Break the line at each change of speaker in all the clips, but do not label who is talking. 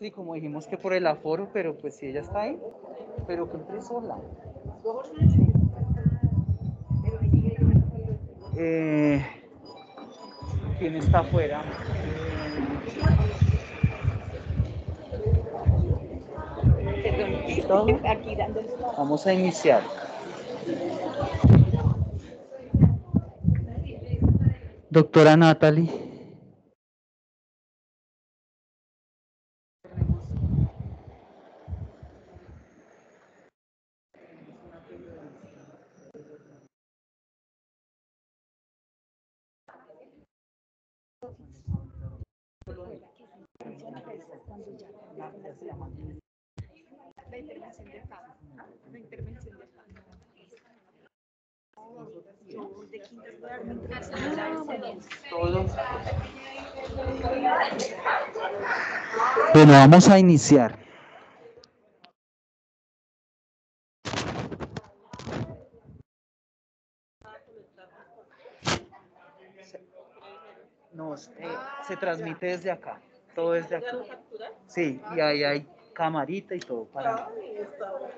Sí, como dijimos que por el aforo, pero pues si ella está ahí, pero que entre sola. Eh, ¿Quién está afuera? Vamos a iniciar. Doctora Natalie. vamos a iniciar.
No, eh, se transmite
desde acá, todo desde acá. Sí, y ahí hay camarita y todo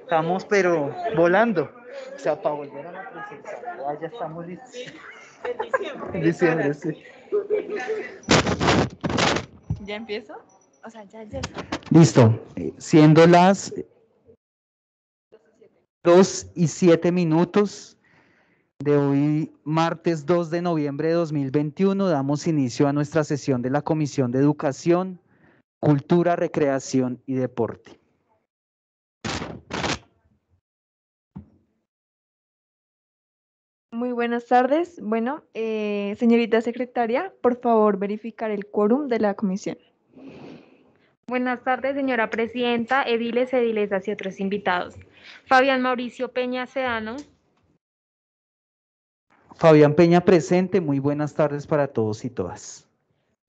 Estamos pero volando. O sea, para volver a la presencia. Ah, ya
estamos listos. En
diciembre. diciembre, sí.
¿Ya empiezo?
Listo. Eh, siendo las dos y siete minutos de hoy, martes 2 de noviembre de 2021, damos inicio a nuestra sesión de la Comisión de Educación, Cultura, Recreación y Deporte.
Muy buenas tardes. Bueno, eh, señorita secretaria, por favor verificar el quórum de la comisión.
Buenas tardes, señora presidenta, ediles, ediles y otros invitados. Fabián Mauricio Peña Sedano.
Fabián Peña presente, muy buenas tardes para todos y todas.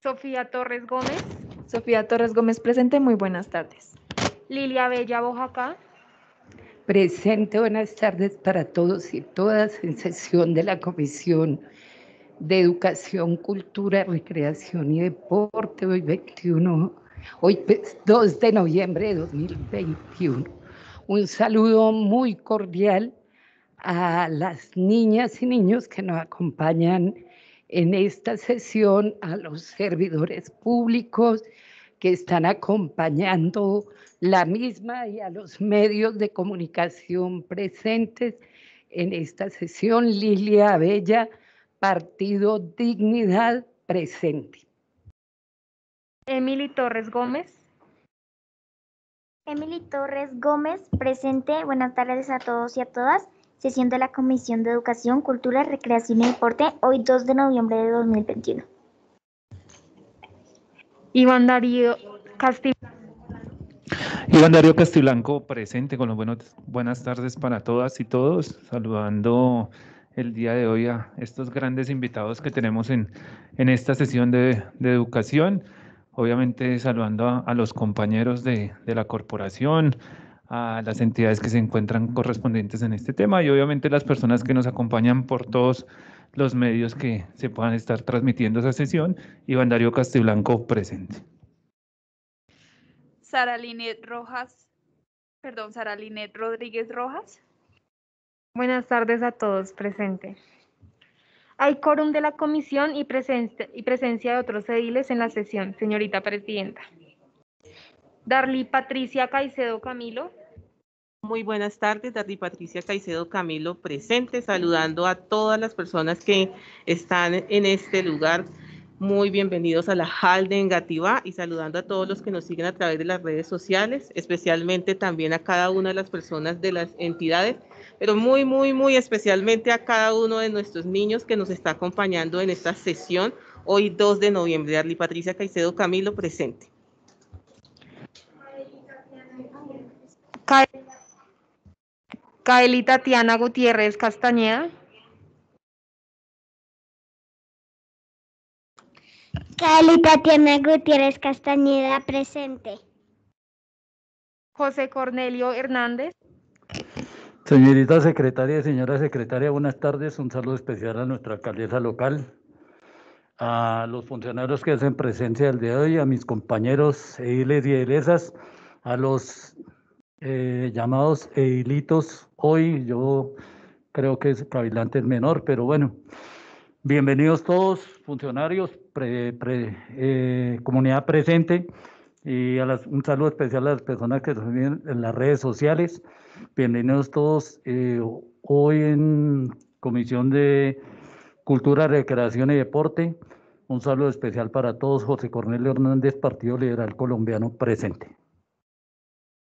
Sofía Torres Gómez. Sofía Torres Gómez presente, muy buenas tardes. Lilia
Bella Bojacá.
Presente, buenas tardes para todos y todas en sesión de la Comisión de Educación, Cultura, Recreación y Deporte, hoy 21 Hoy 2 de noviembre de 2021. Un saludo muy cordial a las niñas y niños que nos acompañan en esta sesión, a los servidores públicos que están acompañando la misma y a los medios de comunicación presentes en esta sesión. Lilia Bella, Partido Dignidad Presente.
Emily Torres Gómez. Emily Torres
Gómez, presente. Buenas tardes a todos y a todas. Sesión de la Comisión de Educación, Cultura, Recreación y Deporte, hoy 2 de noviembre de 2021.
Iván Darío Castillo.
Iván Darío Castilanco, presente con los buenos, buenas tardes para todas y todos. Saludando el día de hoy a estos grandes invitados que tenemos en, esta sesión de, de educación obviamente saludando a, los compañeros de, la corporación, a las entidades que se encuentran correspondientes en este tema y obviamente las personas que nos acompañan por todos los medios que se puedan estar transmitiendo esa sesión y dario Castiblanco presente.
Sara Linet Rojas, perdón, Sara Linet Rodríguez Rojas.
Buenas tardes a todos presentes. Hay quórum de la comisión y, y presencia de otros ediles en la sesión, señorita presidenta. Darly Patricia Caicedo Camilo.
Muy buenas tardes, Darly Patricia Caicedo Camilo presente, saludando a todas las personas que están en este lugar muy bienvenidos a la HAL de Engativá y saludando a todos los que nos siguen a través de las redes sociales, especialmente también a cada una de las personas de las entidades, pero muy, muy, muy especialmente a cada uno de nuestros niños que nos está acompañando en esta sesión hoy 2 de noviembre. Arli Patricia Caicedo
Camilo, presente.
Kaelita Tatiana Gutiérrez Castañeda.
Cali tiene
Gutiérrez Castañeda presente. José Cornelio Hernández.
Señorita secretaria, señora secretaria, buenas tardes. Un saludo especial a nuestra alcaldesa local, a los funcionarios que hacen presencia el día de hoy, a mis compañeros ediles y edilesas, a los eh, llamados eilitos hoy. Yo creo que es cavilante el menor, pero bueno. Bienvenidos todos, funcionarios, pre, eh, comunidad presente y a un saludo especial a las personas que están en las redes sociales. Bienvenidos todos eh, hoy en Comisión de Cultura, Recreación y Deporte. Un saludo especial para todos. José Cornelio Hernández, Partido Liberal Colombiano, presente.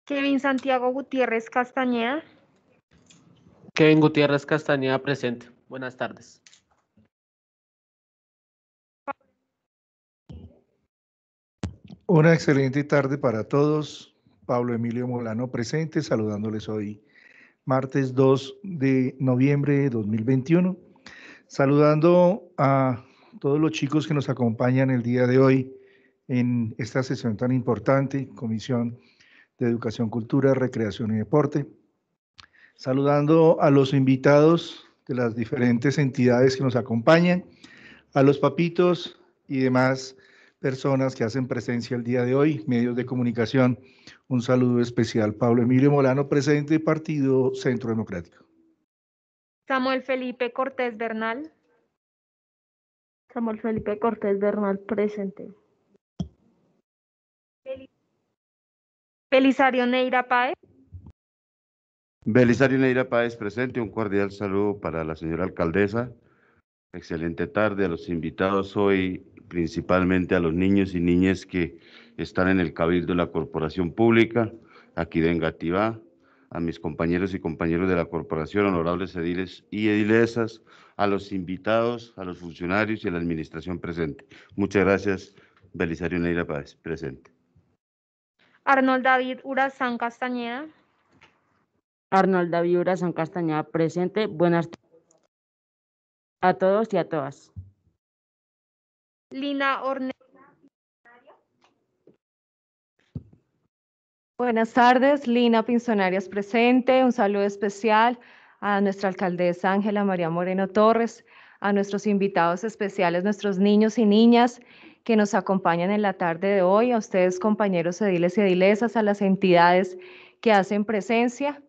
Kevin Santiago Gutiérrez Castañeda.
Kevin Gutiérrez Castañeda, presente. Buenas
tardes. Una excelente tarde para todos. Pablo Emilio Molano presente, saludándoles hoy, martes 2 de noviembre de 2021. Saludando a todos los chicos que nos acompañan el día de hoy en esta sesión tan importante, Comisión de Educación, Cultura, Recreación y Deporte. Saludando a los invitados de las diferentes entidades que nos acompañan, a los papitos y demás personas que hacen presencia el día de hoy, medios de comunicación. Un saludo especial, Pablo Emilio Molano, presidente del Partido Centro Democrático.
Samuel Felipe Cortés Bernal. Samuel
Felipe Cortés Bernal, presente.
Belisario Neira Paez.
Belisario Neira Paez, presente, un cordial saludo para la señora alcaldesa. Excelente tarde a los invitados hoy principalmente a los niños y niñas que están en el Cabildo de la Corporación Pública, aquí de Engativá, a mis compañeros y compañeros de la Corporación, honorables ediles y edilesas, a los invitados, a los funcionarios y a la administración presente. Muchas gracias, Belisario Neira Páez, presente.
Arnold David Urazán Castañeda.
Arnold David Urazán Castañeda, presente. Buenas tardes a todos y a todas.
Lina Orne.
Buenas tardes, Lina pinsonarias presente. Un saludo especial a nuestra alcaldesa Ángela María Moreno Torres, a nuestros invitados especiales, nuestros niños y niñas que nos acompañan en la tarde de hoy, a ustedes compañeros ediles y edilesas, a las entidades que hacen presencia.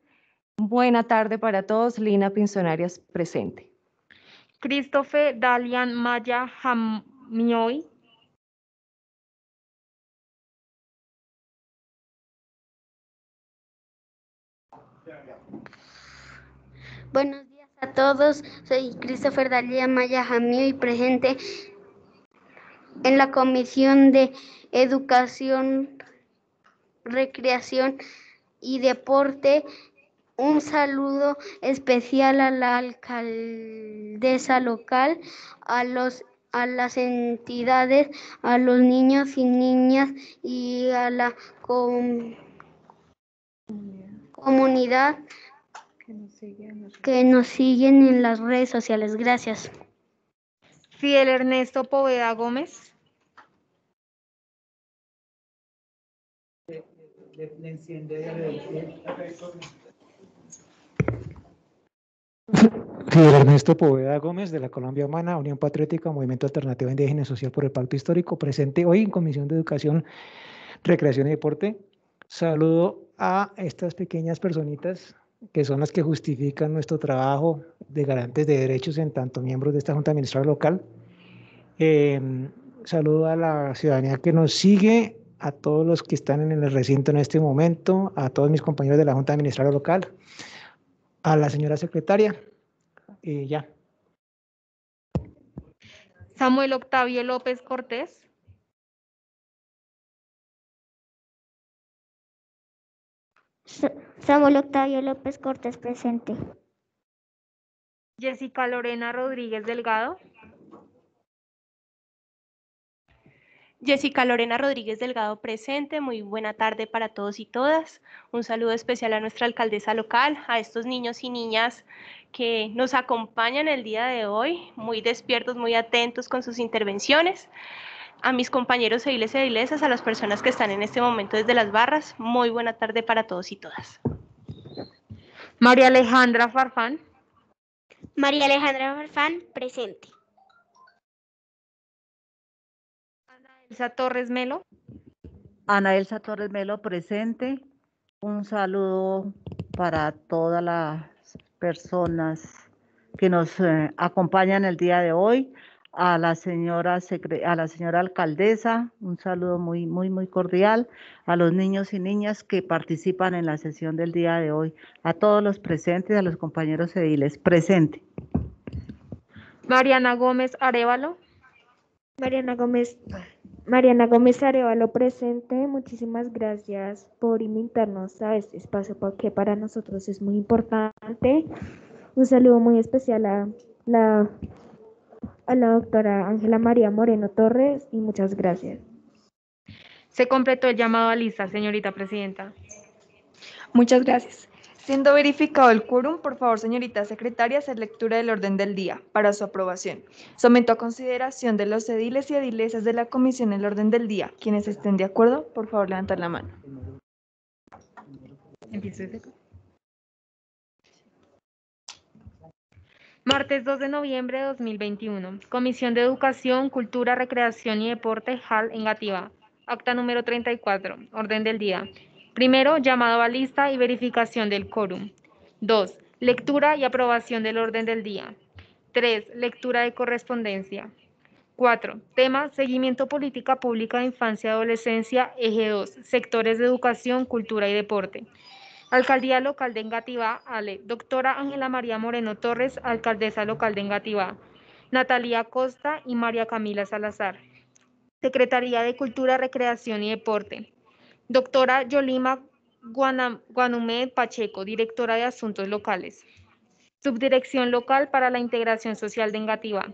Buena tarde para todos, Lina pinsonarias presente.
Dalian Maya hoy
Buenos días a todos, soy Christopher Dalía Maya Jamío y presente en la Comisión de Educación, Recreación y Deporte. Un saludo especial a la alcaldesa local, a los a las entidades, a los niños y niñas y a la comunidad que nos siguen en las redes sociales. Gracias. Fiel Ernesto Poveda Gómez.
Le, Fidel Ernesto Poveda Gómez, de la Colombia Humana, Unión Patriótica, Movimiento Alternativo e Indígena y Social por el Pacto Histórico, presente hoy en Comisión de Educación, Recreación y Deporte. Saludo a estas pequeñas personitas que son las que justifican nuestro trabajo de garantes de derechos en tanto miembros de esta Junta Administrativa Local. Em, saludo a la ciudadanía que nos sigue, a todos los que están en el recinto en este momento, a todos mis compañeros de la Junta Administradora Local a la señora secretaria. y ya.
Samuel Octavio López Cortés.
Samuel
Octavio López Cortés presente.
Jessica Lorena Rodríguez
Delgado. Jessica Lorena Rodríguez Delgado presente, muy buena tarde para todos y todas. Un saludo especial a nuestra alcaldesa local, a estos niños y niñas que nos acompañan el día de hoy, muy despiertos, muy atentos con sus intervenciones. A mis compañeros ediles e, e a las personas que están en este momento desde las barras, muy buena tarde para todos y todas.
María Alejandra
Farfán. María Alejandra Farfán,
presente.
Elsa Torres
Melo. Ana Elsa Torres Melo presente. Un saludo para todas las personas que nos eh, acompañan el día de hoy. A la señora a la señora alcaldesa, un saludo muy muy muy cordial a los niños y niñas que participan en la sesión del día de hoy, a todos los presentes, a los compañeros ediles presente.
Mariana Gómez Arevalo.
Mariana Gómez Mariana Gómez Arevalo presente, muchísimas gracias por invitarnos a este espacio porque para nosotros es muy importante. Un saludo muy especial a la, a la doctora Ángela María Moreno Torres y muchas gracias.
Se completó el llamado a lista, señorita presidenta. Muchas gracias. Siendo verificado el quórum, por favor, señorita secretaria, hacer lectura del orden del día para su aprobación. Someto a consideración de los ediles y edilesas de la comisión el orden del día. Quienes estén de acuerdo, por favor, levantar la mano. Martes 2 de noviembre
de 2021. Comisión de Educación, Cultura, Recreación y Deporte, en Gativa. Acta número 34. Orden del día. Primero, llamado a lista y verificación del quórum. Dos, Lectura y aprobación del orden del día. Tres, Lectura de correspondencia. Cuatro, Tema, seguimiento política pública de infancia y adolescencia, eje 2, sectores de educación, cultura y deporte. Alcaldía local de Engativá, Ale, doctora Ángela María Moreno Torres, alcaldesa local de Engativá, Natalia Costa y María Camila Salazar. Secretaría de Cultura, Recreación y Deporte. Doctora Yolima Guanumet Pacheco, directora de Asuntos Locales. Subdirección Local para la Integración Social de Engativá.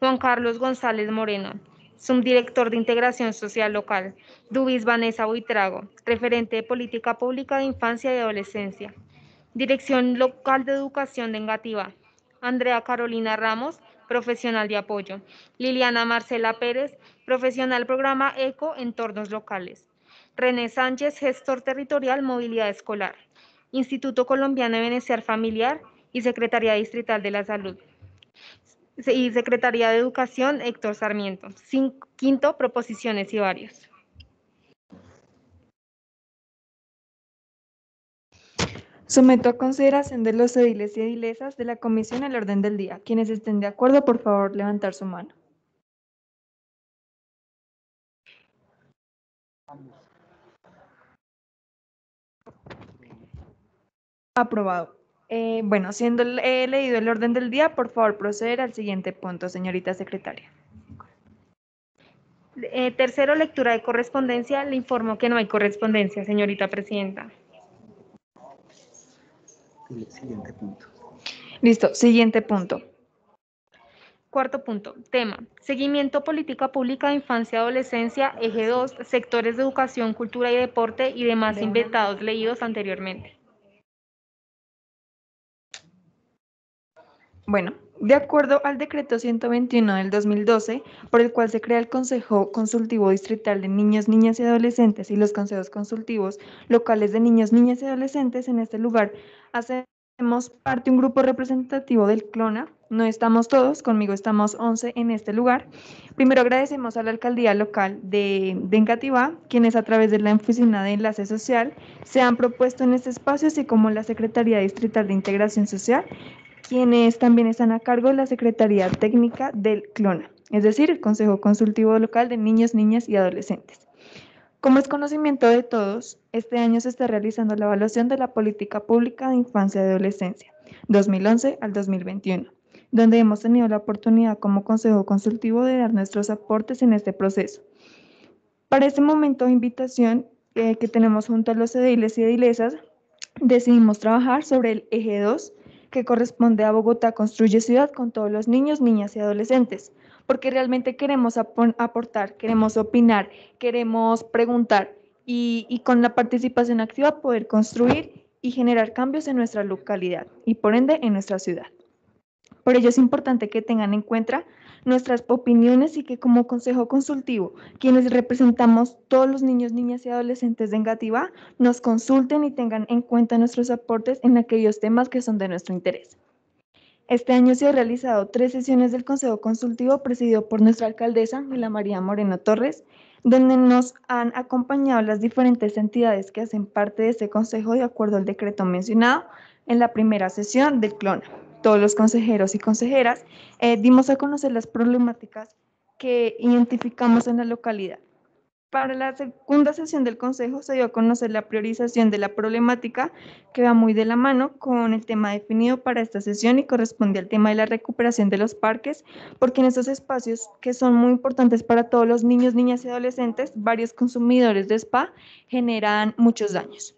Juan Carlos González Moreno, subdirector de Integración Social Local. Dubis Vanessa Buitrago, referente de Política Pública de Infancia y Adolescencia. Dirección Local de Educación de Engativá. Andrea Carolina Ramos, profesional de apoyo. Liliana Marcela Pérez, profesional programa ECO Entornos Locales. René Sánchez, gestor territorial Movilidad Escolar, Instituto Colombiano de Bienestar Familiar y Secretaría Distrital de la Salud. Y Secretaría de Educación, Héctor Sarmiento. quinto, proposiciones y varios.
Someto a consideración de los ediles y edilesas de la comisión el orden del día. Quienes estén de acuerdo, por favor, levantar su mano. Aprobado. Eh, bueno, siendo he leído el orden del día, por favor proceder al siguiente punto, señorita secretaria. Eh, tercero, lectura de
correspondencia. Le informo que no hay correspondencia, señorita presidenta. Siguiente punto.
Listo, siguiente punto.
Cuarto punto, tema, seguimiento política pública de infancia y adolescencia, eje 2, sectores de educación, cultura y deporte y demás inventados leídos anteriormente.
Bueno, de acuerdo al decreto 121 del 2012, por el cual se crea el Consejo Consultivo Distrital de Niños, Niñas y Adolescentes y los consejos consultivos locales de niños, niñas y adolescentes, en este lugar hacemos parte de un grupo representativo del CLONA. No estamos todos, conmigo estamos 11 en este lugar. Primero agradecemos a la alcaldía local de, Engativá, quienes a través de la oficina de enlace social se han propuesto en este espacio, así como la Secretaría Distrital de Integración Social, quienes también están a cargo de la Secretaría Técnica del CLONA, es decir, el Consejo Consultivo Local de Niños, Niñas y Adolescentes. Como es conocimiento de todos, este año se está realizando la evaluación de la política pública de infancia y adolescencia, 2011 al 2021, donde hemos tenido la oportunidad como Consejo Consultivo de dar nuestros aportes en este proceso. Para este momento de invitación eh, que tenemos junto a los ediles y edilesas, decidimos trabajar sobre el eje 2 que corresponde a Bogotá Construye Ciudad con todos los niños, niñas y adolescentes, porque realmente queremos aportar, queremos opinar, queremos preguntar y, y con la participación activa poder construir y generar cambios en nuestra localidad y por ende en nuestra ciudad. Por ello es importante que tengan en cuenta nuestras opiniones y que como consejo consultivo, quienes representamos todos los niños, niñas y adolescentes de Engativá, nos consulten y tengan en cuenta nuestros aportes en aquellos temas que son de nuestro interés. Este año se han realizado tres sesiones del Consejo Consultivo presidido por nuestra alcaldesa Ángela María Moreno Torres, donde nos han acompañado las diferentes entidades que hacen parte de este consejo de acuerdo al decreto mencionado en la primera sesión del CLONA todos los consejeros y consejeras, eh, dimos a conocer las problemáticas que identificamos en la localidad. Para la segunda sesión del Consejo se dio a conocer la priorización de la problemática que va muy de la mano con el tema definido para esta sesión y corresponde al tema de la recuperación de los parques, porque en estos espacios que son muy importantes para todos los niños, niñas y adolescentes, varios consumidores de spa generan muchos daños.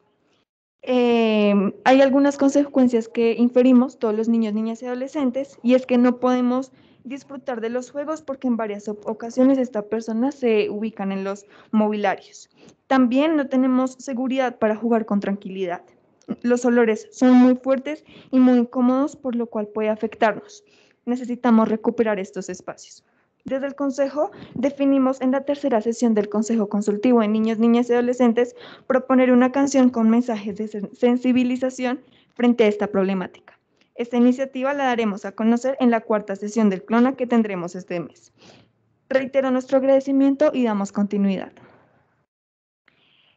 Em, hay algunas consecuencias que inferimos todos los niños, niñas y adolescentes, y es que no podemos disfrutar de los juegos porque en varias ocasiones estas personas se ubican en los mobiliarios. También no tenemos seguridad para jugar con tranquilidad. Los olores son muy fuertes y muy incómodos, por lo cual puede afectarnos. Necesitamos recuperar estos espacios. Desde el Consejo definimos en la tercera sesión del Consejo Consultivo en Niños, Niñas y Adolescentes proponer una canción con mensajes de sensibilización frente a esta problemática. Esta iniciativa la daremos a conocer en la cuarta sesión del CLONA que tendremos este mes. Reitero nuestro agradecimiento y damos continuidad.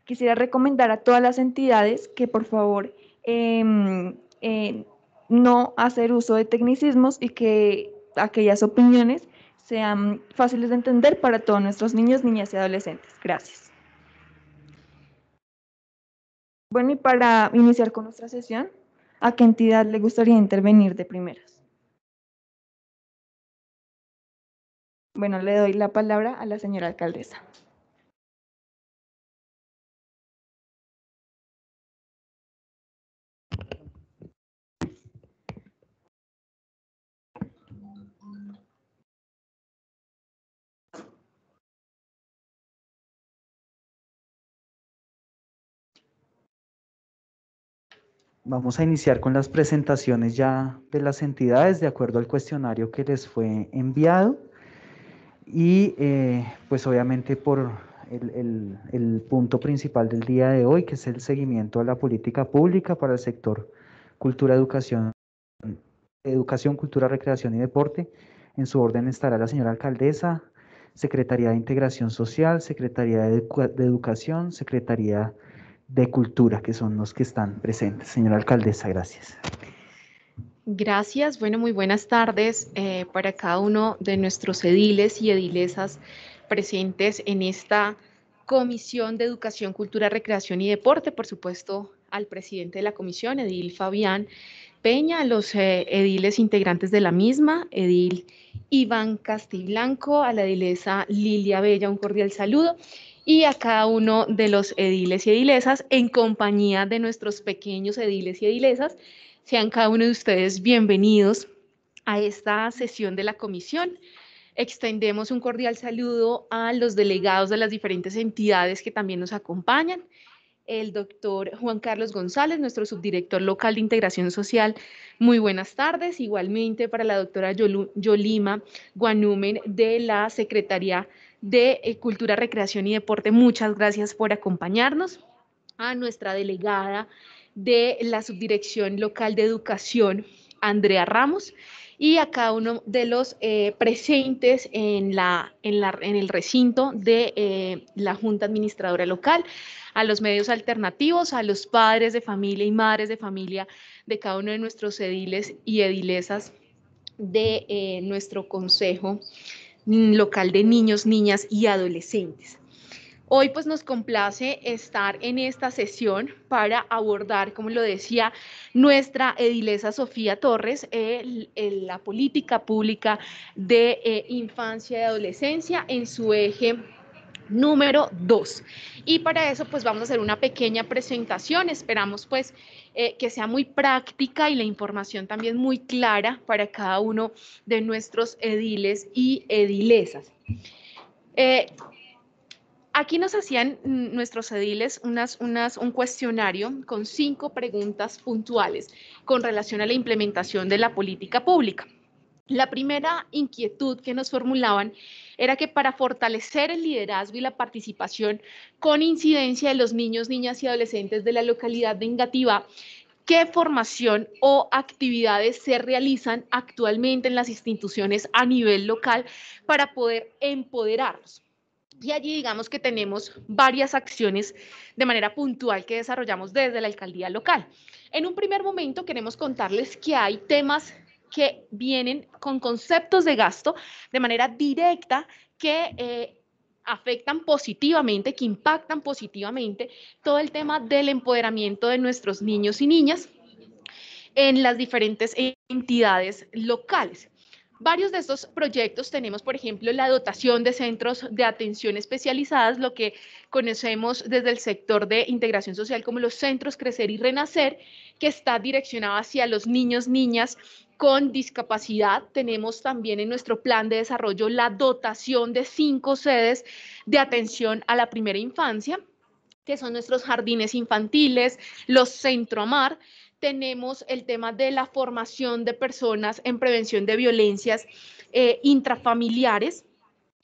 Quisiera recomendar a todas las entidades que por favor em, eh, no hacer uso de tecnicismos y que aquellas opiniones sean fáciles de entender para todos nuestros niños, niñas y adolescentes. Gracias. Bueno, y para iniciar con nuestra sesión, ¿a qué entidad le gustaría intervenir de primeras?
Bueno, le doy la palabra a la señora alcaldesa.
Vamos a iniciar con las presentaciones ya de las entidades de acuerdo al cuestionario que les fue enviado y eh, pues obviamente por el, punto principal del día de hoy que es el seguimiento a la política pública para el sector cultura, educación, educación, cultura, recreación y deporte. En su orden estará la señora alcaldesa, Secretaría de Integración Social, Secretaría de, Educación, Secretaría de de Cultura, que son los que están presentes. Señora alcaldesa, gracias.
Gracias. Bueno, muy buenas tardes eh, para cada uno de nuestros ediles y edilesas presentes en esta Comisión de Educación, Cultura, Recreación y Deporte. Por supuesto, al presidente de la comisión, Edil Fabián Peña, a los eh, ediles integrantes de la misma, Edil Iván Castiblanco, a la edilesa Lilia Bella, un cordial saludo y a cada uno de los ediles y edilesas en compañía de nuestros pequeños ediles y edilesas. Sean cada uno de ustedes bienvenidos a esta sesión de la comisión. Extendemos un cordial saludo a los delegados de las diferentes entidades que también nos acompañan. El doctor Juan Carlos González, nuestro subdirector local de integración social, muy buenas tardes. Igualmente para la doctora Yolima Guanumen de la Secretaría de eh, Cultura, Recreación y Deporte. Muchas gracias por acompañarnos. A nuestra delegada de la Subdirección Local de Educación, Andrea Ramos, y a cada uno de los eh, presentes en, la, en, el recinto de eh, la Junta Administradora Local, a los medios alternativos, a los padres de familia y madres de familia de cada uno de nuestros ediles y edilesas de nuestro consejo Mm, local de niños, niñas y adolescentes. Hoy pues nos complace estar en esta sesión para abordar, como lo decía nuestra edilesa Sofía Torres, la política pública de eh, infancia y adolescencia en su eje número 2. Y para eso pues vamos a hacer una pequeña presentación, esperamos pues eh, que sea muy práctica y la información también muy clara para cada uno de nuestros ediles y edilesas. Eh, aquí nos hacían mm, nuestros ediles unas, unas, un cuestionario con cinco preguntas puntuales con relación a la implementación de la política pública. La primera inquietud que nos formulaban era que para fortalecer el liderazgo y la participación con incidencia de los niños, niñas y adolescentes de la localidad de Ingativa, qué formación o actividades se realizan actualmente en las instituciones a nivel local para poder empoderarlos. Y allí digamos que tenemos varias acciones de manera puntual que desarrollamos desde la alcaldía local. En un primer momento queremos contarles que hay temas que vienen con conceptos de gasto de manera directa que eh, afectan positivamente, que impactan positivamente todo el tema del empoderamiento de nuestros niños y niñas en las diferentes entidades locales. Varios de estos proyectos tenemos, por ejemplo, la dotación de centros de atención especializadas, lo que conocemos desde el sector de integración social como los centros Crecer y Renacer, que está direccionado hacia los niños, niñas con discapacidad. Tenemos también en nuestro plan de desarrollo la dotación de cinco sedes de atención a la primera infancia, que son nuestros jardines infantiles, los centro Tenemos el tema de la formación de personas en prevención de violencias eh, intrafamiliares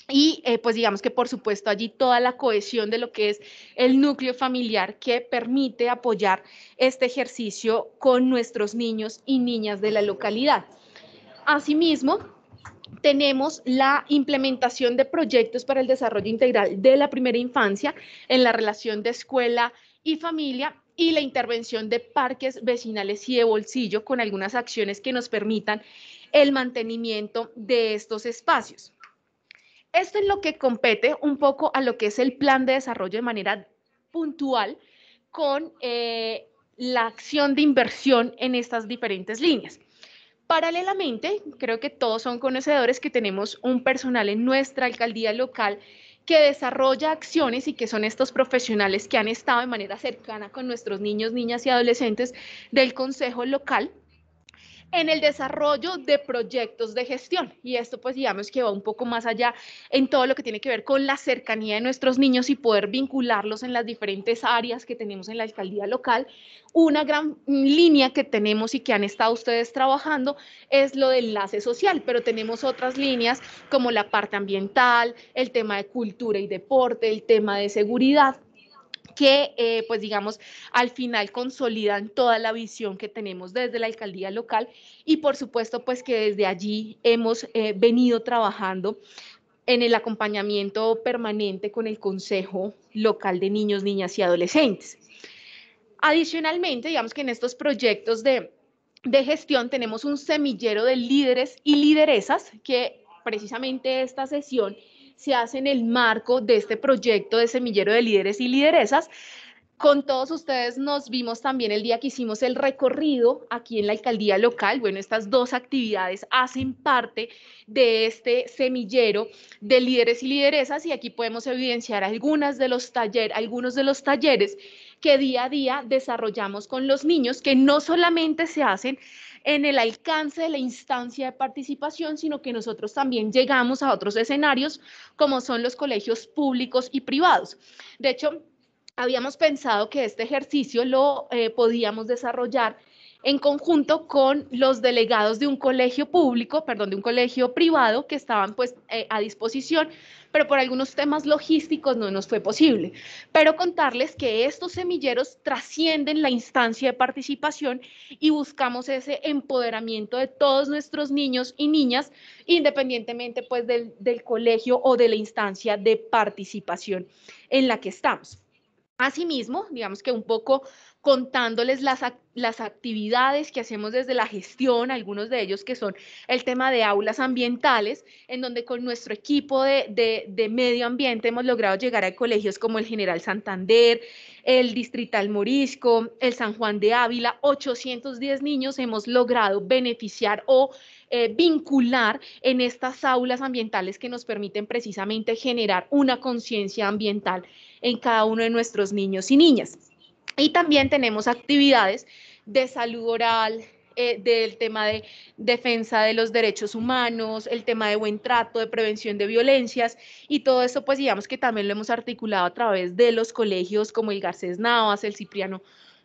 y eh, pues digamos que por supuesto allí toda la cohesión de lo que es el núcleo familiar que permite apoyar este ejercicio con nuestros niños y niñas de la localidad. Asimismo, tenemos la implementación de proyectos para el desarrollo integral de la primera infancia en la relación de escuela y familia y la intervención de parques vecinales y de bolsillo con algunas acciones que nos permitan el mantenimiento de estos espacios. Esto es lo que compete un poco a lo que es el plan de desarrollo de manera puntual con eh, la acción de inversión en estas diferentes líneas. Paralelamente, creo que todos son conocedores que tenemos un personal en nuestra alcaldía local que desarrolla acciones y que son estos profesionales que han estado de manera cercana con nuestros niños, niñas y adolescentes del Consejo Local en el desarrollo de proyectos de gestión. Y esto pues digamos que va un poco más allá en todo lo que tiene que ver con la cercanía de nuestros niños y poder vincularlos en las diferentes áreas que tenemos en la alcaldía local. Una gran línea que tenemos y que han estado ustedes trabajando es lo del enlace social, pero tenemos otras líneas como la parte ambiental, el tema de cultura y deporte, el tema de seguridad que, eh, pues digamos, al final consolidan toda la visión que tenemos desde la alcaldía local y por supuesto, pues que desde allí hemos eh, venido trabajando en el acompañamiento permanente con el Consejo Local de Niños, Niñas y Adolescentes. Adicionalmente, digamos que en estos proyectos de, de gestión tenemos un semillero de líderes y lideresas que precisamente esta sesión se hace en el marco de este proyecto de semillero de líderes y lideresas. Con todos ustedes nos vimos también el día que hicimos el recorrido aquí en la alcaldía local. Bueno, estas dos actividades hacen parte de este semillero de líderes y lideresas y aquí podemos evidenciar algunas de los algunos de los talleres que día a día desarrollamos con los niños que no solamente se hacen en el alcance de la instancia de participación, sino que nosotros también llegamos a otros escenarios como son los colegios públicos y privados. De hecho, habíamos pensado que este ejercicio lo eh, podíamos desarrollar en conjunto con los delegados de un colegio público, perdón, de un colegio privado que estaban pues eh, a disposición, pero por algunos temas logísticos no nos fue posible. Pero contarles que estos semilleros trascienden la instancia de participación y buscamos ese empoderamiento de todos nuestros niños y niñas, independientemente pues del colegio o de la instancia de participación en la que estamos. Asimismo, digamos que un poco contándoles las, actividades que hacemos desde la gestión, algunos de ellos que son el tema de aulas ambientales, en donde con nuestro equipo de, medio ambiente hemos logrado llegar a colegios como el General Santander, el Distrital Morisco, el San Juan de Ávila, 810 niños hemos logrado beneficiar o eh, vincular en estas aulas ambientales que nos permiten precisamente generar una conciencia ambiental en cada uno de nuestros niños y niñas. Y también tenemos actividades de salud oral, eh, del tema de defensa de los derechos humanos, el tema de buen trato, de prevención de violencias y todo eso, pues digamos que también lo hemos articulado a través de los colegios como el Garcés Navas, el Cipriano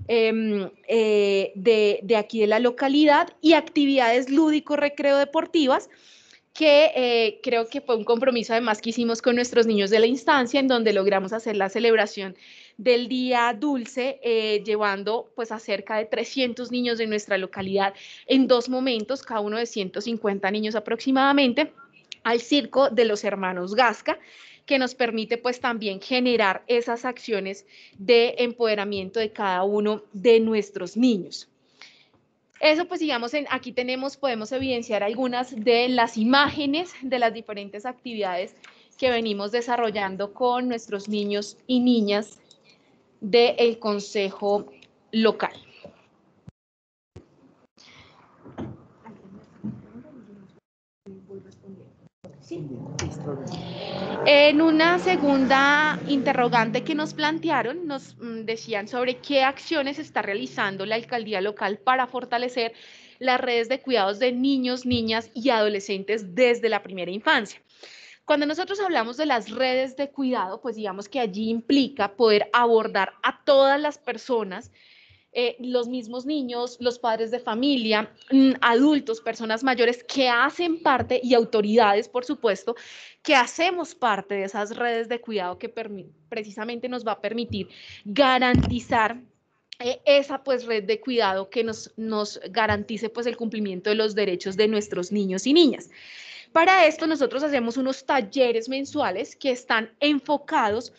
em, eh, de, de, aquí de la localidad y actividades lúdico-recreo-deportivas que eh, creo que fue un compromiso además que hicimos con nuestros niños de la instancia en donde logramos hacer la celebración del Día Dulce, eh, llevando pues a cerca de 300 niños de nuestra localidad en dos momentos, cada uno de 150 niños aproximadamente, al circo de los hermanos Gasca que nos permite pues también generar esas acciones de empoderamiento de cada uno de nuestros niños. Eso pues digamos, en, aquí tenemos, podemos evidenciar algunas de las imágenes de las diferentes actividades que venimos desarrollando con nuestros niños y niñas del el Consejo Local. En una segunda interrogante que nos plantearon, nos mm, decían sobre qué acciones está realizando la alcaldía local para fortalecer las redes de cuidados de niños, niñas y adolescentes desde la primera infancia. Cuando nosotros hablamos de las redes de cuidado, pues digamos que allí implica poder abordar a todas las personas, eh, los mismos niños, los padres de familia, mm, adultos, personas mayores que hacen parte y autoridades, por supuesto, que hacemos parte de esas redes de cuidado que precisamente nos va a permitir garantizar eh, esa pues red de cuidado que nos, nos garantice pues el cumplimiento de los derechos de nuestros niños y niñas. Para esto nosotros hacemos unos talleres mensuales que están enfocados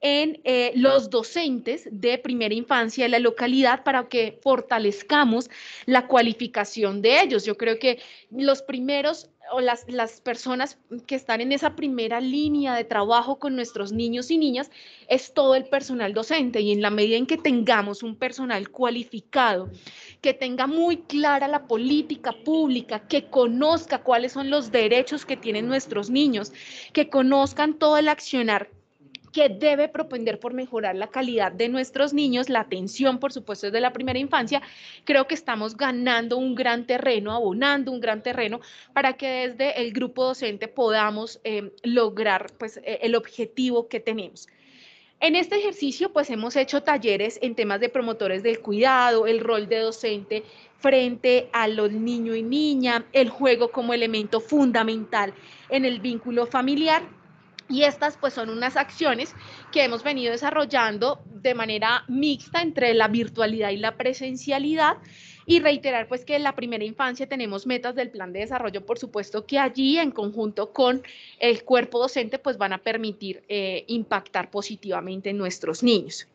en eh, los docentes de primera infancia de la localidad para que fortalezcamos la cualificación de ellos. Yo creo que los primeros o las, las personas que están en esa primera línea de trabajo con nuestros niños y niñas es todo el personal docente y en la medida en que tengamos un personal cualificado que tenga muy clara la política pública, que conozca cuáles son los derechos que tienen nuestros niños, que conozcan todo el accionar que debe propender por mejorar la calidad de nuestros niños, la atención, por supuesto, desde la primera infancia, creo que estamos ganando un gran terreno, abonando un gran terreno para que desde el grupo docente podamos eh, lograr pues, eh, el objetivo que tenemos. En este ejercicio, pues hemos hecho talleres en temas de promotores del cuidado, el rol de docente frente a los niños y niñas, el juego como elemento fundamental en el vínculo familiar. Y estas pues son unas acciones que hemos venido desarrollando de manera mixta entre la virtualidad y la presencialidad y reiterar pues que en la primera infancia tenemos metas del plan de desarrollo, por supuesto que allí en conjunto con el cuerpo docente pues van a permitir eh, impactar positivamente nuestros niños.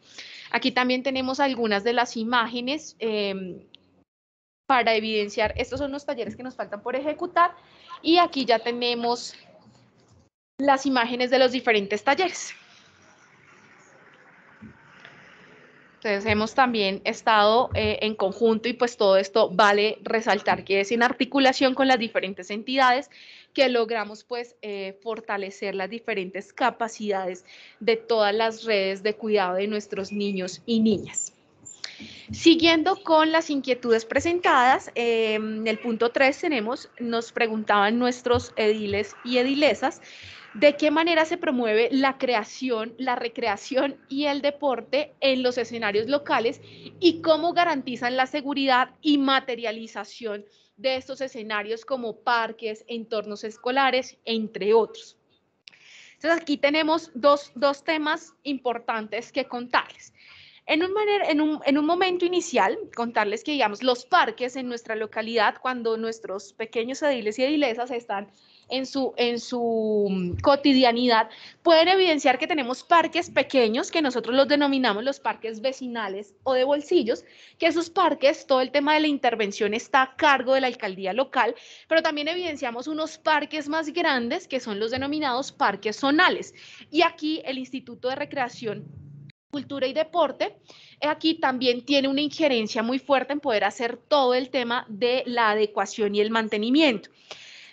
Aquí también tenemos algunas de las imágenes em, para evidenciar, estos son los talleres que nos faltan por ejecutar y aquí ya tenemos las imágenes de los diferentes talleres. Entonces hemos también estado eh, en conjunto y pues todo esto vale resaltar que es en articulación con las diferentes entidades que logramos pues eh, fortalecer las diferentes capacidades de todas las redes de cuidado de nuestros niños y niñas. Siguiendo con las inquietudes presentadas, eh, en el punto 3 tenemos, nos preguntaban nuestros ediles y edilesas de qué manera se promueve la creación, la recreación y el deporte en los escenarios locales y cómo garantizan la seguridad y materialización de estos escenarios como parques, entornos escolares, entre otros. Entonces aquí tenemos dos, temas importantes que contarles. En un, en, un, en un, momento inicial, contarles que, digamos, los parques en nuestra localidad, cuando nuestros pequeños ediles y edilesas están en su, en su mm, cotidianidad, pueden evidenciar que tenemos parques pequeños, que nosotros los denominamos los parques vecinales o de bolsillos, que esos parques, todo el tema de la intervención está a cargo de la alcaldía local, pero también evidenciamos unos parques más grandes, que son los denominados parques zonales. Y aquí el Instituto de Recreación Cultura y Deporte, aquí también tiene una injerencia muy fuerte en poder hacer todo el tema de la adecuación y el mantenimiento.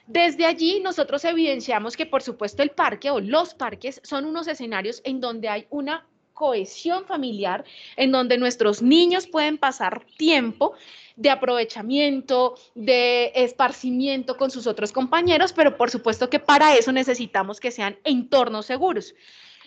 Desde allí nosotros evidenciamos que por supuesto el parque o los parques son unos escenarios en donde hay una cohesión familiar, en donde nuestros niños pueden pasar tiempo de aprovechamiento, de esparcimiento con sus otros compañeros, pero por supuesto que para eso necesitamos que sean entornos seguros.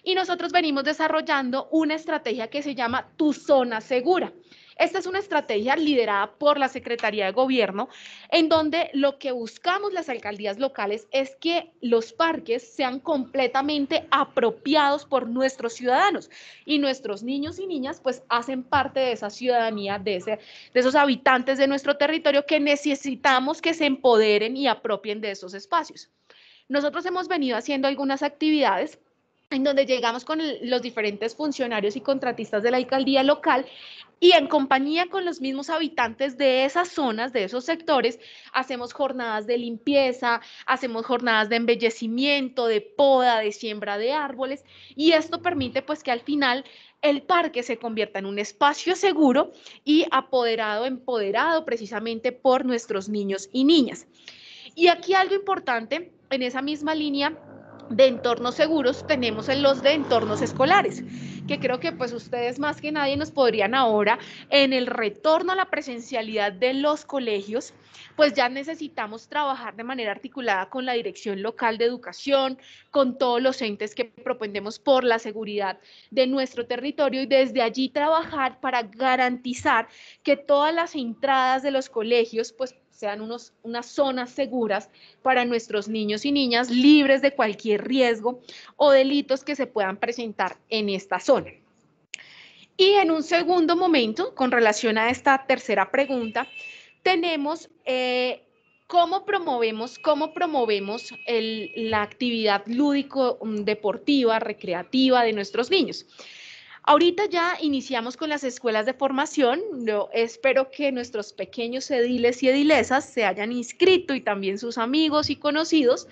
Y nosotros venimos desarrollando una estrategia que se llama Tu Zona Segura. Esta es una estrategia liderada por la Secretaría de Gobierno, en donde lo que buscamos las alcaldías locales es que los parques sean completamente apropiados por nuestros ciudadanos y nuestros niños y niñas pues hacen parte de esa ciudadanía, de, de esos habitantes de nuestro territorio que necesitamos que se empoderen y apropien de esos espacios. Nosotros hemos venido haciendo algunas actividades en donde llegamos con los diferentes funcionarios y contratistas de la alcaldía local y en compañía con los mismos habitantes de esas zonas, de esos sectores, hacemos jornadas de limpieza, hacemos jornadas de embellecimiento, de poda, de siembra de árboles y esto permite pues que al final el parque se convierta en un espacio seguro y apoderado, empoderado precisamente por nuestros niños y niñas. Y aquí algo importante en esa misma línea de entornos seguros tenemos en los de entornos escolares, que creo que pues ustedes más que nadie nos podrían ahora en el retorno a la presencialidad de los colegios, pues ya necesitamos trabajar de manera articulada con la Dirección Local de Educación, con todos los entes que propendemos por la seguridad de nuestro territorio y desde allí trabajar para garantizar que todas las entradas de los colegios pues sean unas zonas seguras para nuestros niños y niñas libres de cualquier riesgo o delitos que se puedan presentar en esta zona. Y en un segundo momento, con relación a esta tercera pregunta, tenemos eh, cómo promovemos, cómo promovemos la actividad lúdico, mm, deportiva, recreativa de nuestros niños. Ahorita ya iniciamos con las escuelas de formación. espero que nuestros pequeños ediles y edilesas se hayan inscrito y también sus amigos y conocidos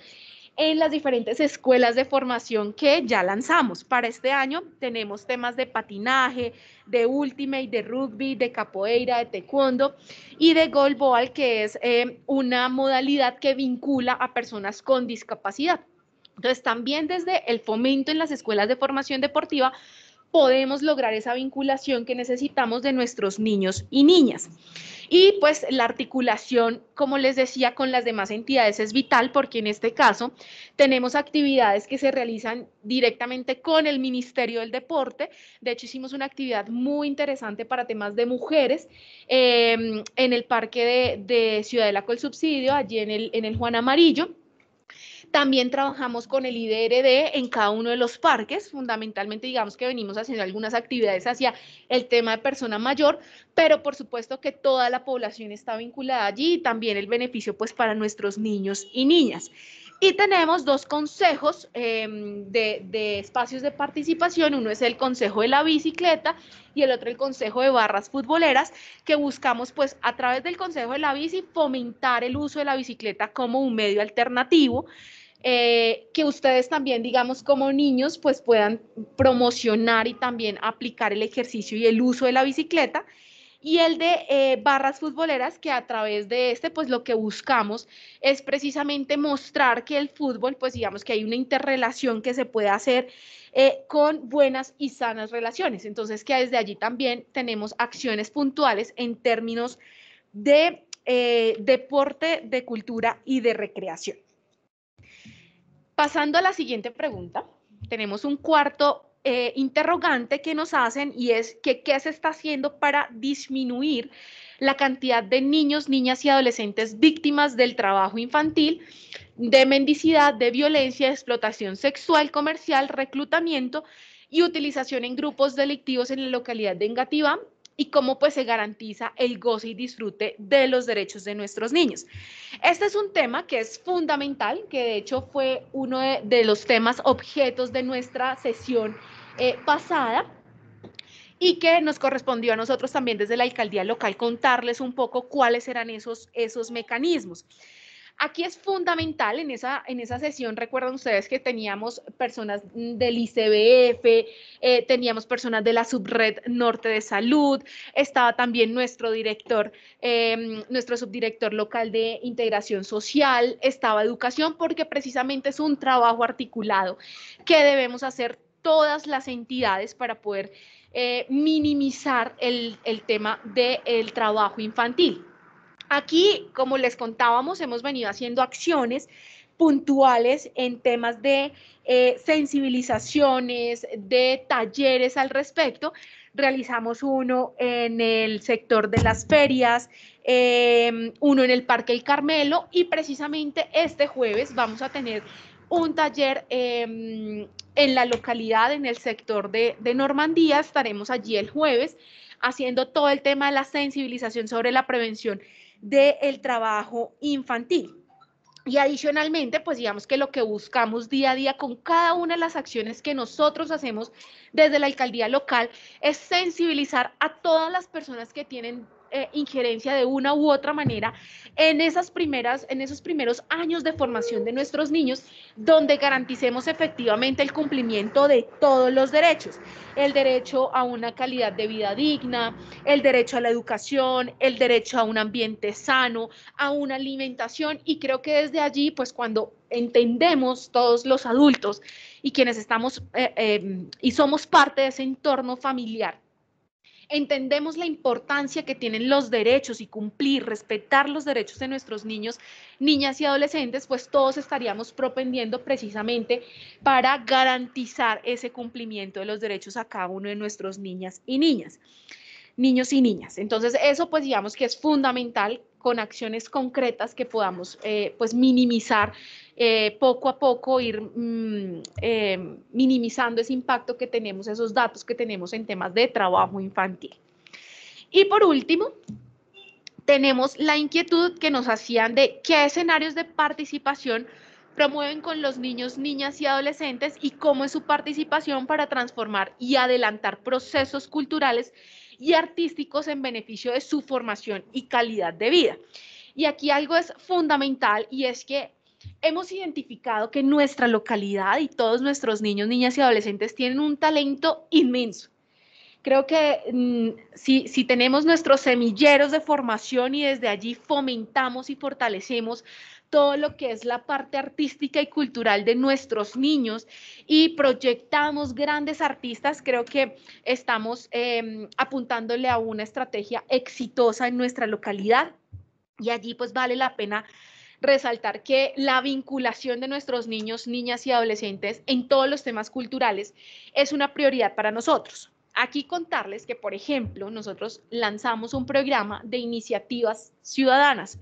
en las diferentes escuelas de formación que ya lanzamos. Para este año tenemos temas de patinaje, de ultimate, de rugby, de capoeira, de taekwondo y de ball, que es eh, una modalidad que vincula a personas con discapacidad. Entonces, también desde el fomento en las escuelas de formación deportiva podemos lograr esa vinculación que necesitamos de nuestros niños y niñas. Y pues la articulación, como les decía, con las demás entidades es vital porque en este caso tenemos actividades que se realizan directamente con el Ministerio del Deporte. De hecho, hicimos una actividad muy interesante para temas de mujeres eh, en el Parque de, de Ciudadela con Subsidio, allí en el Juan Amarillo. También trabajamos con el IDRD en cada uno de los parques. Fundamentalmente, digamos que venimos haciendo algunas actividades hacia el tema de persona mayor, pero por supuesto que toda la población está vinculada allí y también el beneficio pues para nuestros niños y niñas. Y tenemos dos consejos em, de, de, espacios de participación. Uno es el consejo de la bicicleta y el otro el consejo de barras futboleras, que buscamos pues a través del consejo de la bici fomentar el uso de la bicicleta como un medio alternativo. Eh, que ustedes también, digamos, como niños, pues puedan promocionar y también aplicar el ejercicio y el uso de la bicicleta y el de eh, barras futboleras, que a través de este, pues lo que buscamos es precisamente mostrar que el fútbol, pues digamos que hay una interrelación que se puede hacer eh, con buenas y sanas relaciones. Entonces, que desde allí también tenemos acciones puntuales en términos de deporte, de cultura y de recreación. Pasando a la siguiente pregunta, tenemos un cuarto eh, interrogante que nos hacen y es que qué se está haciendo para disminuir la cantidad de niños, niñas y adolescentes víctimas del trabajo infantil, de mendicidad, de violencia, explotación sexual, comercial, reclutamiento y utilización en grupos delictivos en la localidad de Engativá, y cómo pues se garantiza el goce y disfrute de los derechos de nuestros niños. Este es un tema que es fundamental, que de hecho fue uno de, los temas objetos de nuestra sesión eh, pasada y que nos correspondió a nosotros también desde la alcaldía local contarles un poco cuáles eran esos, esos mecanismos. Aquí es fundamental en esa, en esa sesión, recuerdan ustedes que teníamos personas mm, del ICBF, eh, teníamos personas de la subred norte de salud, estaba también nuestro director, em, nuestro subdirector local de integración social, estaba educación, porque precisamente es un trabajo articulado que debemos hacer todas las entidades para poder eh, minimizar el, tema del trabajo infantil. Aquí, como les contábamos, hemos venido haciendo acciones puntuales en temas de eh, sensibilizaciones, de talleres al respecto. Realizamos uno en el sector de las ferias, em, uno en el Parque El Carmelo y precisamente este jueves vamos a tener un taller em, en la localidad, en el sector de, de Normandía. Estaremos allí el jueves haciendo todo el tema de la sensibilización sobre la prevención del trabajo infantil. Y adicionalmente, pues digamos que lo que buscamos día a día con cada una de las acciones que nosotros hacemos desde la alcaldía local es sensibilizar a todas las personas que tienen eh, injerencia de una u otra manera en, esas primeras, en esos primeros años de formación de nuestros niños, donde garanticemos efectivamente el cumplimiento de todos los derechos. El derecho a una calidad de vida digna, el derecho a la educación, el derecho a un ambiente sano, a una alimentación. Y creo que desde allí, pues cuando entendemos todos los adultos y quienes estamos eh, eh, y somos parte de ese entorno familiar entendemos la importancia que tienen los derechos y cumplir, respetar los derechos de nuestros niños, niñas y adolescentes, pues todos estaríamos propendiendo precisamente para garantizar ese cumplimiento de los derechos a cada uno de nuestros niñas y niñas, niños y niñas. Entonces, eso pues digamos que es fundamental con acciones concretas que podamos eh, pues minimizar eh, poco a poco ir mm, eh, minimizando ese impacto que tenemos, esos datos que tenemos en temas de trabajo infantil. Y por último, tenemos la inquietud que nos hacían de qué escenarios de participación promueven con los niños, niñas y adolescentes y cómo es su participación para transformar y adelantar procesos culturales y artísticos en beneficio de su formación y calidad de vida. Y aquí algo es fundamental y es que hemos identificado que nuestra localidad y todos nuestros niños, niñas y adolescentes tienen un talento inmenso. Creo que mm, si, tenemos nuestros semilleros de formación y desde allí fomentamos y fortalecemos todo lo que es la parte artística y cultural de nuestros niños y proyectamos grandes artistas, creo que estamos em, apuntándole a una estrategia exitosa en nuestra localidad. Y allí pues vale la pena resaltar que la vinculación de nuestros niños, niñas y adolescentes en todos los temas culturales es una prioridad para nosotros. Aquí contarles que, por ejemplo, nosotros lanzamos un programa de iniciativas ciudadanas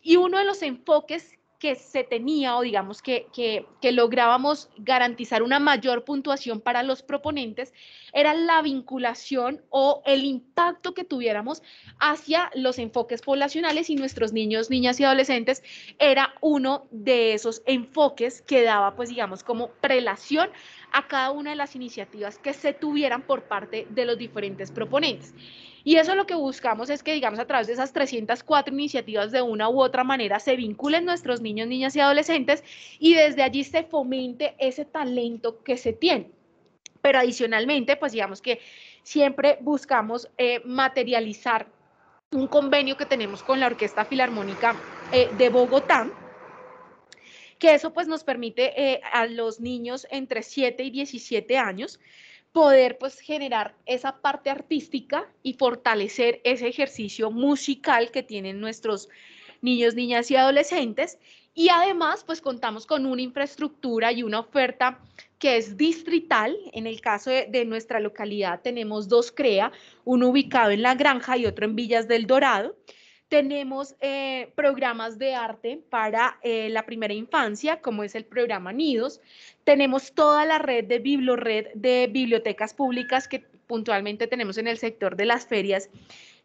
y uno de los enfoques que se tenía o digamos que, que, lográbamos garantizar una mayor puntuación para los proponentes era la vinculación o el impacto que tuviéramos hacia los enfoques poblacionales y nuestros niños, niñas y adolescentes era uno de esos enfoques que daba pues digamos como prelación a cada una de las iniciativas que se tuvieran por parte de los diferentes proponentes. Y eso lo que buscamos es que, digamos, a través de esas 304 iniciativas, de una u otra manera, se vinculen nuestros niños, niñas y adolescentes y desde allí se fomente ese talento que se tiene. Pero adicionalmente, pues digamos que siempre buscamos eh, materializar un convenio que tenemos con la Orquesta Filarmónica eh, de Bogotá, que eso pues nos permite eh, a los niños entre 7 y 17 años poder pues generar esa parte artística y fortalecer ese ejercicio musical que tienen nuestros niños, niñas y adolescentes. Y además, pues contamos con una infraestructura y una oferta que es distrital. En el caso de, nuestra localidad tenemos dos CREA, uno ubicado en La Granja y otro en Villas del Dorado. Tenemos eh, programas de arte para eh, la primera infancia, como es el programa Nidos. Tenemos toda la red de de bibliotecas públicas que puntualmente tenemos en el sector de las ferias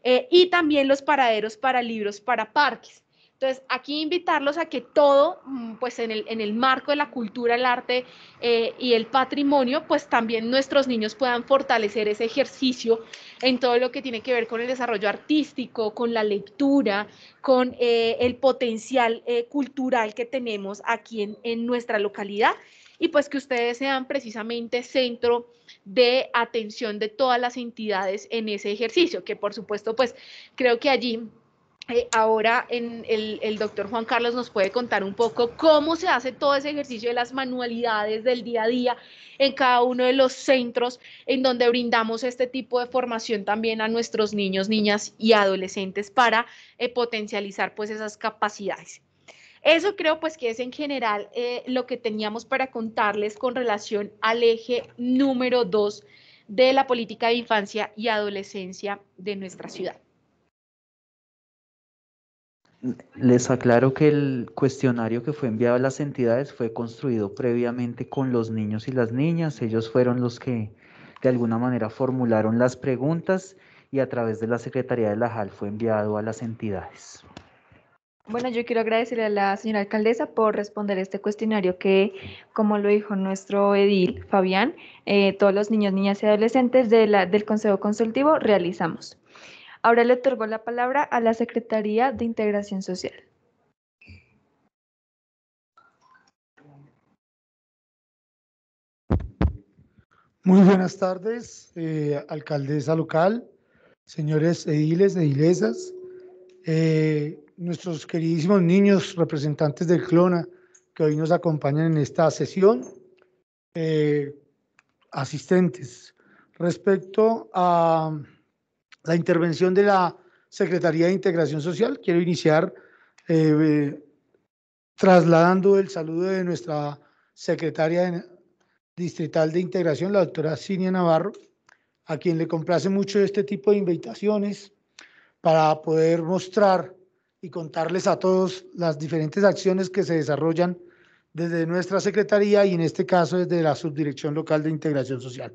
eh, y también los paraderos para libros para parques. Entonces, aquí invitarlos a que todo, mm, pues en el, marco de la cultura, el arte eh, y el patrimonio, pues también nuestros niños puedan fortalecer ese ejercicio en todo lo que tiene que ver con el desarrollo artístico, con la lectura, con eh, el potencial eh, cultural que tenemos aquí en, en nuestra localidad y pues que ustedes sean precisamente centro de atención de todas las entidades en ese ejercicio, que por supuesto, pues creo que allí eh, ahora el, doctor Juan Carlos nos puede contar un poco cómo se hace todo ese ejercicio de las manualidades del día a día en cada uno de los centros en donde brindamos este tipo de formación también a nuestros niños, niñas y adolescentes para eh, potencializar pues esas capacidades. Eso creo pues que es en general eh, lo que teníamos para contarles con relación al eje número dos de la política de infancia y adolescencia de nuestra ciudad.
Les aclaro que el cuestionario que fue enviado a las entidades fue construido previamente con los niños y las niñas. Ellos fueron los que de alguna manera formularon las preguntas y a través de la Secretaría de la JAL fue enviado a las entidades.
Bueno, yo quiero agradecerle a la señora alcaldesa por responder este cuestionario que, como lo dijo nuestro edil Fabián, eh, todos los niños, niñas y adolescentes del Consejo Consultivo realizamos. Ahora le otorgo la palabra a la Secretaría de Integración Social.
Muy buenas tardes, eh, alcaldesa local, señores ediles, edilesas, eh, nuestros queridísimos niños representantes del CLONA que hoy nos acompañan en esta sesión, eh, asistentes. Respecto a la intervención de la Secretaría de Integración Social. Quiero iniciar eh, trasladando el saludo de nuestra secretaria distrital de integración, la doctora Cinia Navarro, a quien le complace mucho este tipo de invitaciones para poder mostrar y contarles a todos las diferentes acciones que se desarrollan desde nuestra Secretaría y en este caso desde la Subdirección Local de Integración Social.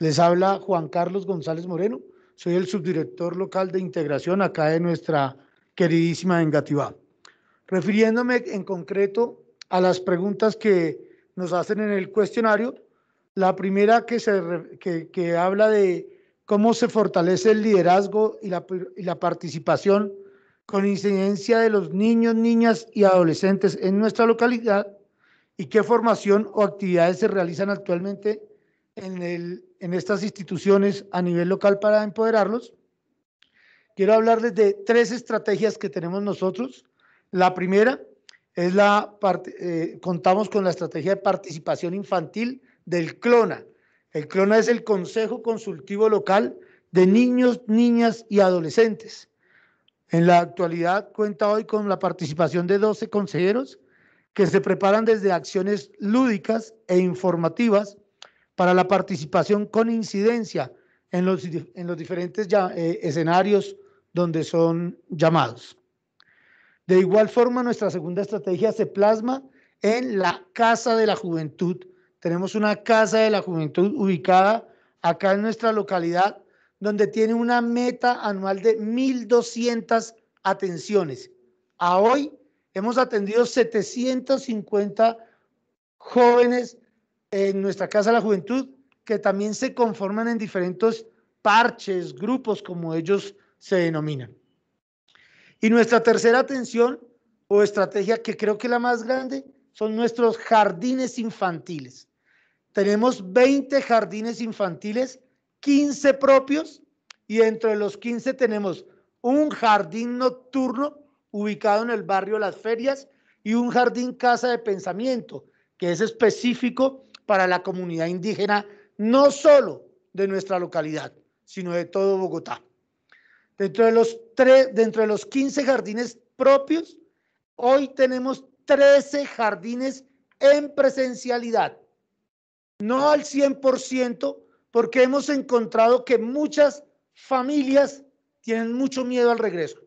Les habla Juan Carlos González Moreno, soy el subdirector local de integración acá de nuestra queridísima Engativá. Refiriéndome en concreto a las preguntas que nos hacen en el cuestionario, la primera que, se, habla de cómo se fortalece el liderazgo y la, y la participación con incidencia de los niños, niñas y adolescentes en nuestra localidad y qué formación o actividades se realizan actualmente en el en estas instituciones a nivel local para empoderarlos, quiero hablarles de tres estrategias que tenemos nosotros. La primera es la parte, eh, contamos con la estrategia de participación infantil del CLONA. El CLONA es el Consejo Consultivo Local de Niños, Niñas y Adolescentes. En la actualidad cuenta hoy con la participación de 12 consejeros que se preparan desde acciones lúdicas e informativas para la participación con incidencia en los, en los diferentes eh, escenarios donde son llamados. De igual forma, nuestra segunda estrategia se plasma en la Casa de la Juventud. Tenemos una Casa de la Juventud ubicada acá en nuestra localidad, donde tiene una meta anual de 1.200 atenciones. A hoy hemos atendido 750 jóvenes en nuestra Casa de la Juventud, que también se conforman en diferentes parches, grupos, como ellos se denominan. Y nuestra tercera atención o estrategia, que creo que la más grande, son nuestros jardines infantiles. Tenemos 20 jardines infantiles, 15 propios, y entre los 15 tenemos un jardín nocturno ubicado en el barrio Las Ferias y un jardín casa de pensamiento, que es específico para la comunidad indígena, no solo de nuestra localidad, sino de todo Bogotá. Dentro de los, tres, dentro de los 15 jardines propios, hoy tenemos 13 jardines en presencialidad. No al 100%, porque hemos encontrado que muchas familias tienen mucho miedo al regreso.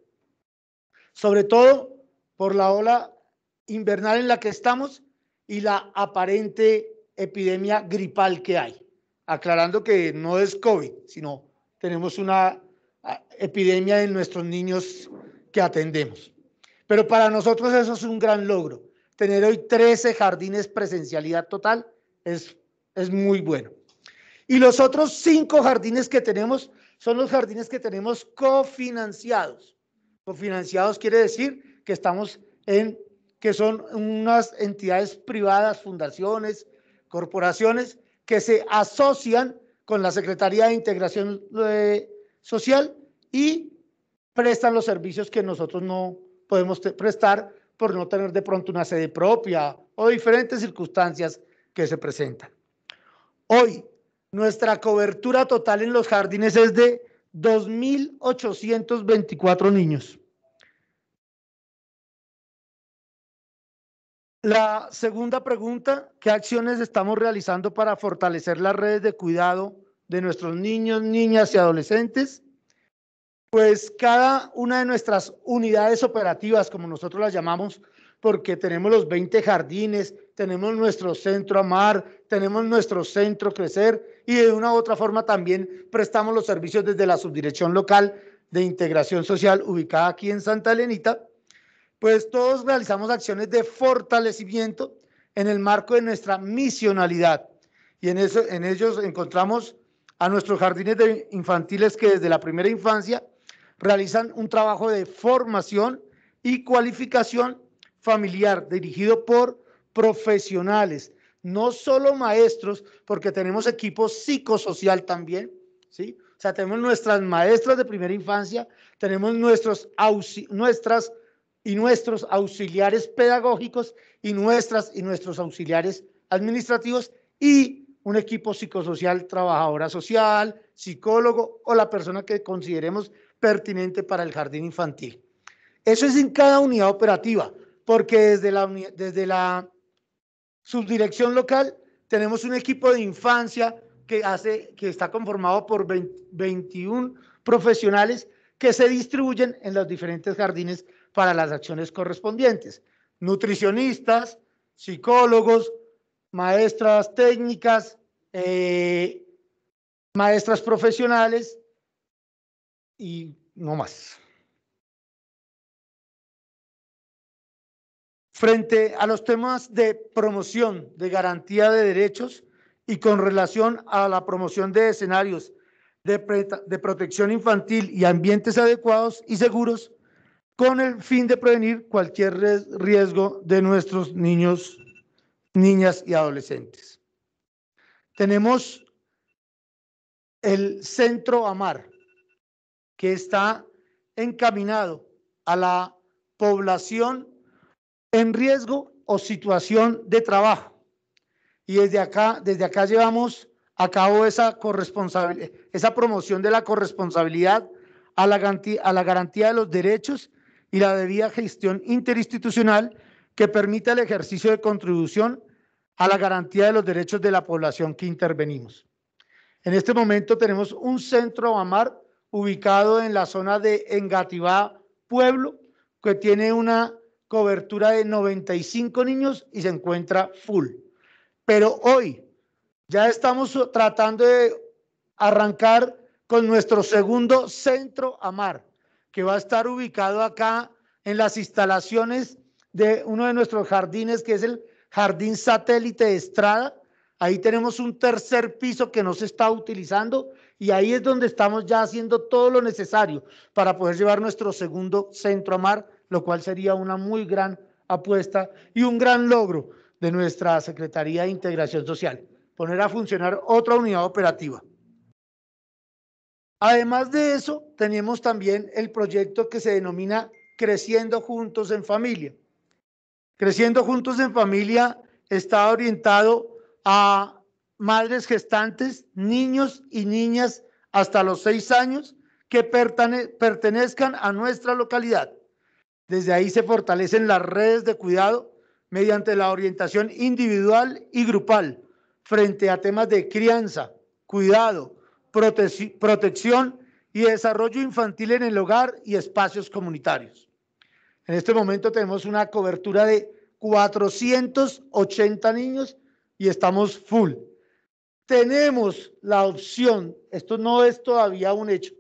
Sobre todo por la ola invernal en la que estamos y la aparente epidemia gripal que hay. Aclarando que no es COVID, sino tenemos una ah, epidemia en nuestros niños que atendemos. Pero para nosotros eso es un gran logro. Tener hoy 13 jardines presencialidad total es, es muy bueno. Y los otros cinco jardines que tenemos son los jardines que tenemos cofinanciados. Cofinanciados quiere decir que estamos en que son unas entidades privadas, fundaciones, corporaciones que se asocian con la Secretaría de Integración eh, Social y prestan los servicios que nosotros no podemos prestar por no tener de pronto una sede propia o diferentes circunstancias que se presentan. Hoy, nuestra cobertura total en los jardines es de 2.824 niños. La segunda pregunta, ¿qué acciones estamos realizando para fortalecer las redes de cuidado de nuestros niños, niñas y adolescentes? Pues cada una de nuestras unidades operativas, como nosotros las llamamos, porque tenemos los 20 jardines, tenemos nuestro centro Amar, tenemos nuestro centro Crecer y de una u otra forma también prestamos los servicios desde la subdirección local de integración social ubicada aquí en Santa Elenita pues todos realizamos acciones de fortalecimiento en el marco de nuestra misionalidad. Y en, eso, en ellos encontramos a nuestros jardines de infantiles que desde la primera infancia realizan un trabajo de formación y cualificación familiar dirigido por profesionales, no solo maestros, porque tenemos equipo psicosocial también, ¿sí? O sea, tenemos nuestras maestras de primera infancia, tenemos nuestros nuestras y nuestros auxiliares pedagógicos y nuestras y nuestros auxiliares administrativos y un equipo psicosocial, trabajadora social, psicólogo o la persona que consideremos pertinente para el jardín infantil. Eso es en cada unidad operativa, porque desde la, desde la subdirección local tenemos un equipo de infancia que, hace, que está conformado por 21 profesionales que se distribuyen en los diferentes jardines para las acciones correspondientes. Nutricionistas, psicólogos, maestras técnicas, eh, maestras profesionales y no más. Frente a los temas de promoción de garantía de derechos y con relación a la promoción de escenarios de protección infantil y ambientes adecuados y seguros, con el fin de prevenir cualquier riesgo de nuestros niños, niñas y adolescentes. Tenemos el Centro Amar, que está encaminado a la población en riesgo o situación de trabajo. Y desde acá, desde acá llevamos a cabo esa, corresponsabilidad, esa promoción de la corresponsabilidad a a la garantía de los derechos y la debida gestión interinstitucional que permita el ejercicio de contribución a la garantía de los derechos de la población que intervenimos. En este momento tenemos un centro AMAR ubicado en la zona de Engativá, Pueblo, que tiene una cobertura de 95 niños y se encuentra full. Pero hoy ya estamos tratando de arrancar con nuestro segundo centro AMAR que va a estar ubicado acá en las instalaciones de uno de nuestros jardines, que es el Jardín Satélite de Estrada. Ahí tenemos un tercer piso que no se está utilizando y ahí es donde estamos ya haciendo todo lo necesario para poder llevar nuestro segundo centro a mar, lo cual sería una muy gran apuesta y un gran logro de nuestra Secretaría de Integración Social, poner a funcionar otra unidad operativa. Además de eso, tenemos también el proyecto que se denomina Creciendo Juntos en Familia. Creciendo Juntos en Familia está orientado a madres gestantes, niños y niñas hasta los seis años que pertenezcan a nuestra localidad. Desde ahí se fortalecen las redes de cuidado mediante la orientación individual y grupal frente a temas de crianza, cuidado, protección y desarrollo infantil en el hogar y espacios comunitarios. En este momento tenemos una cobertura de 480 niños y estamos full. Tenemos la opción, esto no es todavía un hecho,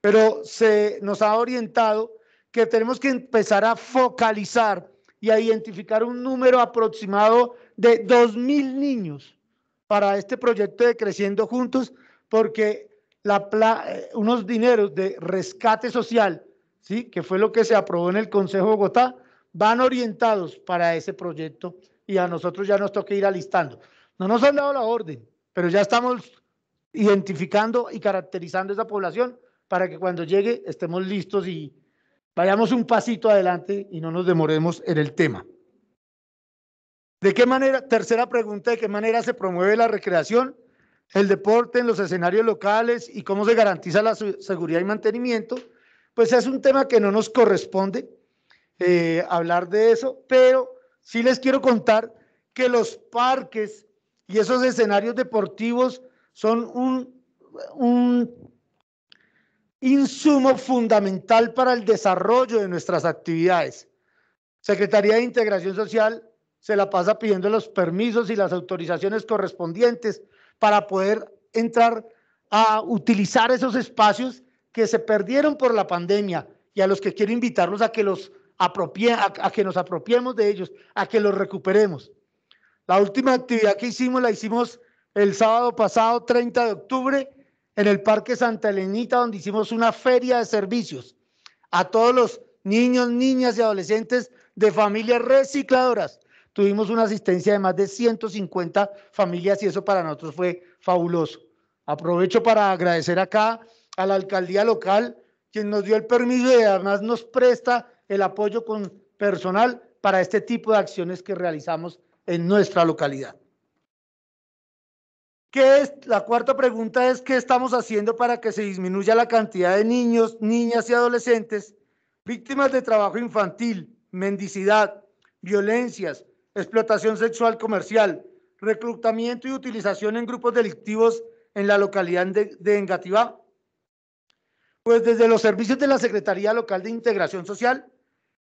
pero se nos ha orientado que tenemos que empezar a focalizar y a identificar un número aproximado de 2.000 niños para este proyecto de Creciendo Juntos porque eh, unos dineros de rescate social, ¿sí? que fue lo que se aprobó en el Consejo de Bogotá, van orientados para ese proyecto y a nosotros ya nos toca ir alistando. No nos han dado la orden, pero ya estamos identificando y caracterizando esa población para que cuando llegue estemos listos y vayamos un pasito adelante y no nos demoremos en el tema. ¿De qué manera, tercera pregunta, de qué manera se promueve la recreación? el deporte en los escenarios locales y cómo se garantiza la seguridad y mantenimiento, pues es un tema que no nos corresponde eh, hablar de eso, pero sí les quiero contar que los parques y esos escenarios deportivos son un, un insumo fundamental para el desarrollo de nuestras actividades. Secretaría de Integración Social se la pasa pidiendo los permisos y las autorizaciones correspondientes para poder entrar a utilizar esos espacios que se perdieron por la pandemia y a los que quiero invitarlos a que los a, que nos apropiemos de ellos, a que los recuperemos. La última actividad que hicimos la hicimos el sábado pasado, 30 de octubre, en el Parque Santa Elenita, donde hicimos una feria de servicios a todos los niños, niñas y adolescentes de familias recicladoras Tuvimos una asistencia de más de 150 familias y eso para nosotros fue fabuloso. Aprovecho para agradecer acá a la alcaldía local, quien nos dio el permiso y además nos presta el apoyo con personal para este tipo de acciones que realizamos en nuestra localidad. ¿Qué es? La cuarta pregunta es, ¿qué estamos haciendo para que se disminuya la cantidad de niños, niñas y adolescentes víctimas de trabajo infantil, mendicidad, violencias, explotación sexual comercial, reclutamiento y utilización en grupos delictivos en la localidad de, Engativá. Pues desde los servicios de la Secretaría Local de Integración Social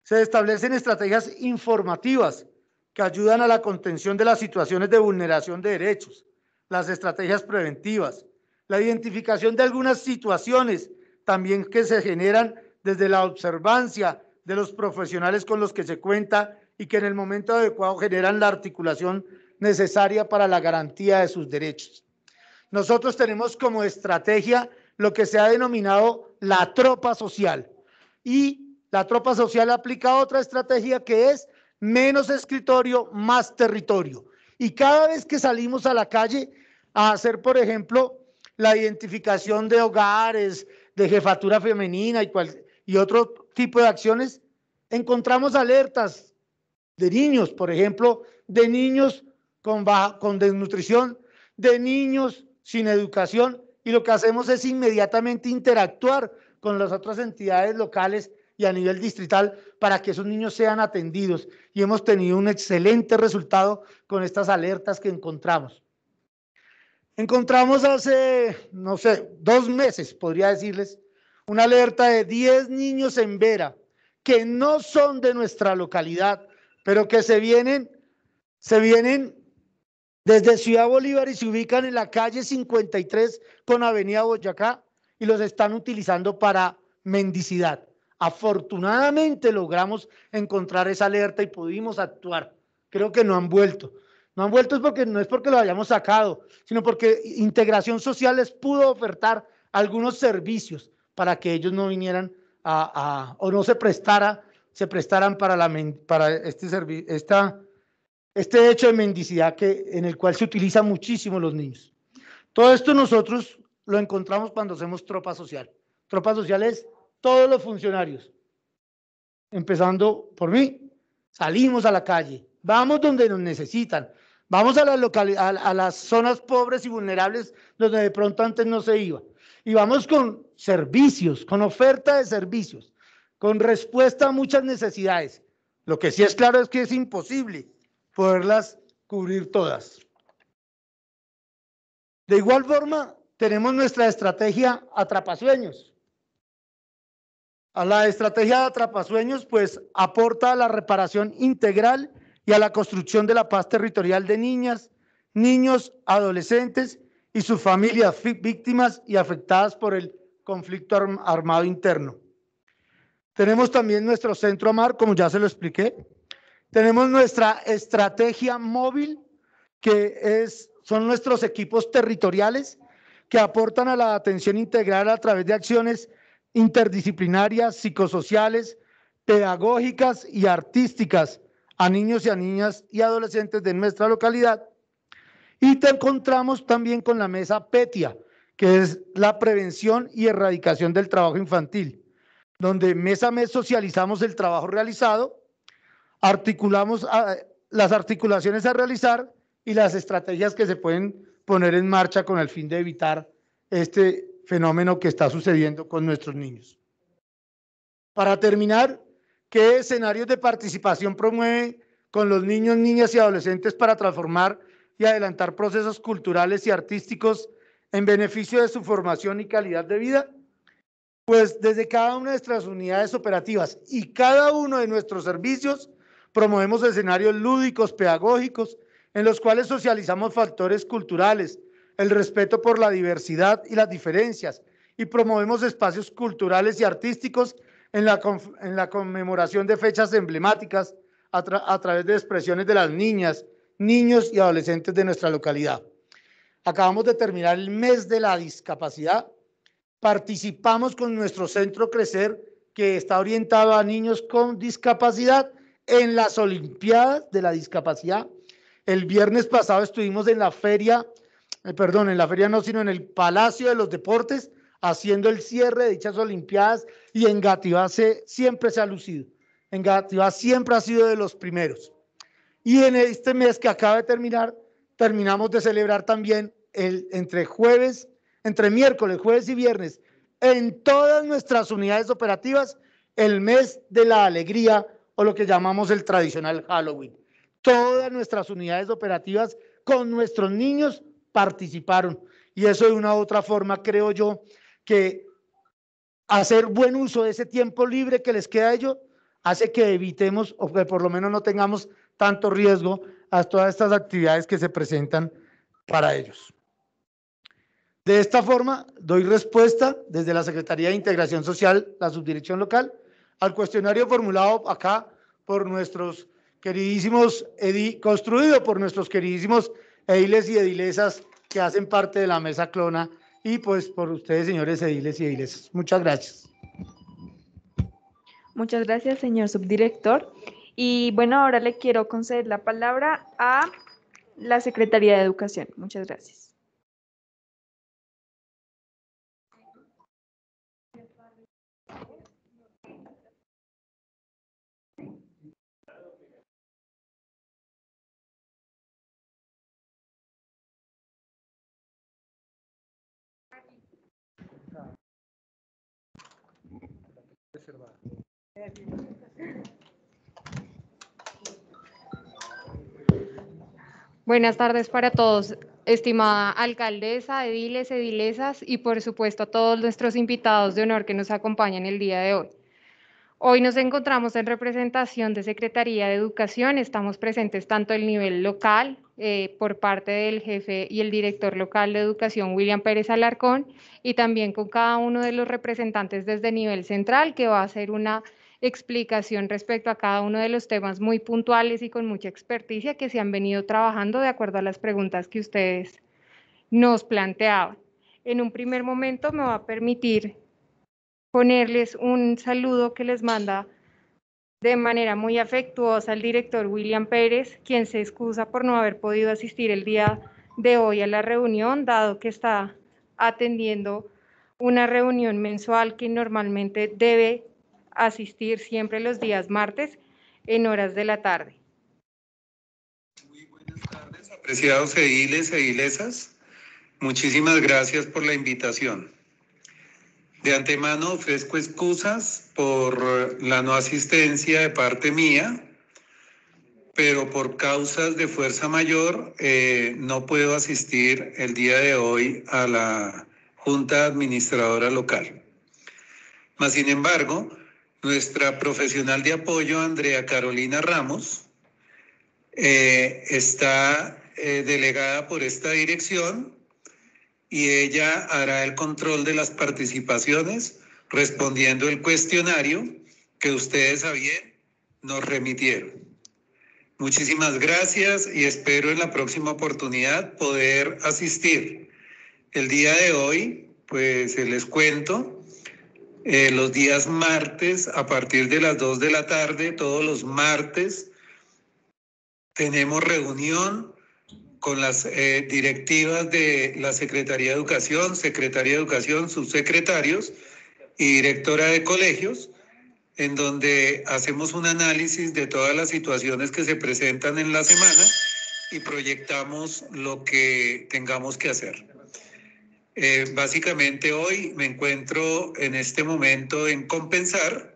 se establecen estrategias informativas que ayudan a la contención de las situaciones de vulneración de derechos, las estrategias preventivas, la identificación de algunas situaciones también que se generan desde la observancia de los profesionales con los que se cuenta y que en el momento adecuado generan la articulación necesaria para la garantía de sus derechos. Nosotros tenemos como estrategia lo que se ha denominado la tropa social y la tropa social aplica otra estrategia que es menos escritorio, más territorio. Y cada vez que salimos a la calle a hacer, por ejemplo, la identificación de hogares, de jefatura femenina y, cual, y otro tipo de acciones, encontramos alertas de niños, por ejemplo, de niños con, con desnutrición, de niños sin educación, y lo que hacemos es inmediatamente interactuar con las otras entidades locales y a nivel distrital para que esos niños sean atendidos. Y hemos tenido un excelente resultado con estas alertas que encontramos. Encontramos hace, no sé, dos meses, podría decirles, una alerta de 10 niños en Vera que no son de nuestra localidad, pero que se vienen, se vienen desde Ciudad Bolívar y se ubican en la calle 53 con Avenida Boyacá y los están utilizando para mendicidad. Afortunadamente logramos encontrar esa alerta y pudimos actuar. Creo que no han vuelto. No han vuelto es porque no es porque lo hayamos sacado, sino porque Integración Social les pudo ofertar algunos servicios para que ellos no vinieran o no se prestara se prestarán para, la, para este, este hecho de mendicidad que, en el cual se utilizan muchísimo los niños. Todo esto nosotros lo encontramos cuando hacemos tropa social. Tropa social es todos los funcionarios, empezando por mí, salimos a la calle, vamos donde nos necesitan, vamos a, a las zonas pobres y vulnerables donde de pronto antes no se iba. Y vamos con servicios, con oferta de servicios con respuesta a muchas necesidades. Lo que sí es claro es que es imposible poderlas cubrir todas. De igual forma, tenemos nuestra estrategia Atrapasueños. A la estrategia de Atrapasueños, pues aporta a la reparación integral y a la construcción de la paz territorial de niñas, niños, adolescentes y sus familias víctimas y afectadas por el conflicto armado interno. Tenemos también nuestro centro AMAR, como ya se lo expliqué. Tenemos nuestra estrategia móvil, que es, son nuestros equipos territoriales que aportan a la atención integral a través de acciones interdisciplinarias, psicosociales, pedagógicas y artísticas a niños y a niñas y adolescentes de nuestra localidad. Y te encontramos también con la mesa PETIA, que es la prevención y erradicación del trabajo infantil donde mes a mes socializamos el trabajo realizado, articulamos ah, las articulaciones a realizar y las estrategias que se pueden poner en marcha con el fin de evitar este fenómeno que está sucediendo con nuestros niños. Para terminar, ¿qué escenarios de participación promueve con los niños, niñas y adolescentes para transformar y adelantar procesos culturales y artísticos en beneficio de su formación y calidad de vida? Pues desde cada una de nuestras unidades operativas y cada uno de nuestros servicios promovemos escenarios lúdicos, pedagógicos, en los cuales socializamos factores culturales, el respeto por la diversidad y las diferencias, y promovemos espacios culturales y artísticos en la, conmemoración de fechas emblemáticas a través de expresiones de las niñas, niños y adolescentes de nuestra localidad. Acabamos de terminar el mes de la discapacidad participamos con nuestro centro Crecer, que está orientado a niños con discapacidad en las Olimpiadas de la Discapacidad. El viernes pasado estuvimos en la feria, eh, perdón, en la feria no, sino en el Palacio de los Deportes, haciendo el cierre de dichas Olimpiadas y en se, siempre se ha lucido. En Engativá siempre ha sido de los primeros. Y en este mes que acaba de terminar, terminamos de celebrar también el, entre jueves entre miércoles, jueves y viernes en todas nuestras unidades operativas el mes de la alegría o lo que llamamos el tradicional Halloween. Todas nuestras unidades operativas con nuestros niños participaron. Y eso de una u otra forma, creo yo, que hacer buen uso de ese tiempo libre que les queda a ellos hace que evitemos o que por lo menos no tengamos tanto riesgo a todas estas actividades que se presentan para ellos. De esta forma, doy respuesta desde la Secretaría de Integración Social, la subdirección local, al cuestionario formulado acá por nuestros queridísimos, construido por nuestros queridísimos ediles y edilesas que hacen parte de la mesa clona y pues por ustedes, señores ediles y edilesas. Muchas gracias.
Muchas gracias, señor subdirector. Y bueno, ahora le quiero conceder la palabra a la Secretaría de Educación. Muchas gracias.
Buenas tardes para todos, estimada alcaldesa, ediles, edilesas y por supuesto a todos nuestros invitados de honor que nos acompañan el día de hoy. Hoy nos encontramos en representación de Secretaría de Educación. Estamos presentes tanto el nivel local eh, por parte del jefe y el director local de educación, William Pérez Alarcón, y también con cada uno de los representantes desde nivel central, que va a hacer una explicación respecto a cada uno de los temas muy puntuales y con mucha experticia que se han venido trabajando de acuerdo a las preguntas que ustedes nos planteaban. En un primer momento me va a permitir ponerles un saludo que les manda de manera muy afectuosa al director William Pérez, quien se excusa por no haber podido asistir el día de hoy a la reunión, dado que está atendiendo una reunión mensual que normalmente debe asistir siempre los días martes en horas de la tarde.
Muy buenas tardes, apreciados ediles e Muchísimas gracias por la invitación. De antemano ofrezco excusas por la no asistencia de parte mía, pero por causas de fuerza mayor eh, no puedo asistir el día de hoy a la Junta Administradora Local. Mas, sin embargo, nuestra profesional de apoyo, Andrea Carolina Ramos, eh, está eh, delegada por esta dirección y ella hará el control de las participaciones respondiendo el cuestionario que ustedes a bien nos remitieron. Muchísimas gracias y espero en la próxima oportunidad poder asistir. El día de hoy, pues se les cuento, eh, los días martes a partir de las 2 de la tarde, todos los martes, tenemos reunión con las eh, directivas de la Secretaría de Educación, Secretaría de Educación, subsecretarios y directora de colegios, en donde hacemos un análisis de todas las situaciones que se presentan en la semana y proyectamos lo que tengamos que hacer. Eh, básicamente hoy me encuentro en este momento en Compensar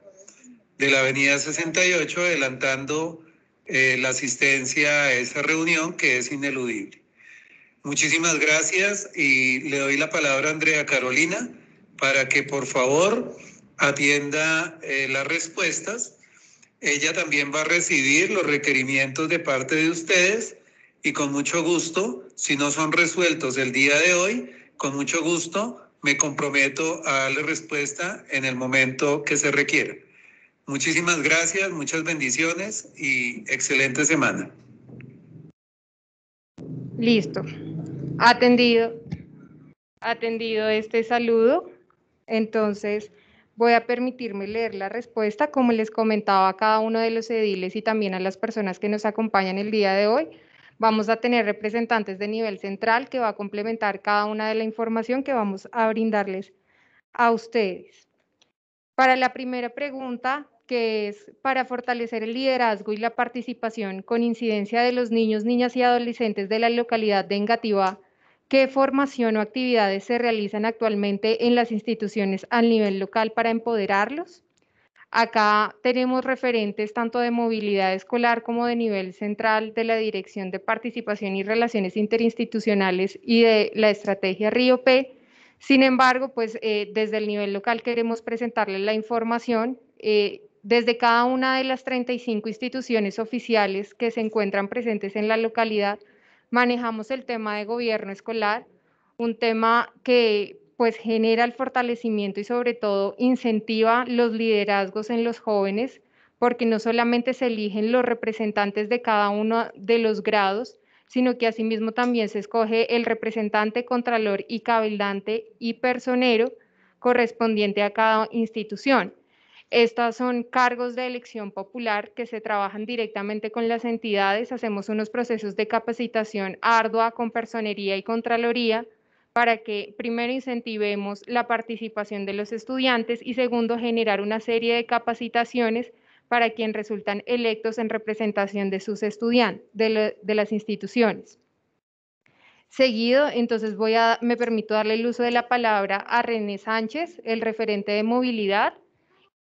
de la Avenida 68, adelantando eh, la asistencia a esa reunión que es ineludible. Muchísimas gracias y le doy la palabra a Andrea Carolina para que por favor atienda eh, las respuestas. Ella también va a recibir los requerimientos de parte de ustedes y con mucho gusto, si no son resueltos el día de hoy, con mucho gusto me comprometo a darle respuesta en el momento que se requiera. Muchísimas gracias, muchas bendiciones y excelente semana.
Listo. Atendido. Atendido este saludo. Entonces, voy a permitirme leer la respuesta, como les comentaba a cada uno de los ediles y también a las personas que nos acompañan el día de hoy. Vamos a tener representantes de nivel central que va a complementar cada una de la información que vamos a brindarles a ustedes. Para la primera pregunta, que es para fortalecer el liderazgo y la participación con incidencia de los niños, niñas y adolescentes de la localidad de Engativá, ¿qué formación o actividades se realizan actualmente en las instituciones a nivel local para empoderarlos? Acá tenemos referentes tanto de movilidad escolar como de nivel central de la Dirección de Participación y Relaciones Interinstitucionales y de la Estrategia Río P. Sin embargo, pues eh, desde el nivel local queremos presentarles la información eh, desde cada una de las 35 instituciones oficiales que se encuentran presentes en la localidad, manejamos el tema de gobierno escolar, un tema que pues genera el fortalecimiento y sobre todo incentiva los liderazgos en los jóvenes, porque no solamente se eligen los representantes de cada uno de los grados, sino que asimismo también se escoge el representante, contralor y cabildante y personero correspondiente a cada institución. Estas son cargos de elección popular que se trabajan directamente con las entidades. Hacemos unos procesos de capacitación ardua con personería y contraloría para que primero incentivemos la participación de los estudiantes y segundo generar una serie de capacitaciones para quien resultan electos en representación de sus estudiantes, de, las instituciones. Seguido, entonces voy a, me permito darle el uso de la palabra a René Sánchez, el referente de movilidad,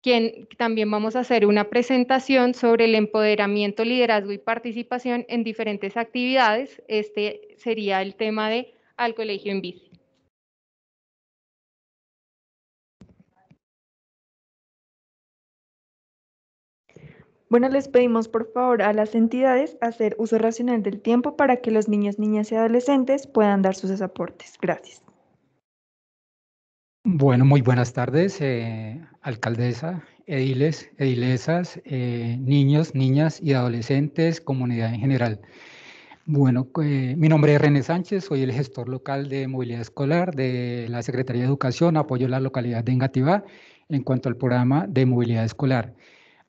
quien también vamos a hacer una presentación sobre el empoderamiento, liderazgo y participación en diferentes actividades. Este sería el tema de Al Colegio en Bici.
Bueno, les pedimos por favor a las entidades hacer uso racional del tiempo para que los niños, niñas y adolescentes puedan dar sus aportes. Gracias.
Bueno, muy buenas tardes, eh, alcaldesa, ediles, edilesas, eh, niños, niñas y adolescentes, comunidad en general. Bueno, eh, mi nombre es René Sánchez, soy el gestor local de movilidad escolar de la Secretaría de Educación, apoyo la localidad de Engativá en cuanto al programa de movilidad escolar.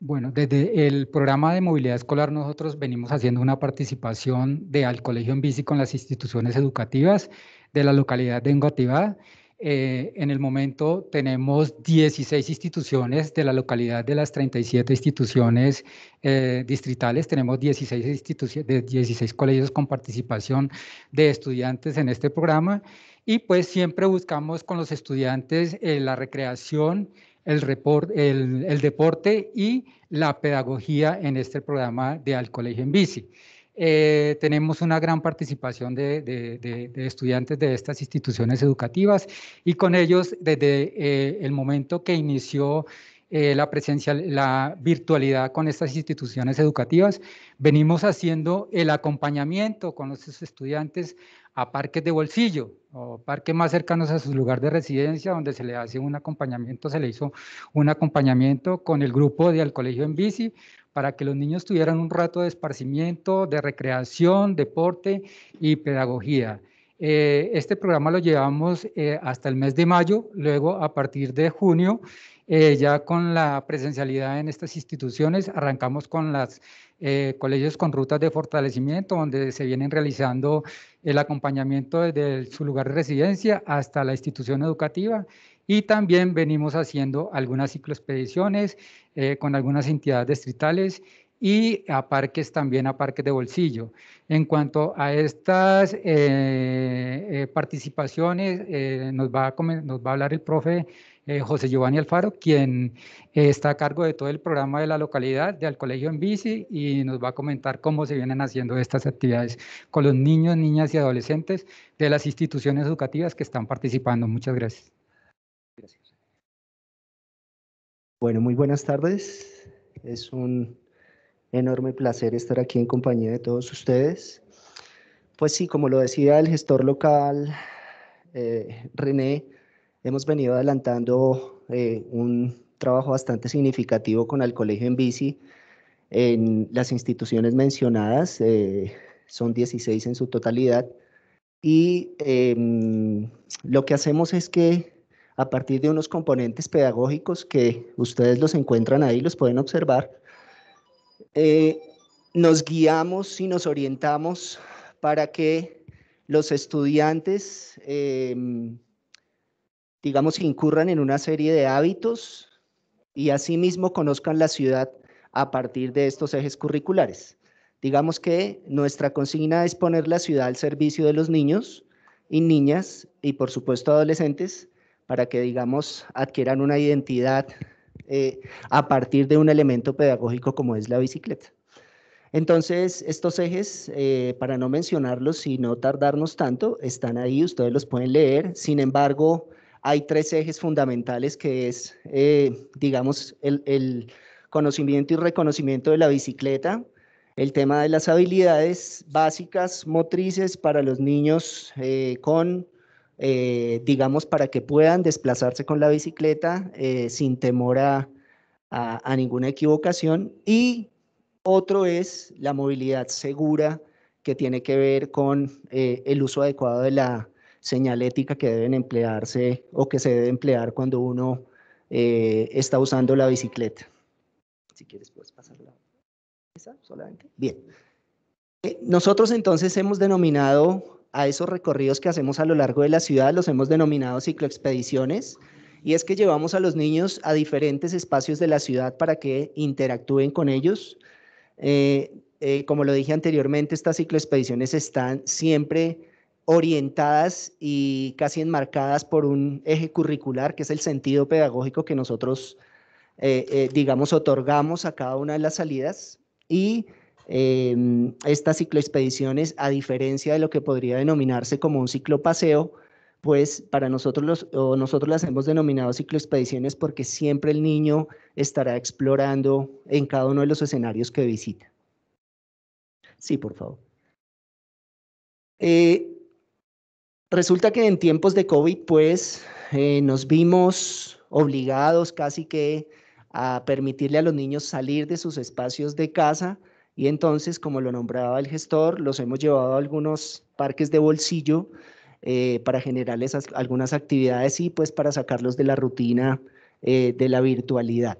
Bueno, desde el programa de movilidad escolar nosotros venimos haciendo una participación de Al Colegio en Bici con las instituciones educativas de la localidad de Engativá eh, en el momento tenemos 16 instituciones de la localidad de las 37 instituciones eh, distritales, tenemos 16, colegios con participación de estudiantes en este programa y pues siempre buscamos con los estudiantes eh, la recreación, el, el deporte y la pedagogía en este programa de Al Colegio en Bici. Eh, tenemos una gran participación de, estudiantes de estas instituciones educativas y con ellos desde eh, el momento que inició eh, la presencia, la virtualidad con estas instituciones educativas, venimos haciendo el acompañamiento con nuestros estudiantes a parques de bolsillo o parques más cercanos a su lugar de residencia, donde se le hace un acompañamiento, se le hizo un acompañamiento con el grupo de Al Colegio en Bici, para que los niños tuvieran un rato de esparcimiento, de recreación, deporte y pedagogía. Eh, este programa lo llevamos eh, hasta el mes de mayo, luego a partir de junio, eh, ya con la presencialidad en estas instituciones, arrancamos con los colegios con rutas de fortalecimiento, donde se vienen realizando el acompañamiento desde su lugar de residencia hasta la institución educativa y también venimos haciendo algunas cicloexpediciones eh, con algunas entidades distritales y a parques también, a parques de bolsillo. En cuanto a estas eh, eh, participaciones, eh, nos, va a nos va a hablar el profe José Giovanni Alfaro, quien está a cargo de todo el programa de la localidad, del colegio en bici, y nos va a comentar cómo se vienen haciendo estas actividades con los niños, niñas y adolescentes de las instituciones educativas que están participando. Muchas gracias.
Bueno, muy buenas tardes. Es un enorme placer estar aquí en compañía de todos ustedes. Pues sí, como lo decía el gestor local, eh, René, hemos venido adelantando eh, un trabajo bastante significativo con el colegio en bici en las instituciones mencionadas, eh, son 16 en su totalidad, y em, lo que hacemos es que a partir de unos componentes pedagógicos que ustedes los encuentran ahí, los pueden observar, eh, nos guiamos y nos orientamos para que los estudiantes, em, digamos, incurran en una serie de hábitos y asimismo conozcan la ciudad a partir de estos ejes curriculares. Digamos que nuestra consigna es poner la ciudad al servicio de los niños y niñas y por supuesto adolescentes para que, digamos, adquieran una identidad eh, a partir de un elemento pedagógico como es la bicicleta. Entonces, estos ejes, eh, para no mencionarlos y no tardarnos tanto, están ahí, ustedes los pueden leer. Sin embargo, hay tres ejes fundamentales que es, eh, digamos, el, conocimiento y reconocimiento de la bicicleta, el tema de las habilidades básicas motrices para los niños con eh, digamos, para que puedan desplazarse con la bicicleta eh, sin temor a, ninguna equivocación. Y otro es la movilidad segura, que tiene que ver con eh, el uso adecuado de la señalética que deben emplearse o que se debe emplear cuando uno está usando la bicicleta. Si quieres, puedes pasarla esa solamente. Bien. Nosotros entonces hemos denominado a esos recorridos que hacemos a lo largo de la ciudad, los hemos denominado cicloexpediciones, y es que llevamos a los niños a diferentes espacios de la ciudad para que interactúen con ellos. Eh, eh, como lo dije anteriormente, estas cicloexpediciones están siempre orientadas y casi enmarcadas por un eje curricular, que es el sentido pedagógico que nosotros, eh, digamos, otorgamos a cada una de las salidas. Y Em, estas cicloexpediciones, a diferencia de lo que podría denominarse como un ciclopaseo, pues para nosotros, nosotros las hemos denominado cicloexpediciones porque siempre el niño estará explorando en cada uno de los escenarios que visita. Sí, por favor. Eh, resulta que en tiempos de COVID, pues eh, nos vimos obligados casi que a permitirle a los niños salir de sus espacios de casa y entonces, como lo nombraba el gestor, los hemos llevado a algunos parques de bolsillo eh, para generarles algunas actividades y pues para sacarlos de la rutina eh, de la virtualidad.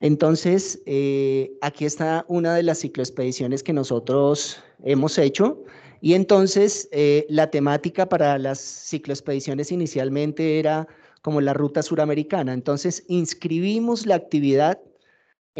Entonces, eh, aquí está una de las cicloexpediciones que nosotros hemos hecho. Y entonces, la temática para las cicloexpediciones inicialmente era como la ruta suramericana. Entonces, inscribimos la actividad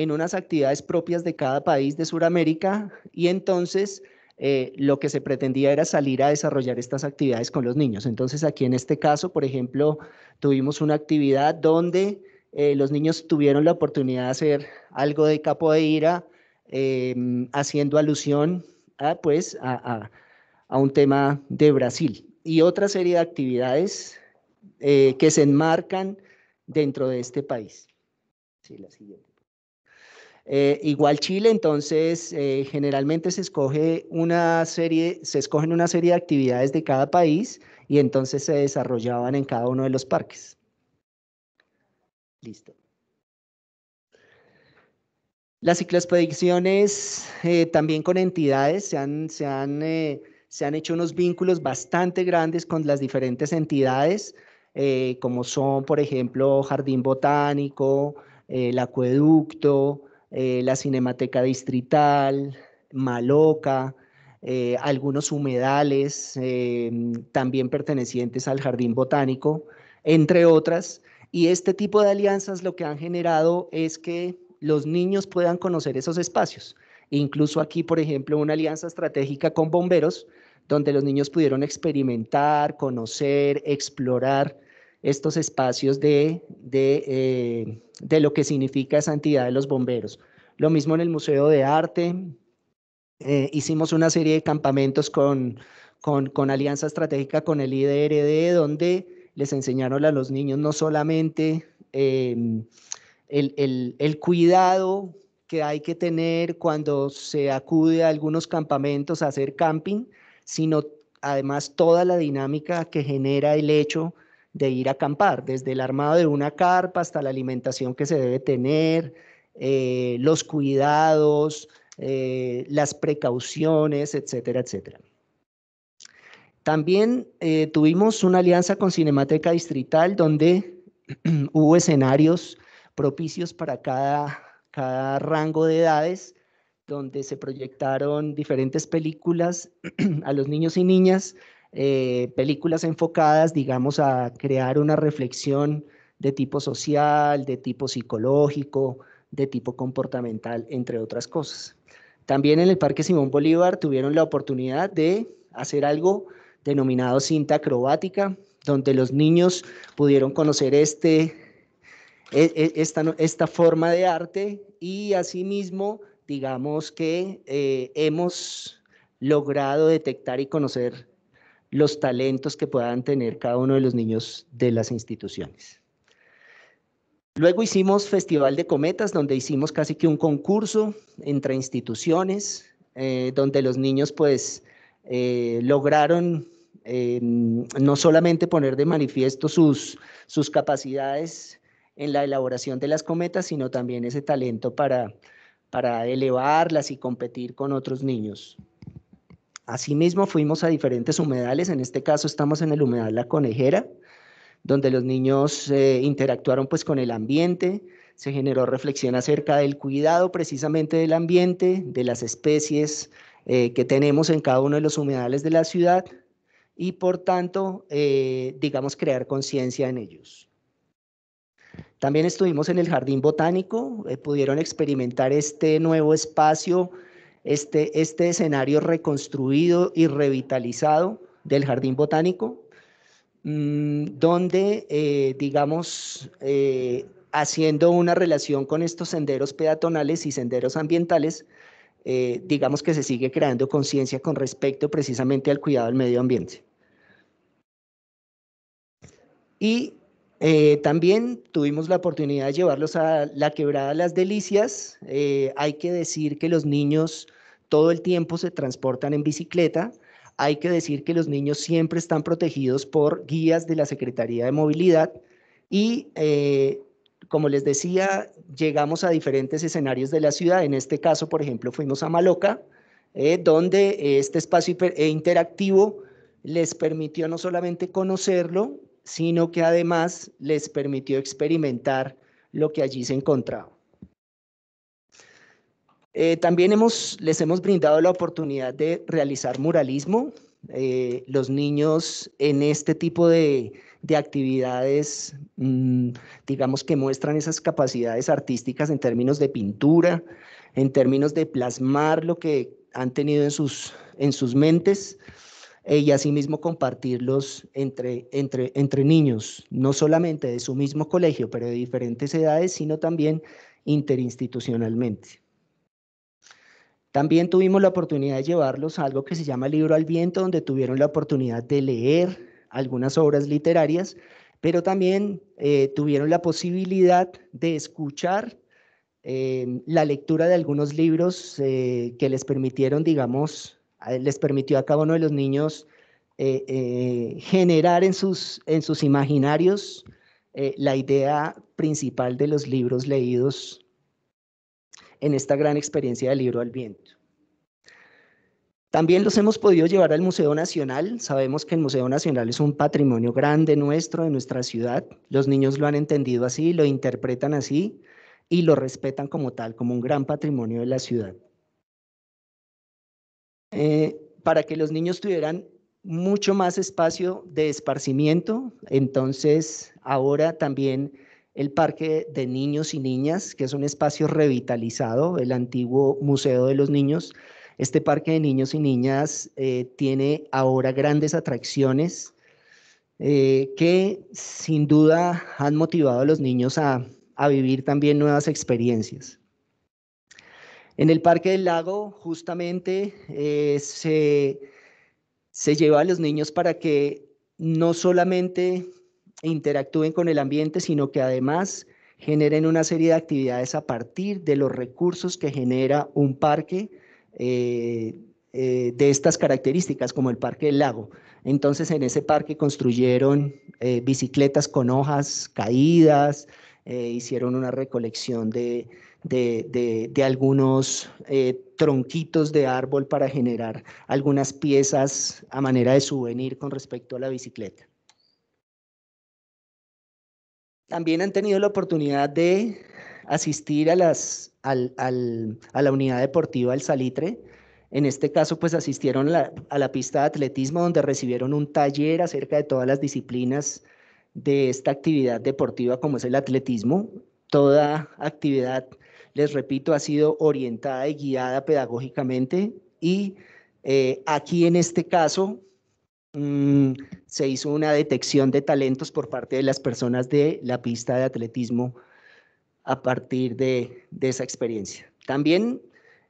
en unas actividades propias de cada país de Sudamérica y entonces eh, lo que se pretendía era salir a desarrollar estas actividades con los niños. Entonces aquí en este caso, por ejemplo, tuvimos una actividad donde eh, los niños tuvieron la oportunidad de hacer algo de capoeira, eh, haciendo alusión a, pues, a, a, a, un tema de Brasil y otra serie de actividades eh, que se enmarcan dentro de este país. Sí, la siguiente. Eh, igual Chile, entonces eh, generalmente se escoge una serie, se escogen una serie de actividades de cada país y entonces se desarrollaban en cada uno de los parques. Listo. Las ciclospediciones, eh, también con entidades eh, se han, hecho unos vínculos bastante grandes con las diferentes entidades, como son, por ejemplo, Jardín Botánico, el Acueducto, eh, la Cinemateca Distrital, Maloca, eh, algunos humedales eh, también pertenecientes al Jardín Botánico, entre otras. Y este tipo de alianzas lo que han generado es que los niños puedan conocer esos espacios. Incluso aquí, por ejemplo, una alianza estratégica con bomberos, donde los niños pudieron experimentar, conocer, explorar estos espacios de, de, eh, de lo que significa esa entidad de los bomberos. Lo mismo en el Museo de Arte. Eh, hicimos una serie de campamentos con, con, Alianza Estratégica con el IDRD, donde les enseñaron a los niños no solamente em, el, el cuidado que hay que tener cuando se acude a algunos campamentos a hacer camping, sino además toda la dinámica que genera el hecho de ir a acampar, desde el armado de una carpa hasta la alimentación que se debe tener, eh, los cuidados, eh, las precauciones, etcétera, etcétera. También eh, tuvimos una alianza con Cinemateca Distrital donde hubo escenarios propicios para cada, cada rango de edades, donde se proyectaron diferentes películas a los niños y niñas eh, películas enfocadas, digamos, a crear una reflexión de tipo social, de tipo psicológico, de tipo comportamental, entre otras cosas. También en el Parque Simón Bolívar tuvieron la oportunidad de hacer algo denominado cinta acrobática, donde los niños pudieron conocer este, e, e, esta, esta forma de arte y asimismo, digamos que eh, hemos logrado detectar y conocer los talentos que puedan tener cada uno de los niños de las instituciones. Luego hicimos Festival de Cometas, donde hicimos casi que un concurso entre instituciones, eh, donde los niños pues eh, lograron em, no solamente poner de manifiesto sus, sus capacidades en la elaboración de las cometas, sino también ese talento para, para elevarlas y competir con otros niños. Asimismo, fuimos a diferentes humedales, en este caso estamos en el humedal La Conejera, donde los niños eh, interactuaron pues con el ambiente, se generó reflexión acerca del cuidado precisamente del ambiente, de las especies eh, que tenemos en cada uno de los humedales de la ciudad y por tanto, eh, digamos, crear conciencia en ellos. También estuvimos en el Jardín Botánico, pudieron experimentar este nuevo espacio este, este, escenario reconstruido y revitalizado del jardín botánico, mm, donde, eh, digamos, eh, haciendo una relación con estos senderos peatonales y senderos ambientales, eh, digamos que se sigue creando conciencia con respecto precisamente al cuidado del medio ambiente. Y eh, también tuvimos la oportunidad de llevarlos a la quebrada Las Delicias. Eh, hay que decir que los niños todo el tiempo se transportan en bicicleta. Hay que decir que los niños siempre están protegidos por guías de la Secretaría de Movilidad. Y eh, como les decía, llegamos a diferentes escenarios de la ciudad. En este caso, por ejemplo, fuimos a Maloca, donde este espacio interactivo les permitió no solamente conocerlo, sino que además les permitió experimentar lo que allí se encontraba. Eh, también les hemos brindado la oportunidad de realizar muralismo. Eh, los niños en este tipo de, actividades, mm, digamos que muestran esas capacidades artísticas en términos de pintura, en términos de plasmar lo que han tenido en sus, en sus mentes. Eh, y asimismo compartirlos entre, entre, entre niños, no solamente de su mismo colegio, pero de diferentes edades, sino también interinstitucionalmente. También tuvimos la oportunidad de llevarlos a algo que se llama Libro al Viento, donde tuvieron la oportunidad de leer algunas obras literarias, pero también eh, tuvieron la posibilidad de escuchar eh, la lectura de algunos libros que les permitieron, digamos, les permitió a cada uno de los niños eh, eh, generar en sus, en sus imaginarios eh, la idea principal de los libros leídos en esta gran experiencia del libro al viento. También los hemos podido llevar al Museo Nacional. Sabemos que el Museo Nacional es un patrimonio grande nuestro, de nuestra ciudad. Los niños lo han entendido así, lo interpretan así y lo respetan como tal, como un gran patrimonio de la ciudad. Eh, para que los niños tuvieran mucho más espacio de esparcimiento. Entonces, ahora también el parque de niños y niñas, que es un espacio revitalizado, el antiguo Museo de los Niños. Este parque de niños y niñas eh, tiene ahora grandes atracciones eh, que sin duda han motivado a los niños a vivir también nuevas experiencias. En el Parque del Lago justamente eh, se, lleva a los niños para que no solamente interactúen con el ambiente, sino que además generen una serie de actividades a partir de los recursos que genera un parque eh, eh, de estas características, como el Parque del Lago. Entonces, en ese parque construyeron bicicletas con hojas caídas, hicieron una recolección de, de, algunos eh, tronquitos de árbol para generar algunas piezas a manera de souvenir con respecto a la bicicleta. También han tenido la oportunidad de asistir a, las, a la unidad deportiva El Salitre, en este caso, pues asistieron a la pista de atletismo donde recibieron un taller acerca de todas las disciplinas de esta actividad deportiva como es el atletismo. Toda actividad les repito, ha sido orientada y guiada pedagógicamente y eh, aquí en este caso mm, se hizo una detección de talentos por parte de las personas de la pista de atletismo a partir de, de esa experiencia. También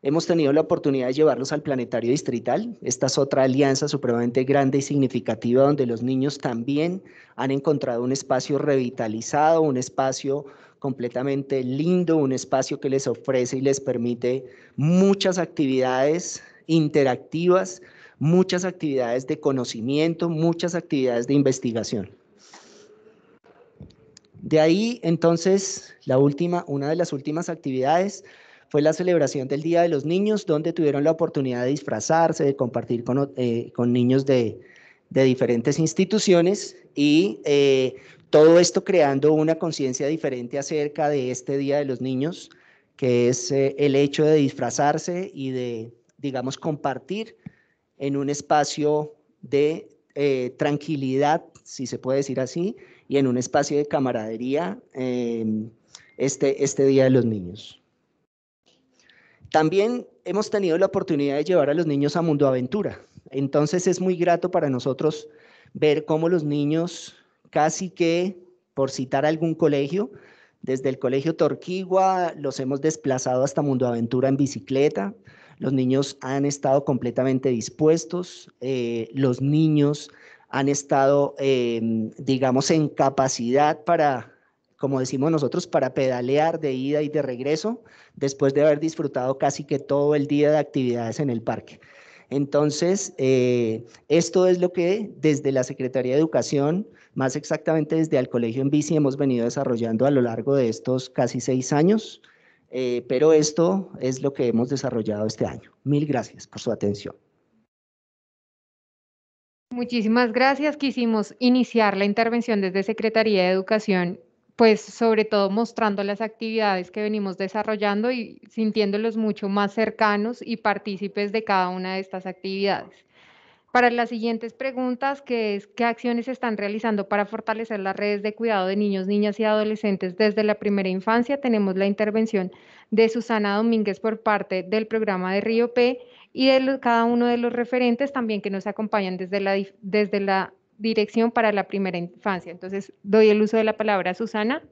hemos tenido la oportunidad de llevarlos al Planetario Distrital. Esta es otra alianza supremamente grande y significativa donde los niños también han encontrado un espacio revitalizado, un espacio completamente lindo, un espacio que les ofrece y les permite muchas actividades interactivas, muchas actividades de conocimiento, muchas actividades de investigación. De ahí, entonces, la última, una de las últimas actividades fue la celebración del Día de los Niños, donde tuvieron la oportunidad de disfrazarse, de compartir con, eh, niños de, diferentes instituciones y eh, todo esto creando una conciencia diferente acerca de este Día de los Niños, que es eh, el hecho de disfrazarse y de, digamos, compartir en un espacio de eh, tranquilidad, si se puede decir así, y en un espacio de camaradería em, este, este Día de los Niños. También hemos tenido la oportunidad de llevar a los niños a Mundo Aventura. Entonces es muy grato para nosotros ver cómo los niños casi que, por citar algún colegio, desde el colegio Torquigua los hemos desplazado hasta Mundo Aventura en bicicleta. Los niños han estado completamente dispuestos. Eh, los niños han estado, em, digamos, en capacidad para, como decimos nosotros, para pedalear de ida y de regreso, después de haber disfrutado casi que todo el día de actividades en el parque. Entonces, eh, esto es lo que desde la Secretaría de Educación más exactamente desde el Colegio en Bici hemos venido desarrollando a lo largo de estos casi seis años, eh, pero esto es lo que hemos desarrollado este año. Mil gracias por su atención.
Muchísimas gracias. Quisimos iniciar la intervención desde Secretaría de Educación, pues sobre todo mostrando las actividades que venimos desarrollando y sintiéndolos mucho más cercanos y partícipes de cada una de estas actividades para las siguientes preguntas, que es qué acciones se están realizando para fortalecer las redes de cuidado de niños, niñas y adolescentes desde la primera infancia, tenemos la intervención de Susana Domínguez por parte del programa de Río P y de cada uno de los referentes también que nos acompañan desde la, desde la dirección para la primera infancia. Entonces, doy el uso de la palabra a Susana.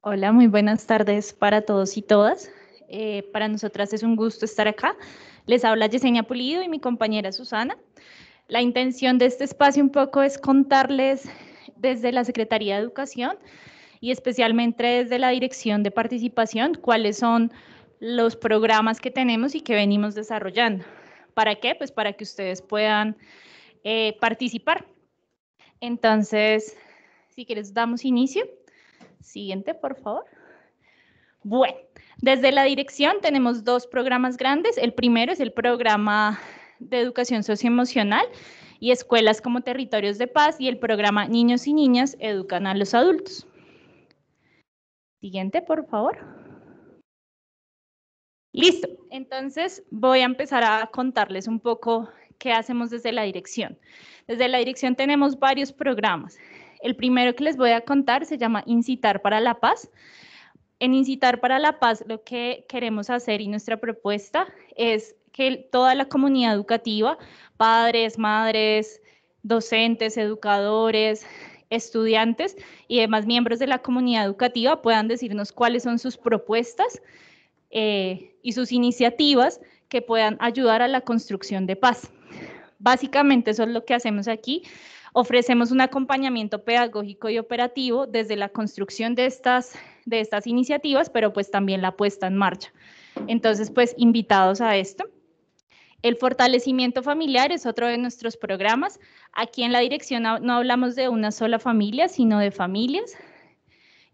Hola, muy buenas tardes para todos y todas. Eh, para nosotras es un gusto estar acá. Les habla Yesenia Pulido y mi compañera Susana. La intención de este espacio un poco es contarles desde la Secretaría de Educación y especialmente desde la Dirección de Participación cuáles son los programas que tenemos y que venimos desarrollando. ¿Para qué? Pues para que ustedes puedan eh, participar. Entonces, si quieres, damos inicio. Siguiente, por favor. Bueno, desde la dirección tenemos dos programas grandes. El primero es el programa de educación socioemocional y escuelas como territorios de paz y el programa Niños y Niñas Educan a los Adultos. Siguiente, por favor. Listo, entonces voy a empezar a contarles un poco qué hacemos desde la dirección. Desde la dirección tenemos varios programas. El primero que les voy a contar se llama Incitar para la Paz. En Incitar para la Paz lo que queremos hacer y nuestra propuesta es que toda la comunidad educativa, padres, madres, docentes, educadores, estudiantes y demás miembros de la comunidad educativa puedan decirnos cuáles son sus propuestas eh, y sus iniciativas que puedan ayudar a la construcción de paz. Básicamente eso es lo que hacemos aquí. Ofrecemos un acompañamiento pedagógico y operativo desde la construcción de estas, de estas iniciativas, pero pues también la puesta en marcha. Entonces, pues invitados a esto. El fortalecimiento familiar es otro de nuestros programas. Aquí en la dirección no hablamos de una sola familia, sino de familias.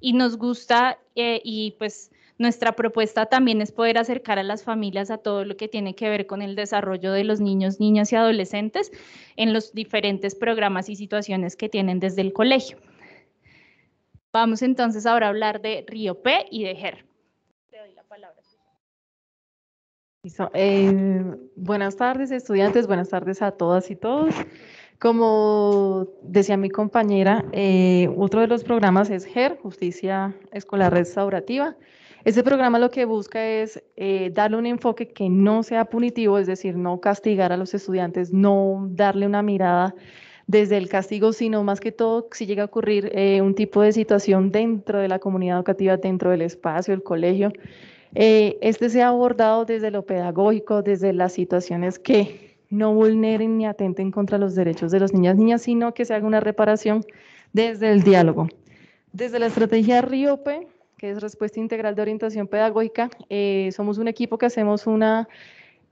Y nos gusta eh, y pues nuestra propuesta también es poder acercar a las familias a todo lo que tiene que ver con el desarrollo de los niños, niñas y adolescentes en los diferentes programas y situaciones que tienen desde el colegio. Vamos entonces ahora a hablar de Río P y de GER. la palabra. Eh,
buenas tardes estudiantes, buenas tardes a todas y todos. Como decía mi compañera, eh, otro de los programas es GER, Justicia Escolar Restaurativa. Este programa lo que busca es eh, darle un enfoque que no sea punitivo, es decir, no castigar a los estudiantes, no darle una mirada desde el castigo, sino más que todo si llega a ocurrir eh, un tipo de situación dentro de la comunidad educativa, dentro del espacio, el colegio. Eh, este se ha abordado desde lo pedagógico, desde las situaciones que no vulneren ni atenten contra los derechos de las niñas y niñas, sino que se haga una reparación desde el diálogo. Desde la estrategia RIOPE, es Respuesta Integral de Orientación Pedagógica. Eh, somos un equipo que hacemos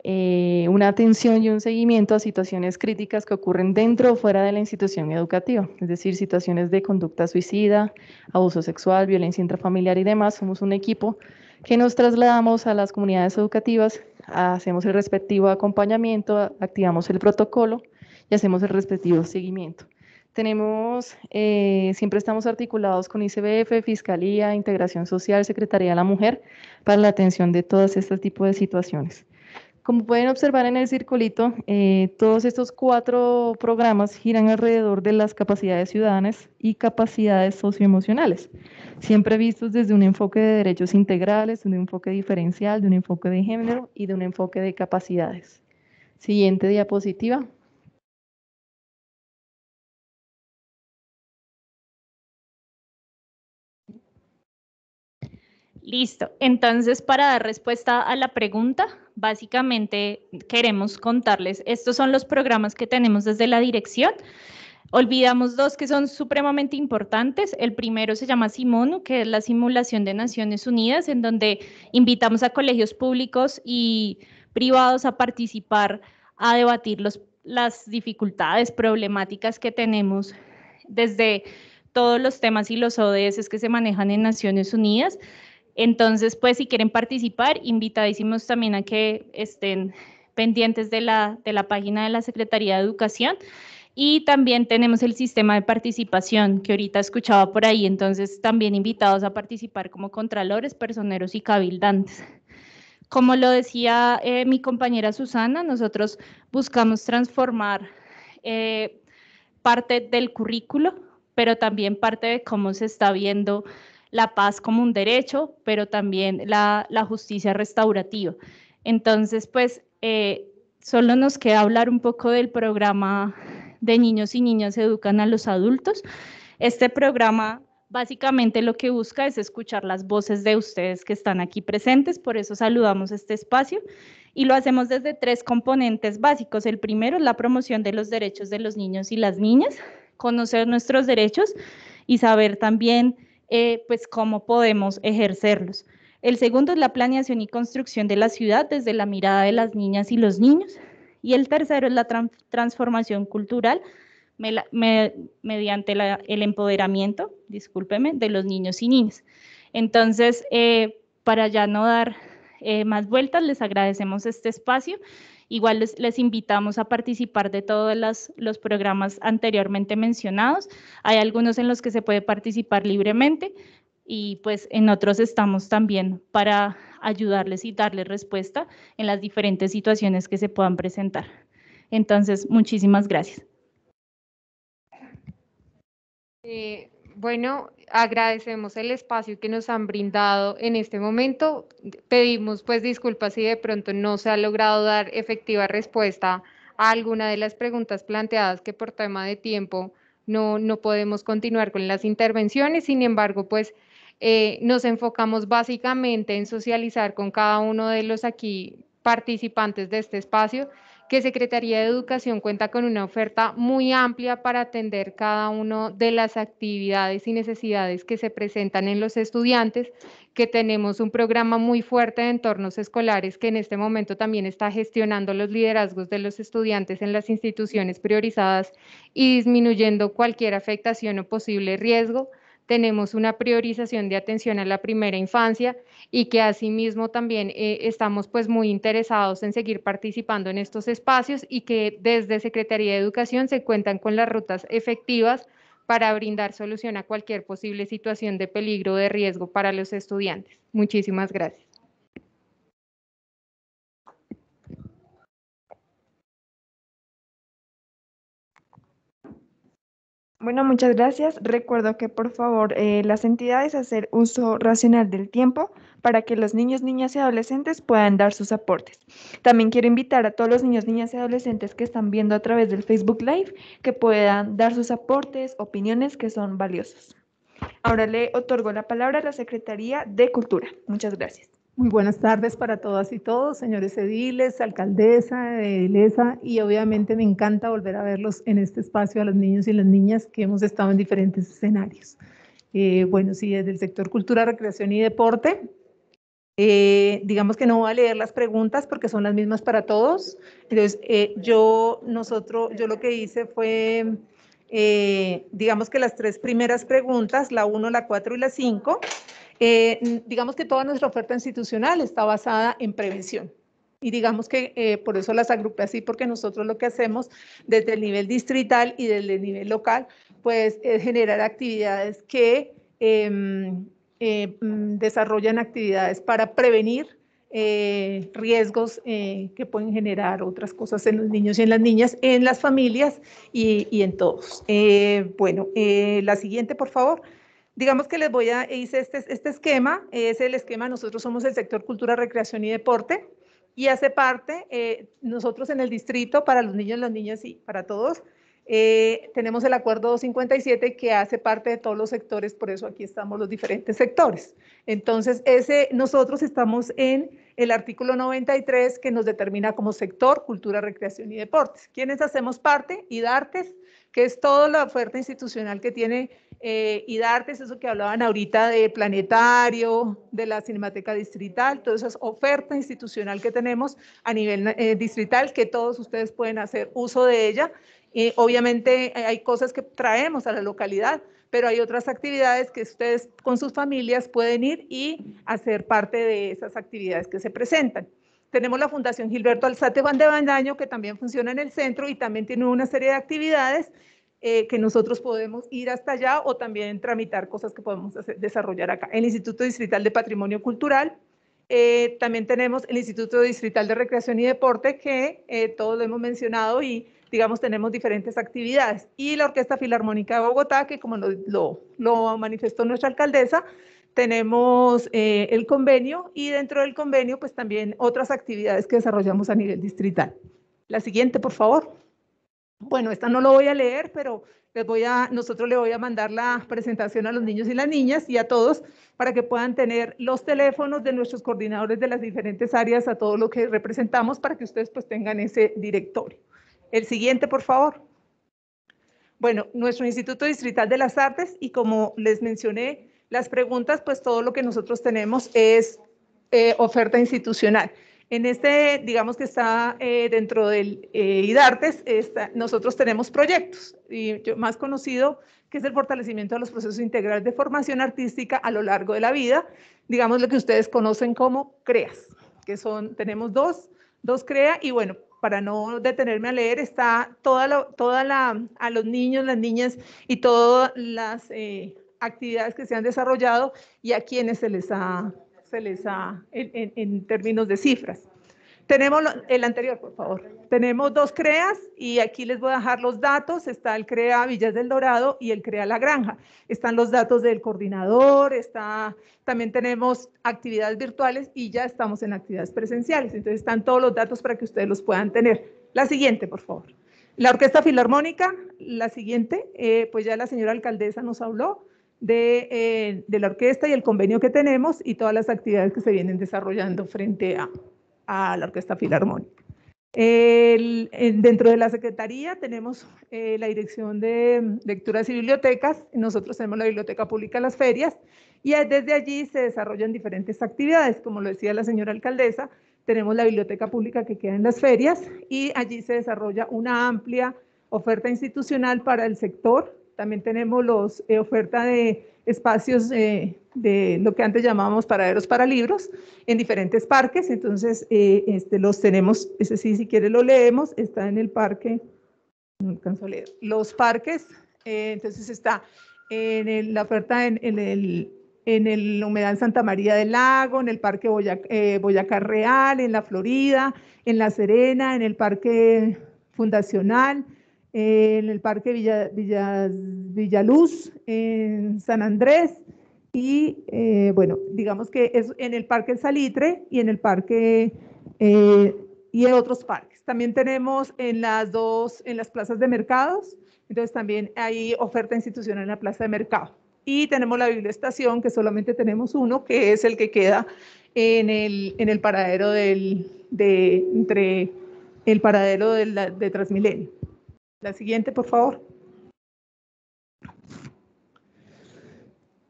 eh, una atención y un seguimiento a situaciones críticas que ocurren dentro o fuera de la institución educativa, es decir, situaciones de conducta suicida, abuso sexual, violencia intrafamiliar y demás. Somos un equipo que nos trasladamos a las comunidades educativas, hacemos el respectivo acompañamiento, activamos el protocolo y hacemos el respectivo seguimiento. Tenemos, eh, siempre estamos articulados con ICBF, Fiscalía, Integración Social, Secretaría de la Mujer, para la atención de todos estos tipos de situaciones. Como pueden observar en el circulito, eh, todos estos cuatro programas giran alrededor de las capacidades ciudadanas y capacidades socioemocionales, siempre vistos desde un enfoque de derechos integrales, de un enfoque diferencial, de un enfoque de género y de un enfoque de capacidades. Siguiente diapositiva.
Listo. Entonces, para dar respuesta a la pregunta, básicamente queremos contarles, estos son los programas que tenemos desde la dirección. Olvidamos dos que son supremamente importantes. El primero se llama Simonu, que es la simulación de Naciones Unidas, en donde invitamos a colegios públicos y privados a participar, a debatir las dificultades, problemáticas que tenemos desde todos los temas y los ODS que se manejan en Naciones Unidas entonces, pues si quieren participar, invitadísimos también a que estén pendientes de la, de la página de la Secretaría de Educación. Y también tenemos el sistema de participación que ahorita escuchaba por ahí, entonces también invitados a participar como contralores, personeros y cabildantes. Como lo decía eh, mi compañera Susana, nosotros buscamos transformar eh, parte del currículo, pero también parte de cómo se está viendo la paz como un derecho, pero también la, justicia restaurativa. Entonces, pues, eh, solo nos queda hablar un poco del programa de niños y niñas educan a los adultos. Este programa básicamente lo que busca es escuchar las voces de ustedes que están aquí presentes, por eso saludamos este espacio y lo hacemos desde tres componentes básicos. El primero es la promoción de los derechos de los niños y las niñas, conocer nuestros derechos y saber también eh, pues cómo podemos ejercerlos. El segundo es la planeación y construcción de la ciudad desde la mirada de las niñas y los niños. Y el tercero es la transformación cultural mediante el empoderamiento, discúlpeme, de los niños y niñas. Entonces, eh, para ya no dar eh, más vueltas, les agradecemos este espacio Igual les, invitamos a participar de todos los, programas anteriormente mencionados. Hay algunos en los que se puede participar libremente y pues en otros estamos también para ayudarles y darles respuesta en las diferentes situaciones que se puedan presentar. Entonces, muchísimas gracias.
Eh, bueno, agradecemos el espacio que nos han brindado en este momento. Pedimos pues disculpas si de pronto no se ha logrado dar efectiva respuesta a alguna de las preguntas planteadas que por tema de tiempo no, podemos continuar con las intervenciones. Sin embargo, pues eh, nos enfocamos básicamente en socializar con cada uno de los aquí participantes de este espacio que Secretaría de Educación cuenta con una oferta muy amplia para atender cada una de las actividades y necesidades que se presentan en los estudiantes, que tenemos un programa muy fuerte de entornos escolares que en este momento también está gestionando los liderazgos de los estudiantes en las instituciones priorizadas y disminuyendo cualquier afectación o posible riesgo tenemos una priorización de atención a la primera infancia y que asimismo también eh, estamos pues muy interesados en seguir participando en estos espacios y que desde Secretaría de Educación se cuentan con las rutas efectivas para brindar solución a cualquier posible situación de peligro o de riesgo para los estudiantes. Muchísimas gracias.
Bueno, muchas gracias. Recuerdo que por favor eh, las entidades hacer uso racional del tiempo para que los niños, niñas y adolescentes puedan dar sus aportes. También quiero invitar a todos los niños, niñas y adolescentes que están viendo a través del Facebook Live que puedan dar sus aportes, opiniones que son valiosos. Ahora le otorgo la palabra a la Secretaría de Cultura. Muchas gracias. Muy buenas tardes para todas y todos, señores ediles, alcaldesa
Edilesa, y obviamente me encanta volver a verlos en este espacio a los niños y las niñas que hemos estado en diferentes escenarios. Eh, bueno, sí, desde el sector cultura, recreación y deporte. Eh, digamos que no voy a leer las preguntas porque son las mismas para todos. Entonces, eh, yo, nosotros, yo lo que hice fue, digamos que las tres primeras preguntas, la 1, la 4 y la 5, eh, digamos que toda nuestra oferta institucional está basada en prevención. Y digamos que eh, por eso las agrupe así, porque nosotros lo que hacemos desde el nivel distrital y desde el nivel local, pues es generar actividades que em, eh, mm, desarrollan actividades para prevenir riesgos que pueden generar otras cosas en los niños y en las niñas, en las familias y, y en todos. bueno, la siguiente, por favor. Digamos que les voy a, e hice este, este esquema, es el esquema, nosotros somos el sector cultura, recreación y deporte, y hace parte, eh, nosotros en el distrito, para los niños, las niñas y para todos, eh, tenemos el acuerdo 257 que hace parte de todos los sectores, por eso aquí estamos los diferentes sectores. Entonces, ese, nosotros estamos en el artículo 93 que nos determina como sector cultura, recreación y deportes. ¿Quiénes hacemos parte? IDARTES, que es toda la oferta institucional que tiene eh, IDARTES, eso que hablaban ahorita de Planetario, de la Cinemateca Distrital, toda esa oferta institucional que tenemos a nivel eh, distrital, que todos ustedes pueden hacer uso de ella. y obviamente eh, hay cosas que traemos a la localidad, pero hay otras actividades que ustedes con sus familias pueden ir y hacer parte de esas actividades que se presentan. Tenemos la Fundación Gilberto Alzate Van de Bandaño, que también funciona en el centro y también tiene una serie de actividades eh, que nosotros podemos ir hasta allá o también tramitar cosas que podemos desarrollar acá. El Instituto Distrital de Patrimonio Cultural, eh, también tenemos el Instituto Distrital de Recreación y Deporte, que eh, todos lo hemos mencionado y, digamos, tenemos diferentes actividades. Y la Orquesta Filarmónica de Bogotá, que como lo, lo, lo manifestó nuestra alcaldesa, tenemos eh, el convenio y dentro del convenio, pues también otras actividades que desarrollamos a nivel distrital. La siguiente, por favor. Bueno, esta no lo voy a leer, pero les voy a, nosotros le voy a mandar la presentación a los niños y las niñas y a todos para que puedan tener los teléfonos de nuestros coordinadores de las diferentes áreas a todo lo que representamos para que ustedes pues tengan ese directorio. El siguiente, por favor. Bueno, nuestro Instituto Distrital de las Artes y como les mencioné, las preguntas, pues todo lo que nosotros tenemos es eh, oferta institucional. En este, digamos que está eh, dentro del eh, IDARTES, nosotros tenemos proyectos, y más conocido que es el fortalecimiento de los procesos integrales de formación artística a lo largo de la vida, digamos lo que ustedes conocen como CREAS, que son, tenemos dos, dos CREA, y bueno, para no detenerme a leer, está toda toda la, a los niños, las niñas y todas las eh, actividades que se han desarrollado y a quienes se les ha, se les ha en, términos de cifras. Tenemos el anterior, por favor. Tenemos dos CREAS y aquí les voy a dejar los datos. Está el CREA Villas del Dorado y el CREA La Granja. Están los datos del coordinador, está, también tenemos actividades virtuales y ya estamos en actividades presenciales. Entonces están todos los datos para que ustedes los puedan tener. La siguiente, por favor. La Orquesta Filarmónica, la siguiente, eh, pues ya la señora alcaldesa nos habló. Eh, de, la orquesta y el convenio que tenemos y todas las actividades que se vienen desarrollando frente a, la Orquesta Filarmónica. dentro de la Secretaría tenemos eh, la Dirección de Lecturas y Bibliotecas, nosotros tenemos la Biblioteca Pública Las Ferias y desde allí se desarrollan diferentes actividades, como lo decía la señora alcaldesa, tenemos la Biblioteca Pública que queda en las ferias y allí se desarrolla una amplia oferta institucional para el sector también tenemos los eh, oferta de espacios eh, de lo que antes llamábamos paraderos para libros en diferentes parques. Entonces, eh, este, los tenemos, ese sí, si quiere lo leemos, está en el parque, no alcanzo a leer, los parques, entonces está en la oferta en, el en el Humedal Santa María del Lago, en el Parque Boyacá Real, en la Florida, en La Serena, en el Parque Fundacional, en el Parque Villaluz, en San Andrés y, eh, bueno, digamos que es en el Parque Salitre y en el Parque eh, y en otros parques. También tenemos en las dos, en las plazas de mercados, entonces también hay oferta institucional en la plaza de mercado. Y tenemos la estación, que solamente tenemos uno, que es el que queda en el, en el paradero del, de, entre el paradero de Transmilenio. La siguiente, por favor.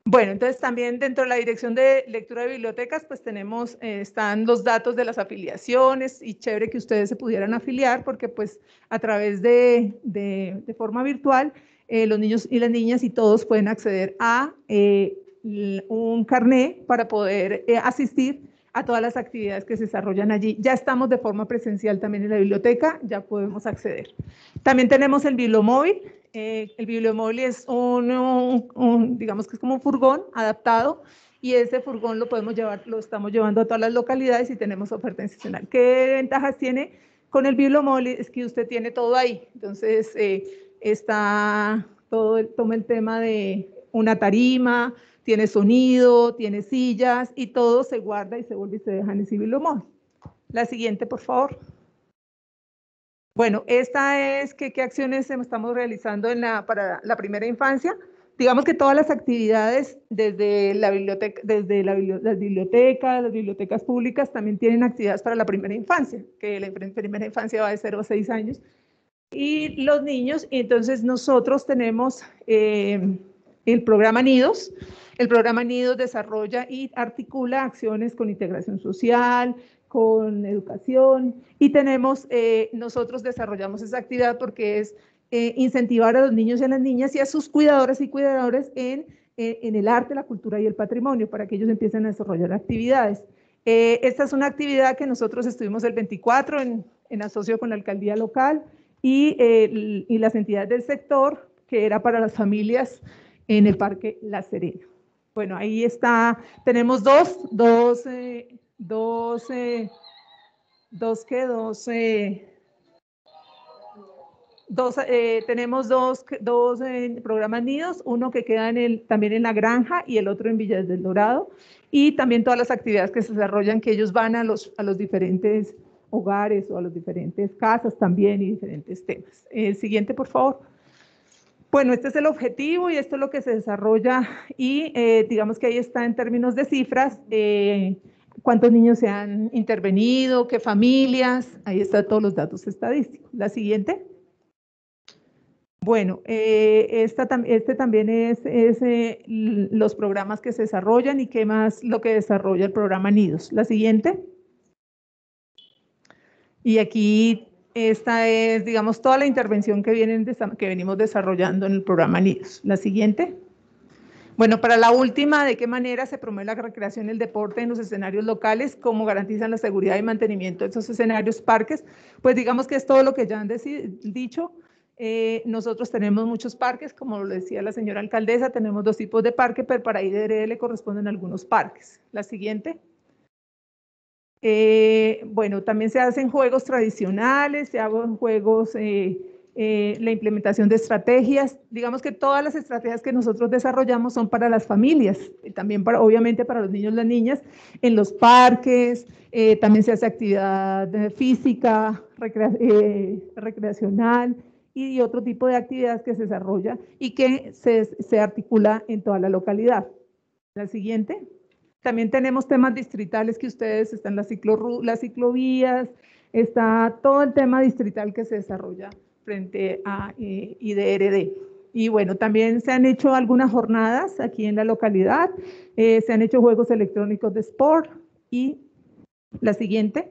Bueno, entonces también dentro de la dirección de lectura de bibliotecas, pues tenemos, eh, están los datos de las afiliaciones y chévere que ustedes se pudieran afiliar porque pues a través de, de, forma virtual eh, los niños y las niñas y todos pueden acceder a eh, un carné para poder asistir a todas las actividades que se desarrollan allí. Ya estamos de forma presencial también en la biblioteca, ya podemos acceder. También tenemos el bibliomóvil. Eh, el bibliomóvil es un, digamos que es como un furgón adaptado y ese furgón lo podemos llevar, lo estamos llevando a todas las localidades y tenemos oferta institucional. ¿Qué ventajas tiene con el bibliomóvil? Es que usted tiene todo ahí. Entonces, eh, está todo, toma el tema de una tarima, tiene sonido, tiene sillas y todo se guarda y se vuelve y se deja en el civil móvil. La siguiente, por favor. Bueno, esta es qué acciones estamos realizando en la, para la primera infancia. Digamos que todas las actividades desde, la biblioteca, desde las bibliotecas, las bibliotecas públicas también tienen actividades para la primera infancia, que la primera infancia va de 0 a 6 años. Y los niños, entonces nosotros tenemos... Eh, el programa Nidos. El programa Nidos desarrolla y articula acciones con integración social, con educación y tenemos, eh, nosotros desarrollamos esa actividad porque es eh, incentivar a los niños y a las niñas y a sus cuidadores y cuidadores en, en el arte, la cultura y el patrimonio para que ellos empiecen a desarrollar actividades. Eh, esta es una actividad que nosotros estuvimos el 24 en, en asocio con la alcaldía local y, y las entidades del sector, que era para las familias en el Parque La Serena. Bueno, ahí está, tenemos dos, dos, eh, dos, eh, dos que dos, eh, tenemos dos, dos programas nidos, uno que queda en el, también en la granja y el otro en Villas del Dorado, y también todas las actividades que se desarrollan, que ellos van a los, a los diferentes hogares o a las diferentes casas también y diferentes temas. El siguiente, por favor bueno, este es el objetivo y esto es lo que se desarrolla y eh, digamos que ahí está en términos de cifras, eh, cuántos niños se han intervenido, qué familias, ahí están todos los datos estadísticos. La siguiente. Bueno, eh, este también es, es los programas que se desarrollan y qué más lo que desarrolla el programa NIDOS. La siguiente. Y aquí esta es, digamos, toda la intervención que, venimos desarrollando en el programa NIDOS. La siguiente. Bueno, para la última, ¿de qué manera se promueve la recreación y el deporte en los escenarios locales? ¿Cómo garantizan la seguridad y mantenimiento de esos escenarios, parques? Pues digamos que es todo lo que ya han dicho. Eh, nosotros tenemos muchos parques, como lo decía la señora alcaldesa, tenemos dos tipos de parque, pero para IDRL corresponden algunos parques. La siguiente. Eh, bueno, también se hacen juegos tradicionales, se hacen juegos, eh, eh, la implementación de estrategias. Digamos que todas las estrategias que nosotros desarrollamos son para las familias, también para, obviamente para los niños y las niñas, en los parques, también se hace actividad física, recreacional y otro tipo de actividades que se desarrolla y que se, se articula en toda la localidad. La siguiente. También tenemos temas distritales que ustedes están las, las ciclovías, está todo el tema distrital que se desarrolla frente a eh, IDRD. Y bueno, también se han hecho algunas jornadas aquí en la localidad, eh, se han hecho juegos electrónicos de sport y la siguiente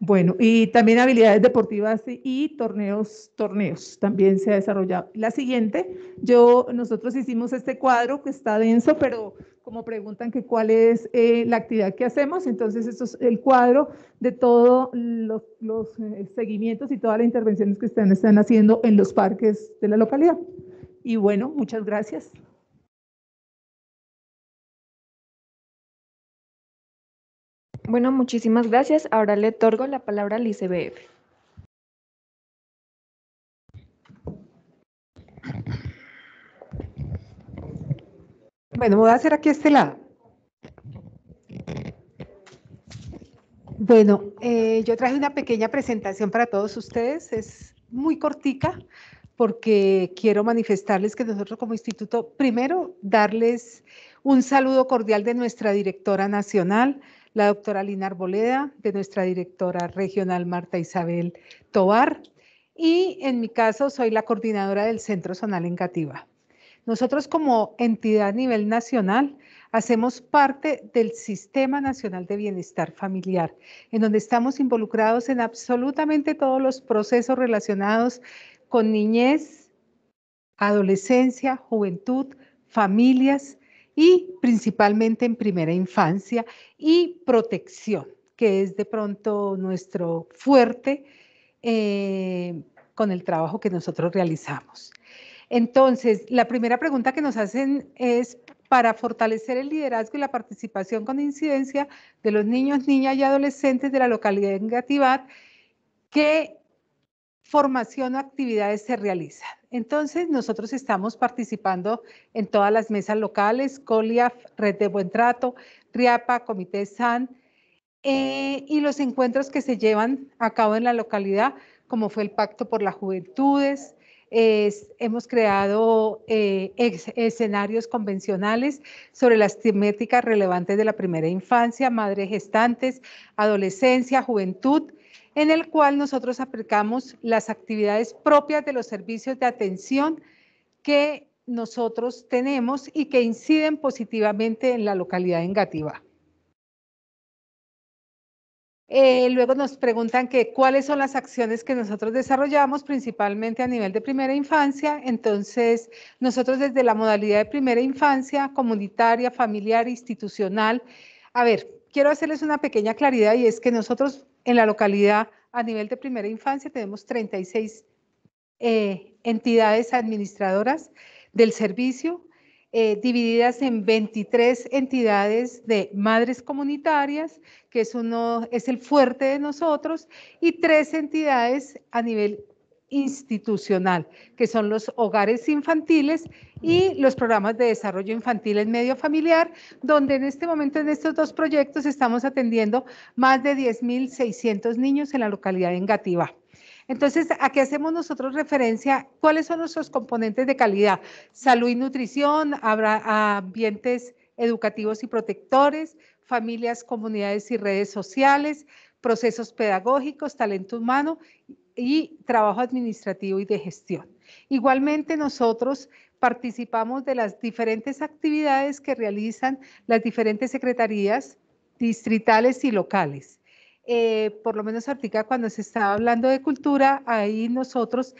bueno, y también habilidades deportivas y torneos, torneos también se ha desarrollado. La siguiente, yo, nosotros hicimos este cuadro que está denso, pero como preguntan que cuál es eh, la actividad que hacemos, entonces esto es el cuadro de todos los, eh, seguimientos y todas las intervenciones que están, están haciendo en los parques de la localidad. Y bueno, muchas gracias.
Bueno, muchísimas gracias. Ahora le otorgo la palabra al
ICBF. Bueno, voy a hacer aquí este lado. Bueno, eh, yo traje una pequeña presentación para todos ustedes. Es muy cortica porque quiero manifestarles que nosotros como instituto, primero, darles un saludo cordial de nuestra directora nacional, la doctora Lina Arboleda, de nuestra directora regional Marta Isabel Tobar, y en mi caso soy la coordinadora del Centro Zonal en Cativa Nosotros como entidad a nivel nacional hacemos parte del Sistema Nacional de Bienestar Familiar, en donde estamos involucrados en absolutamente todos los procesos relacionados con niñez, adolescencia, juventud, familias, y principalmente en primera infancia y protección, que es de pronto nuestro fuerte eh, con el trabajo que nosotros realizamos. Entonces, la primera pregunta que nos hacen es para fortalecer el liderazgo y la participación con incidencia de los niños, niñas y adolescentes de la localidad de Engativá, ¿qué formación o actividades se realizan. Entonces, nosotros estamos participando en todas las mesas locales, COLIAF, Red de Buen Trato, RIAPA, Comité SAN, eh, y los encuentros que se llevan a cabo en la localidad, como fue el Pacto por las Juventudes. hemos creado eh, escenarios convencionales sobre las temáticas relevantes de la primera infancia, madres gestantes, adolescencia, juventud, en el cual nosotros aplicamos las actividades propias de los servicios de atención que nosotros tenemos y que inciden positivamente en la localidad engativa. Eh, luego nos preguntan que cuáles son las acciones que nosotros desarrollamos, principalmente a nivel de primera infancia. Entonces, nosotros desde la modalidad de primera infancia, comunitaria, familiar, institucional. A ver, quiero hacerles una pequeña claridad y es que nosotros en la localidad a nivel de primera infancia tenemos 36 eh, entidades administradoras del servicio, eh, divididas en 23 entidades de madres comunitarias, que es, es el fuerte de nosotros, y tres entidades a nivel institucional, que son los hogares infantiles y los programas de desarrollo infantil en medio familiar, donde en este momento en estos dos proyectos estamos atendiendo más de 10.600 niños en la localidad de Engativá. Entonces, ¿a qué hacemos nosotros referencia? ¿Cuáles son nuestros componentes de calidad? Salud y nutrición, ambientes educativos y protectores, familias, comunidades y redes sociales, procesos pedagógicos, talento humano y trabajo administrativo y de gestión. Igualmente nosotros participamos de las diferentes actividades que realizan las diferentes secretarías distritales y locales. Eh, por lo menos Artica, cuando se estaba hablando de cultura, ahí nosotros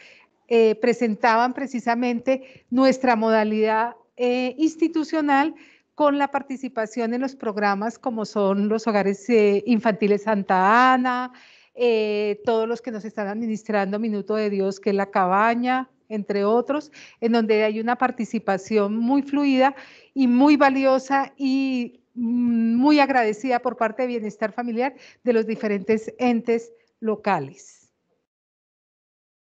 eh, presentaban precisamente nuestra modalidad eh, institucional con la participación en los programas como son los hogares eh, infantiles Santa Ana, eh, todos los que nos están administrando Minuto de Dios, que es la cabaña, entre otros, en donde hay una participación muy fluida y muy valiosa y mm, muy agradecida por parte de Bienestar Familiar de los diferentes entes locales.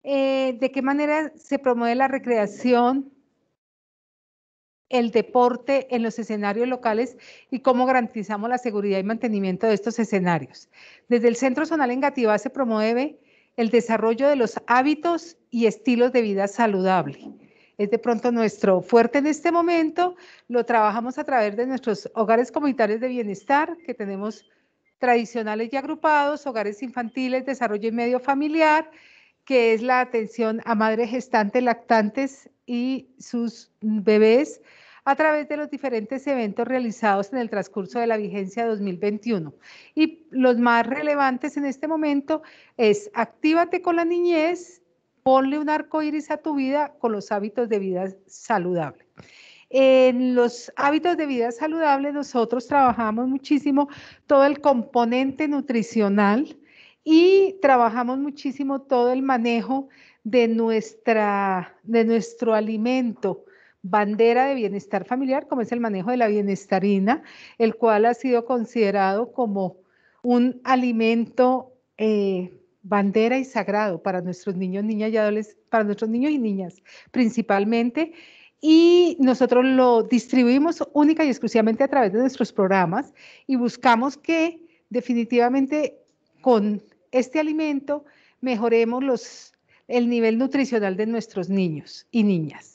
Eh, ¿De qué manera se promueve la recreación el deporte en los escenarios locales y cómo garantizamos la seguridad y mantenimiento de estos escenarios. Desde el Centro Zonal Engativá se promueve el desarrollo de los hábitos y estilos de vida saludable. Es de pronto nuestro fuerte en este momento, lo trabajamos a través de nuestros hogares comunitarios de bienestar que tenemos tradicionales y agrupados, hogares infantiles, desarrollo y medio familiar, que es la atención a madres gestantes, lactantes y sus bebés, a través de los diferentes eventos realizados en el transcurso de la vigencia 2021. Y los más relevantes en este momento es Actívate con la niñez, ponle un arco iris a tu vida con los hábitos de vida saludable. En los hábitos de vida saludable nosotros trabajamos muchísimo todo el componente nutricional y trabajamos muchísimo todo el manejo de, nuestra, de nuestro alimento, bandera de bienestar familiar, como es el manejo de la bienestarina, el cual ha sido considerado como un alimento eh, bandera y sagrado para nuestros niños, niñas y adolescentes, para nuestros niños y niñas principalmente. Y nosotros lo distribuimos única y exclusivamente a través de nuestros programas y buscamos que definitivamente con este alimento mejoremos el nivel nutricional de nuestros niños y niñas.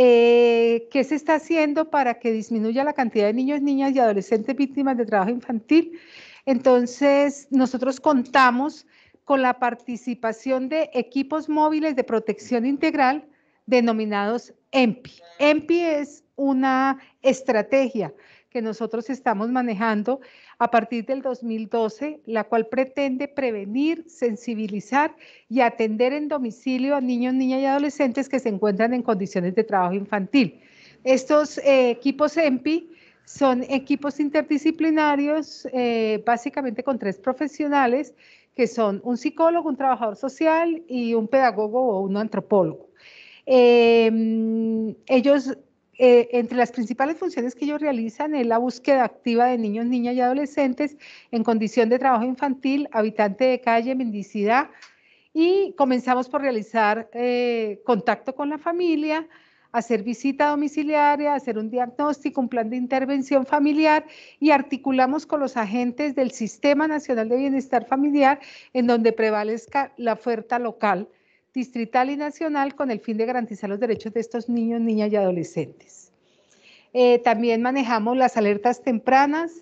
Eh, ¿Qué se está haciendo para que disminuya la cantidad de niños, niñas y adolescentes víctimas de trabajo infantil? Entonces, nosotros contamos con la participación de equipos móviles de protección integral denominados EMPI. EMPI es una estrategia que nosotros estamos manejando a partir del 2012, la cual pretende prevenir, sensibilizar y atender en domicilio a niños, niñas y adolescentes que se encuentran en condiciones de trabajo infantil. Estos eh, equipos EMPI son equipos interdisciplinarios, eh, básicamente con tres profesionales, que son un psicólogo, un trabajador social y un pedagogo o un antropólogo. Em, ellos eh, entre las principales funciones que ellos realizan es la búsqueda activa de niños, niñas y adolescentes en condición de trabajo infantil, habitante de calle, mendicidad, y comenzamos por realizar eh, contacto con la familia, hacer visita domiciliaria, hacer un diagnóstico, un plan de intervención familiar y articulamos con los agentes del Sistema Nacional de Bienestar Familiar en donde prevalezca la oferta local distrital y nacional con el fin de garantizar los derechos de estos niños, niñas y adolescentes. Eh, también manejamos las alertas tempranas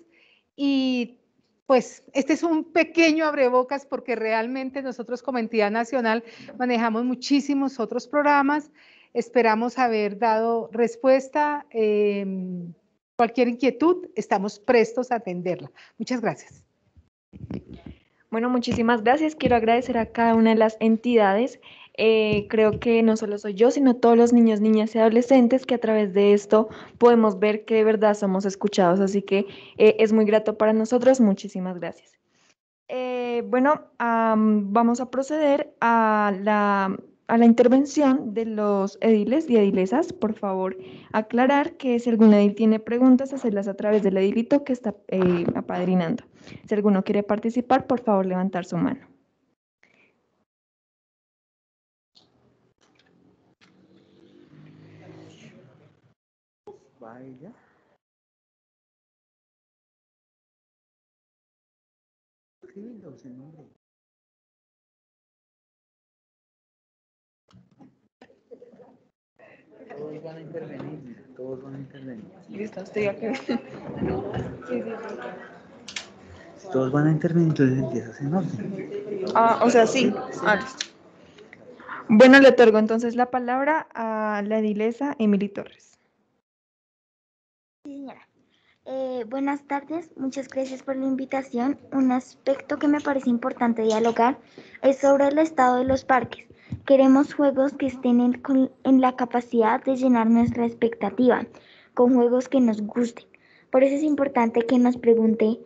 y pues este es un pequeño abrebocas porque realmente nosotros como entidad nacional manejamos muchísimos otros programas. Esperamos haber dado respuesta. Em, cualquier inquietud, estamos
prestos a atenderla. Muchas gracias. Bueno, muchísimas gracias. Quiero agradecer a cada una de las entidades eh, creo que no solo soy yo, sino todos los niños, niñas y adolescentes que a través de esto podemos ver que de verdad somos escuchados. Así que eh, es muy grato para nosotros. Muchísimas gracias. Eh, bueno, vamos a proceder a la, a la intervención de los ediles y edilesas. Por favor, aclarar que si algún edil tiene preguntas, hacerlas a través del edilito que está apadrinando. Si alguno quiere participar, por favor, levantar su mano.
ella escribiéndose el nombre. Todos van a intervenir, todos van a intervenir. Listo, estoy aquí. Sí,
Todos
van a intervenir, entonces empiezas en orden.
Ah, o sea, sí. Ah, bueno, le otorgo entonces la palabra a la edilesa Emily Torres
señora. Eh, buenas tardes, muchas gracias por la invitación. Un aspecto que me parece importante dialogar es sobre el estado de los parques. Queremos juegos que estén en, en la capacidad de llenar nuestra expectativa, con juegos que nos gusten. Por eso es importante que nos pregunte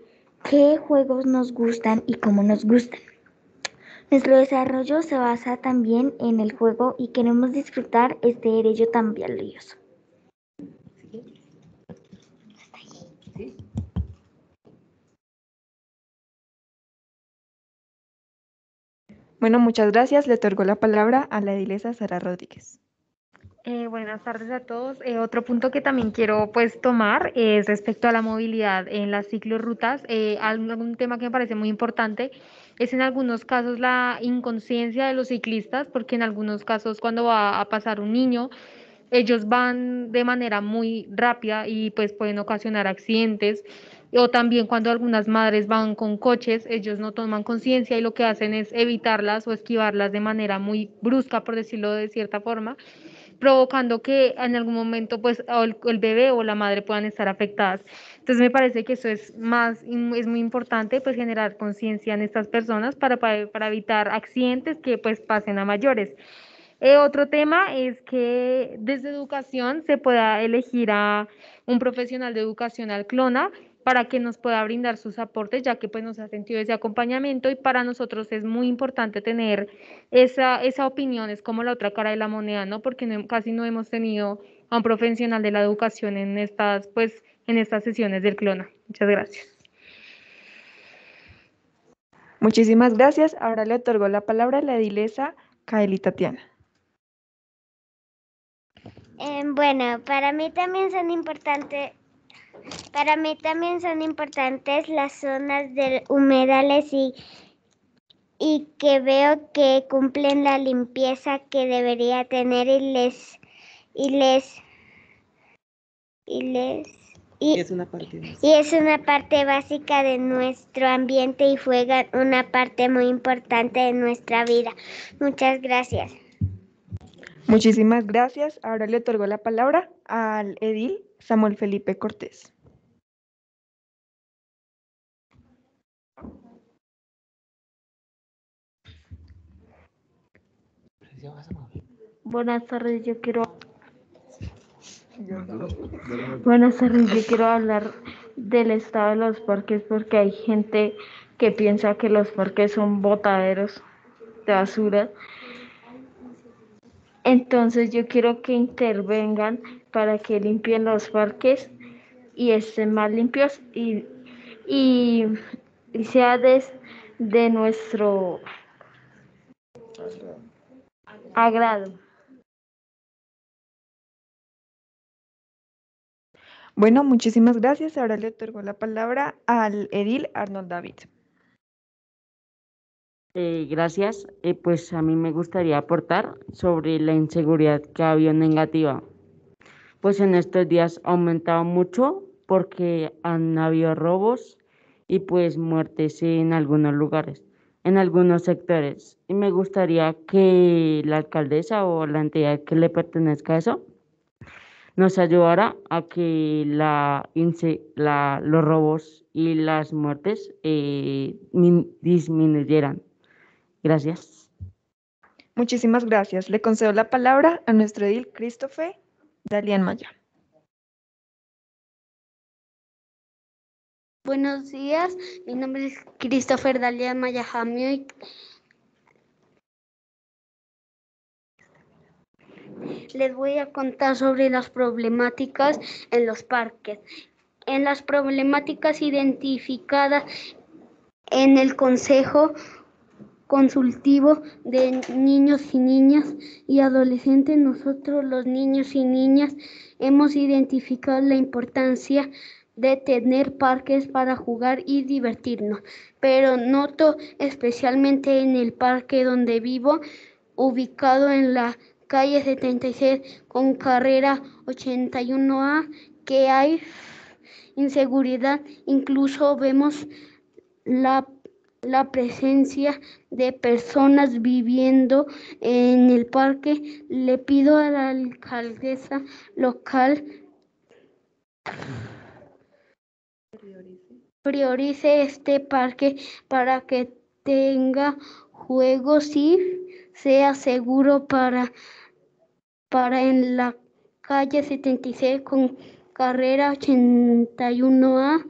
qué juegos nos gustan y cómo nos gustan. Nuestro desarrollo se basa también en el juego y queremos disfrutar este derecho tan valioso.
Bueno, muchas gracias. Le otorgo la palabra a la edilesa Sara Rodríguez.
Eh, buenas tardes a todos. Eh, otro punto que también quiero pues tomar es respecto a la movilidad en las ciclorrutas. Eh, algún tema que me parece muy importante es en algunos casos la inconsciencia de los ciclistas, porque en algunos casos cuando va a pasar un niño, ellos van de manera muy rápida y pues pueden ocasionar accidentes o también cuando algunas madres van con coches, ellos no toman conciencia y lo que hacen es evitarlas o esquivarlas de manera muy brusca, por decirlo de cierta forma, provocando que en algún momento pues el, bebé o la madre puedan estar afectadas. Entonces me parece que eso es más, es muy importante pues generar conciencia en estas personas para, para, evitar accidentes que pues pasen a mayores. Eh, otro tema es que desde educación se pueda elegir a un profesional de educación al clona para que nos pueda brindar sus aportes, ya que pues nos ha sentido ese acompañamiento y para nosotros es muy importante tener esa, esa opinión, es como la otra cara de la moneda, ¿no? Porque casi no hemos tenido a un profesional de la educación en estas, pues, en estas sesiones del CLONA.
Muchas gracias. Muchísimas gracias. Ahora le otorgo la palabra a la edilesa Kaeli Tatiana.
Eh, bueno, para mí también son importantes para mí también son importantes las zonas de humedales y, que veo que cumplen la limpieza que debería tener y les y les
y es una parte
y es una parte básica de nuestro ambiente y juega una parte muy importante
de nuestra vida. Muchas gracias. Muchísimas gracias. Ahora le otorgo la palabra al edil Samuel Felipe Cortés.
Buenas tardes, yo quiero.
Buenas tardes,
yo quiero hablar del
estado de los parques porque hay gente que piensa que los parques son botaderos de basura. Entonces yo quiero que intervengan para que limpien los parques y estén más limpios
y, y, sea de nuestro agrado.
Bueno, muchísimas gracias. Ahora le otorgo la
palabra al edil Arnold David.
Eh, gracias. Eh, pues a mí me gustaría aportar sobre la inseguridad que había negativa pues en estos días ha aumentado mucho porque han habido robos y pues muertes en algunos lugares, en algunos sectores. Y me gustaría que la alcaldesa o la entidad que le pertenezca a eso nos ayudara a que la, los robos y las muertes eh, disminuyeran. Gracias.
Muchísimas gracias. Le concedo la palabra a nuestro edil Cristophe. Dalian Maya.
Buenos días, mi nombre es Christopher Dalian Maya les voy a contar sobre las problemáticas en los parques. En las problemáticas identificadas en el Consejo consultivo de niños y niñas y adolescentes, nosotros los niños y niñas hemos identificado la importancia de tener parques para jugar y divertirnos. Pero noto especialmente en el parque donde vivo, ubicado en la calle 76 con carrera 81A, que hay inseguridad, incluso vemos la la presencia de personas viviendo en el parque, le pido a la alcaldesa local priorice este parque para que tenga juegos y sea seguro para, para en la calle 76 con carrera 81A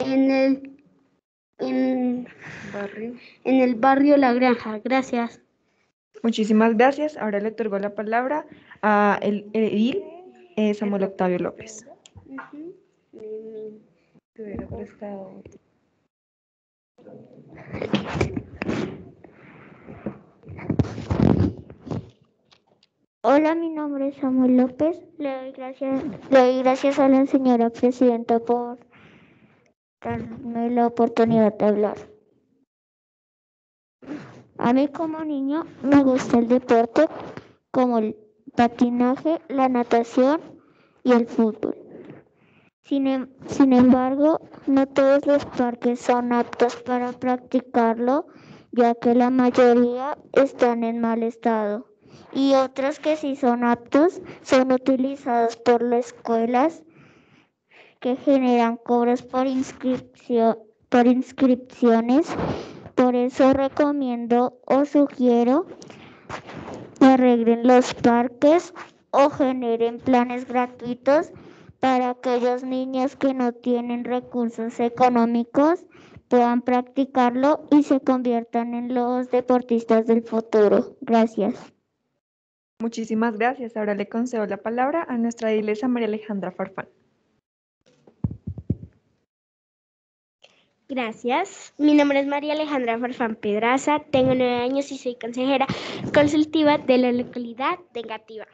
en el en en el barrio La Granja, gracias. Muchísimas gracias. Ahora le otorgo la palabra a
el edil eh, Samuel Octavio López.
Hola, mi nombre es Samuel López. Le doy gracias, le doy gracias a la señora presidenta por darme la oportunidad de hablar. A mí como niño me gusta el deporte como el patinaje, la natación y el fútbol. Em, sin, embargo, no todos los parques son aptos para practicarlo, ya que la mayoría están en mal estado. Y otros que sí son aptos son utilizados por las escuelas que generan cobros por, por inscripciones por eso recomiendo o sugiero que arreglen los parques o generen planes gratuitos para aquellos niños que no tienen recursos económicos puedan practicarlo y se conviertan en los deportistas del futuro. Gracias.
Muchísimas gracias. Ahora le concedo la palabra a nuestra iglesia María Alejandra Farfán.
Gracias. Mi nombre es María Alejandra Farfán Pedraza, tengo nueve años y soy consejera consultiva de la localidad de Gativa.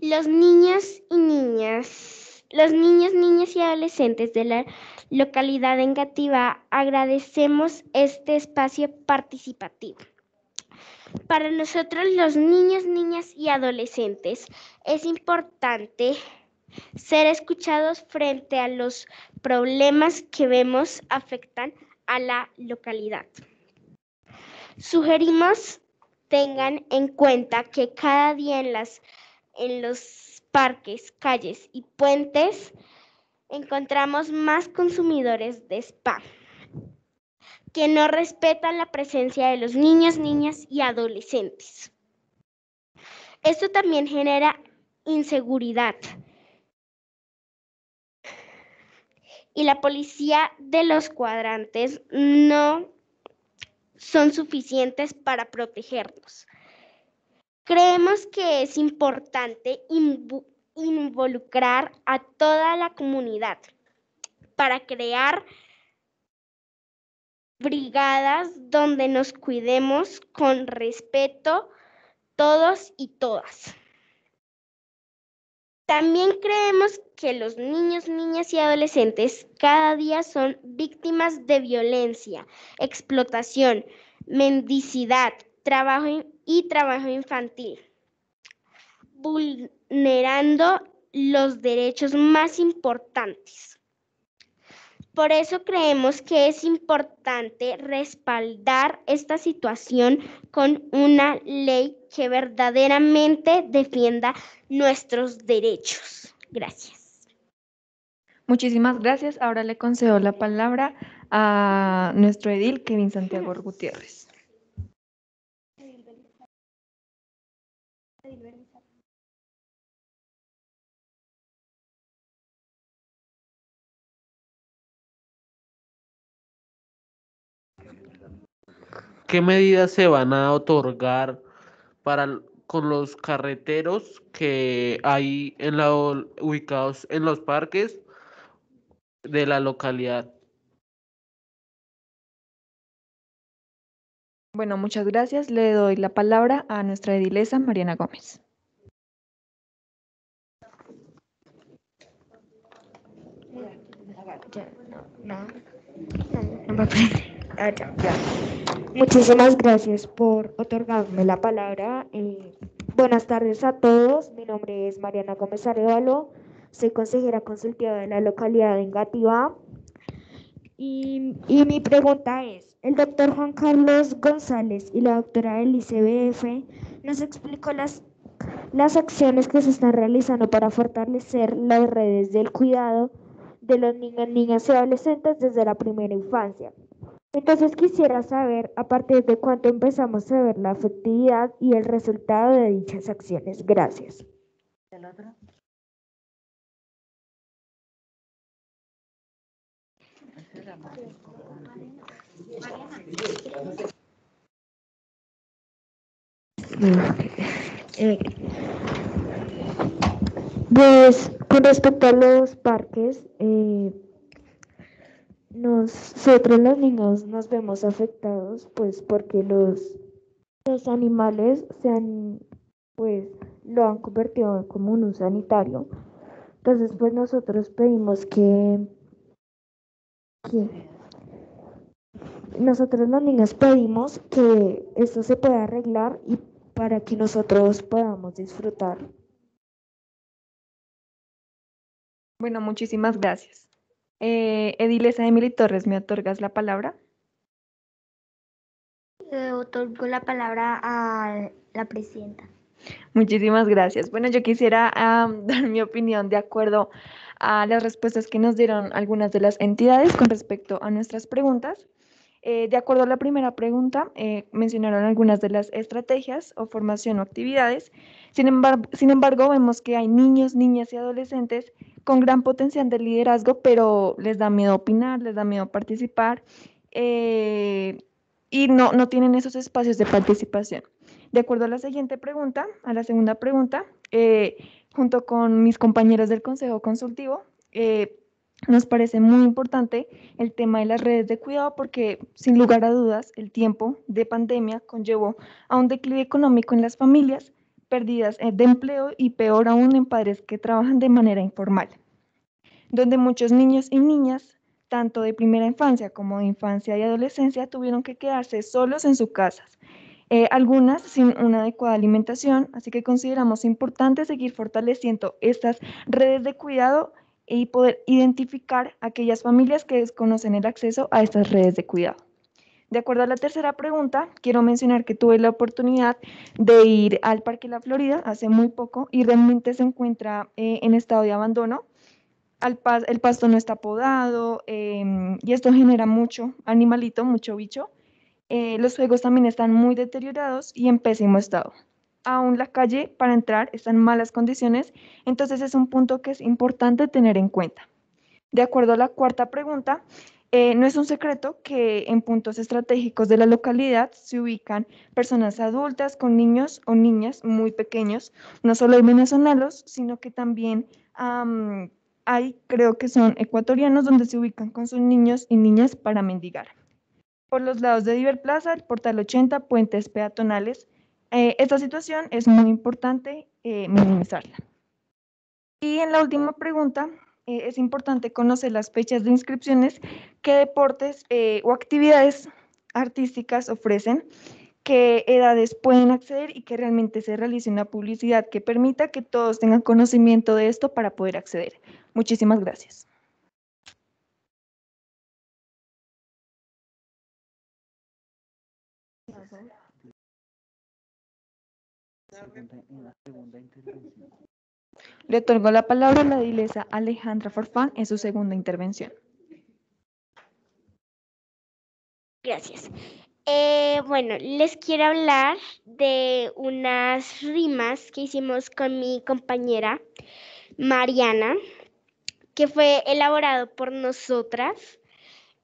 Los niños y niñas, los niños, niñas y adolescentes de la localidad de Engativá agradecemos este espacio participativo. Para nosotros los niños, niñas y adolescentes es importante ser escuchados frente a los problemas que vemos afectan a la localidad. Sugerimos tengan en cuenta que cada día en, en los parques, calles y puentes encontramos más consumidores de spa que no respetan la presencia de los niños, niñas y adolescentes. Esto también genera inseguridad, y la policía de los cuadrantes no son suficientes para protegernos. Creemos que es importante involucrar a toda la comunidad para crear brigadas donde nos cuidemos con respeto todos y todas. También creemos que los niños, niñas y adolescentes cada día son víctimas de violencia, explotación, mendicidad, trabajo y trabajo infantil, vulnerando los derechos más importantes. Por eso creemos que es importante respaldar esta situación con una ley que verdaderamente defienda nuestros derechos. Gracias.
Muchísimas gracias. Ahora le concedo la palabra a nuestro edil, Kevin Santiago Gutiérrez.
¿Qué medidas se van a otorgar para con los carreteros que hay ubicados en los parques
de la localidad?
Bueno, muchas gracias. Le doy la palabra a nuestra edilesa Mariana Gómez.
Muchísimas gracias por otorgarme la palabra. Eh, buenas tardes a todos. Mi nombre es Mariana Gómez Arevalo. Soy consejera consultiva de la localidad de Engativá. Y, y, mi pregunta es, el doctor Juan Carlos González y la doctora del ICBF nos explicó las, las acciones que se están realizando para fortalecer las redes del cuidado de los niños, niñas y adolescentes desde la primera infancia. Entonces quisiera saber a partir de cuándo empezamos a ver la efectividad y el resultado de dichas acciones. Gracias. otro? Pues con respecto a los parques, eh, nosotros los niños nos vemos afectados pues porque los, los animales se han pues lo han convertido como en un sanitario. Entonces pues nosotros pedimos que, que nosotros los niños pedimos que esto se pueda arreglar y para que nosotros podamos disfrutar. Bueno, muchísimas gracias.
Eh, Edilesa Emily Torres, ¿me otorgas la palabra?
otorgo la palabra a la presidenta.
Muchísimas gracias. Bueno, yo quisiera dar mi opinión de acuerdo a las respuestas que nos dieron algunas de las entidades con respecto a nuestras preguntas. Eh, de acuerdo a la primera pregunta, eh, mencionaron algunas de las estrategias o formación o actividades. sin embargo, vemos que hay niños, niñas y adolescentes con gran potencial de liderazgo, pero les da miedo opinar, les da miedo participar eh, y no, no tienen esos espacios de participación. De acuerdo a la siguiente pregunta, a la segunda pregunta, eh, junto con mis compañeros del Consejo Consultivo, eh, nos parece muy importante el tema de las redes de cuidado porque sin lugar a dudas el tiempo de pandemia conllevó a un declive económico en las familias perdidas eh, de empleo y peor aún en padres que trabajan de manera informal, donde muchos niños y niñas, tanto de primera infancia como de infancia y adolescencia, tuvieron que quedarse solos en sus casas, eh, algunas sin una adecuada alimentación, así que consideramos importante seguir fortaleciendo estas redes de cuidado y poder identificar aquellas familias que desconocen el acceso a estas redes de cuidado. De acuerdo a la tercera pregunta, quiero mencionar que tuve la oportunidad de ir al Parque La Florida hace muy poco y realmente se encuentra eh, en estado de abandono. el pasto no está podado em, y esto genera mucho animalito, mucho bicho. Eh, los juegos también están muy deteriorados y en pésimo estado. Aún la calle para entrar está en malas condiciones, entonces es un punto que es importante tener en cuenta. De acuerdo a la cuarta pregunta, eh, no es un secreto que en puntos estratégicos de la localidad se ubican personas adultas con niños o niñas muy pequeños, no solo hay venezolanos, sino que también hay, creo que son ecuatorianos, donde se ubican con sus niños y niñas para mendigar. Por los lados de Plaza, el portal 80, puentes peatonales. Eh, esta situación es muy importante eh, minimizarla. Y en la última pregunta, eh, es importante conocer las fechas de inscripciones, qué deportes eh, o actividades artísticas ofrecen, qué edades pueden acceder y que realmente se realice una publicidad que permita que todos tengan conocimiento de esto para poder acceder. Muchísimas gracias. Le otorgo la palabra a la dilesa Alejandra Forfán en su segunda intervención.
Gracias. Eh, bueno, les quiero hablar de unas rimas que hicimos con mi compañera Mariana, que fue elaborado por nosotras,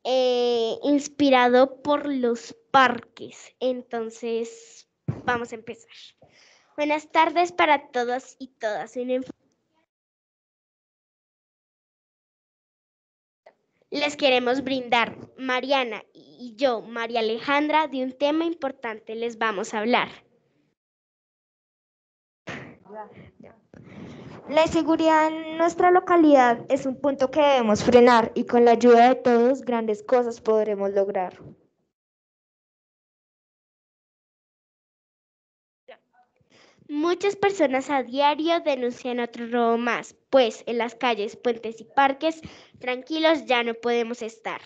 eh, inspirado por los parques. Entonces, vamos a empezar. Buenas tardes para todos y todas. Les queremos brindar, Mariana y yo, María Alejandra, de un tema importante les vamos a hablar.
La
inseguridad en nuestra localidad es un punto que debemos frenar y con la ayuda de todos grandes cosas podremos lograr.
Muchas personas a diario denuncian otro robo más, pues en las calles, puentes y parques tranquilos ya no podemos estar.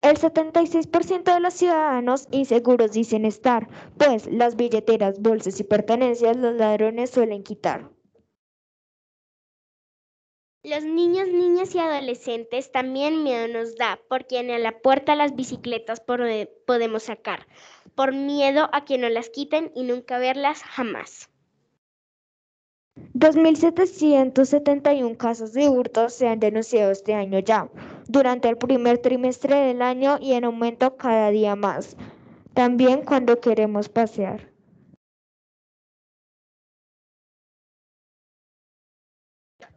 El 76% de los ciudadanos inseguros dicen estar, pues las billeteras, bolsas y pertenencias los ladrones suelen quitar.
Los niños, niñas y adolescentes también miedo nos da, porque en la puerta las bicicletas podemos sacar, por miedo a que no las quiten y nunca verlas jamás.
2.771 casos de hurto se han denunciado este año ya, durante el primer trimestre del año y en aumento cada día más, también cuando queremos pasear.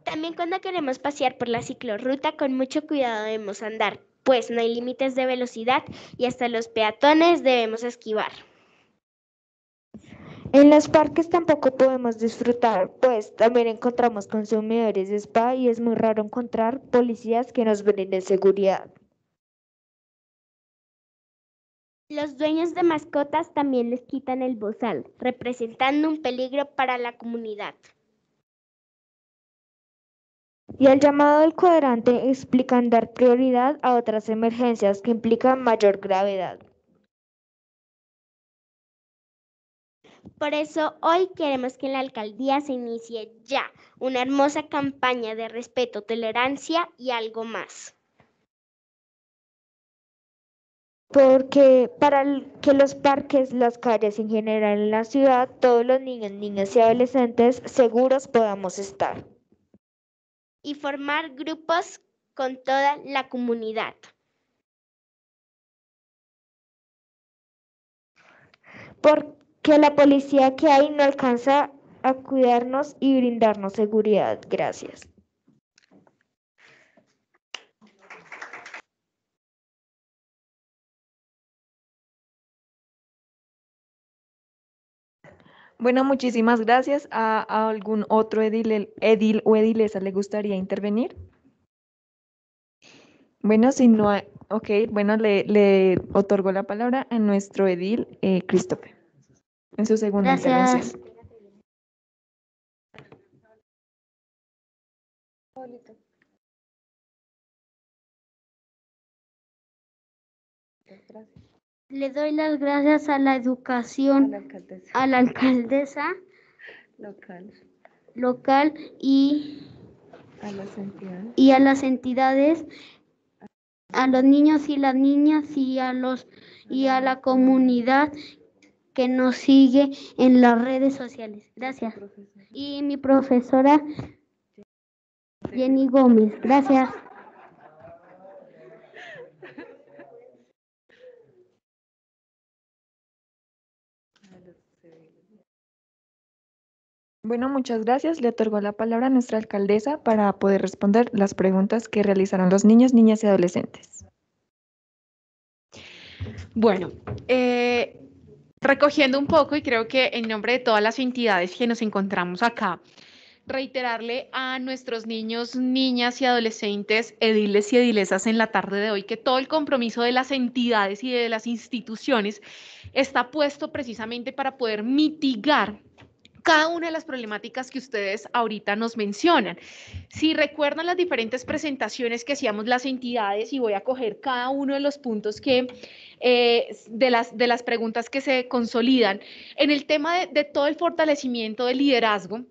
También cuando queremos pasear por la ciclorruta con mucho cuidado debemos andar, pues no hay límites de velocidad y hasta los peatones debemos esquivar.
En los parques tampoco podemos disfrutar, pues también encontramos consumidores de spa y es muy raro encontrar policías que nos brinden seguridad.
Los dueños de mascotas también les quitan el bozal, representando un peligro para la comunidad. Y el llamado del
cuadrante explican dar prioridad a otras emergencias que implican mayor gravedad.
Por eso hoy queremos que en la alcaldía se inicie ya una hermosa campaña de respeto, tolerancia y algo más.
Porque para que los parques, las calles en general en la ciudad, todos los niños, niñas y adolescentes seguros podamos estar
y formar grupos con toda la comunidad.
Porque la policía que hay no alcanza a cuidarnos y brindarnos seguridad. Gracias.
Bueno, muchísimas gracias. ¿A, algún otro edil, edil o edilesa le gustaría intervenir? Bueno, si no, hay, ok, bueno, le, otorgo la palabra a nuestro edil, eh, Christopher, en su segunda gracias.
Le doy las gracias a la educación,
a la alcaldesa,
local.
local y,
a las entidades.
y a las entidades, a los niños y las niñas y a, los, y a la comunidad que nos sigue en las redes sociales. Gracias. Y mi profesora Jenny Gómez. Gracias.
Bueno, muchas gracias. Le otorgo la palabra a nuestra alcaldesa para poder responder las preguntas que realizaron los niños, niñas y adolescentes.
Bueno,
eh, recogiendo un poco y creo que en nombre de todas las entidades que nos encontramos acá, reiterarle a nuestros niños, niñas y adolescentes, ediles y edilesas en la tarde de hoy, que todo el compromiso de las entidades y de las instituciones está puesto precisamente para poder mitigar cada una de las problemáticas que ustedes ahorita nos mencionan. Si recuerdan las diferentes presentaciones que hacíamos las entidades, y voy a coger cada uno de los puntos que, eh, de, las, de las preguntas que se consolidan, en el tema de todo el fortalecimiento del liderazgo,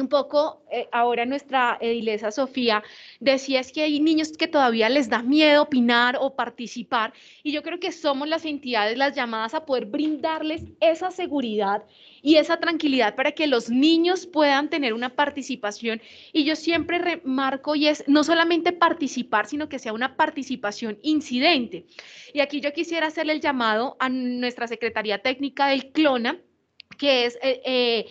un poco eh, ahora nuestra edilesa Sofía decía es que hay niños que todavía les da miedo opinar o participar y yo creo que somos las entidades las llamadas a poder brindarles esa seguridad y esa tranquilidad para que los niños puedan tener una participación y yo siempre remarco y es no solamente participar sino que sea una participación incidente. Y aquí yo quisiera hacerle el llamado a nuestra Secretaría Técnica del CLONA que es... Eh, eh,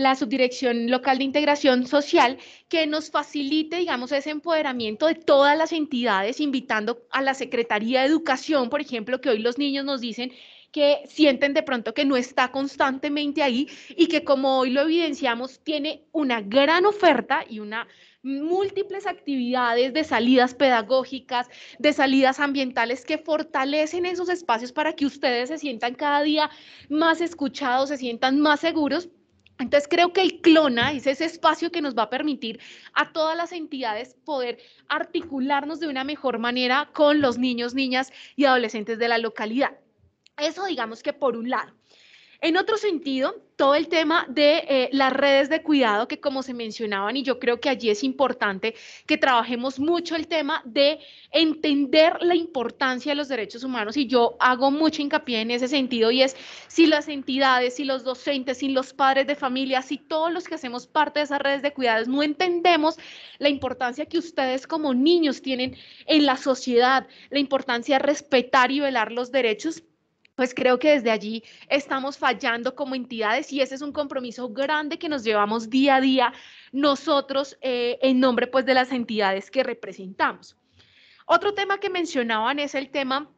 la Subdirección Local de Integración Social, que nos facilite, digamos, ese empoderamiento de todas las entidades, invitando a la Secretaría de Educación, por ejemplo, que hoy los niños nos dicen que sienten de pronto que no está constantemente ahí y que como hoy lo evidenciamos, tiene una gran oferta y una múltiples actividades de salidas pedagógicas, de salidas ambientales que fortalecen esos espacios para que ustedes se sientan cada día más escuchados, se sientan más seguros entonces creo que el clona es ese espacio que nos va a permitir a todas las entidades poder articularnos de una mejor manera con los niños, niñas y adolescentes de la localidad. Eso digamos que por un lado. En otro sentido, todo el tema de eh, las redes de cuidado, que como se mencionaban, y yo creo que allí es importante que trabajemos mucho el tema de entender la importancia de los derechos humanos, y yo hago mucho hincapié en ese sentido, y es si las entidades, si los docentes, si los padres de familia, si todos los que hacemos parte de esas redes de cuidados no entendemos la importancia que ustedes como niños tienen en la sociedad, la importancia de respetar y velar los derechos, pues creo que desde allí estamos fallando como entidades y ese es un compromiso grande que nos llevamos día a día nosotros eh, en nombre pues de las entidades que representamos. Otro tema que mencionaban es el tema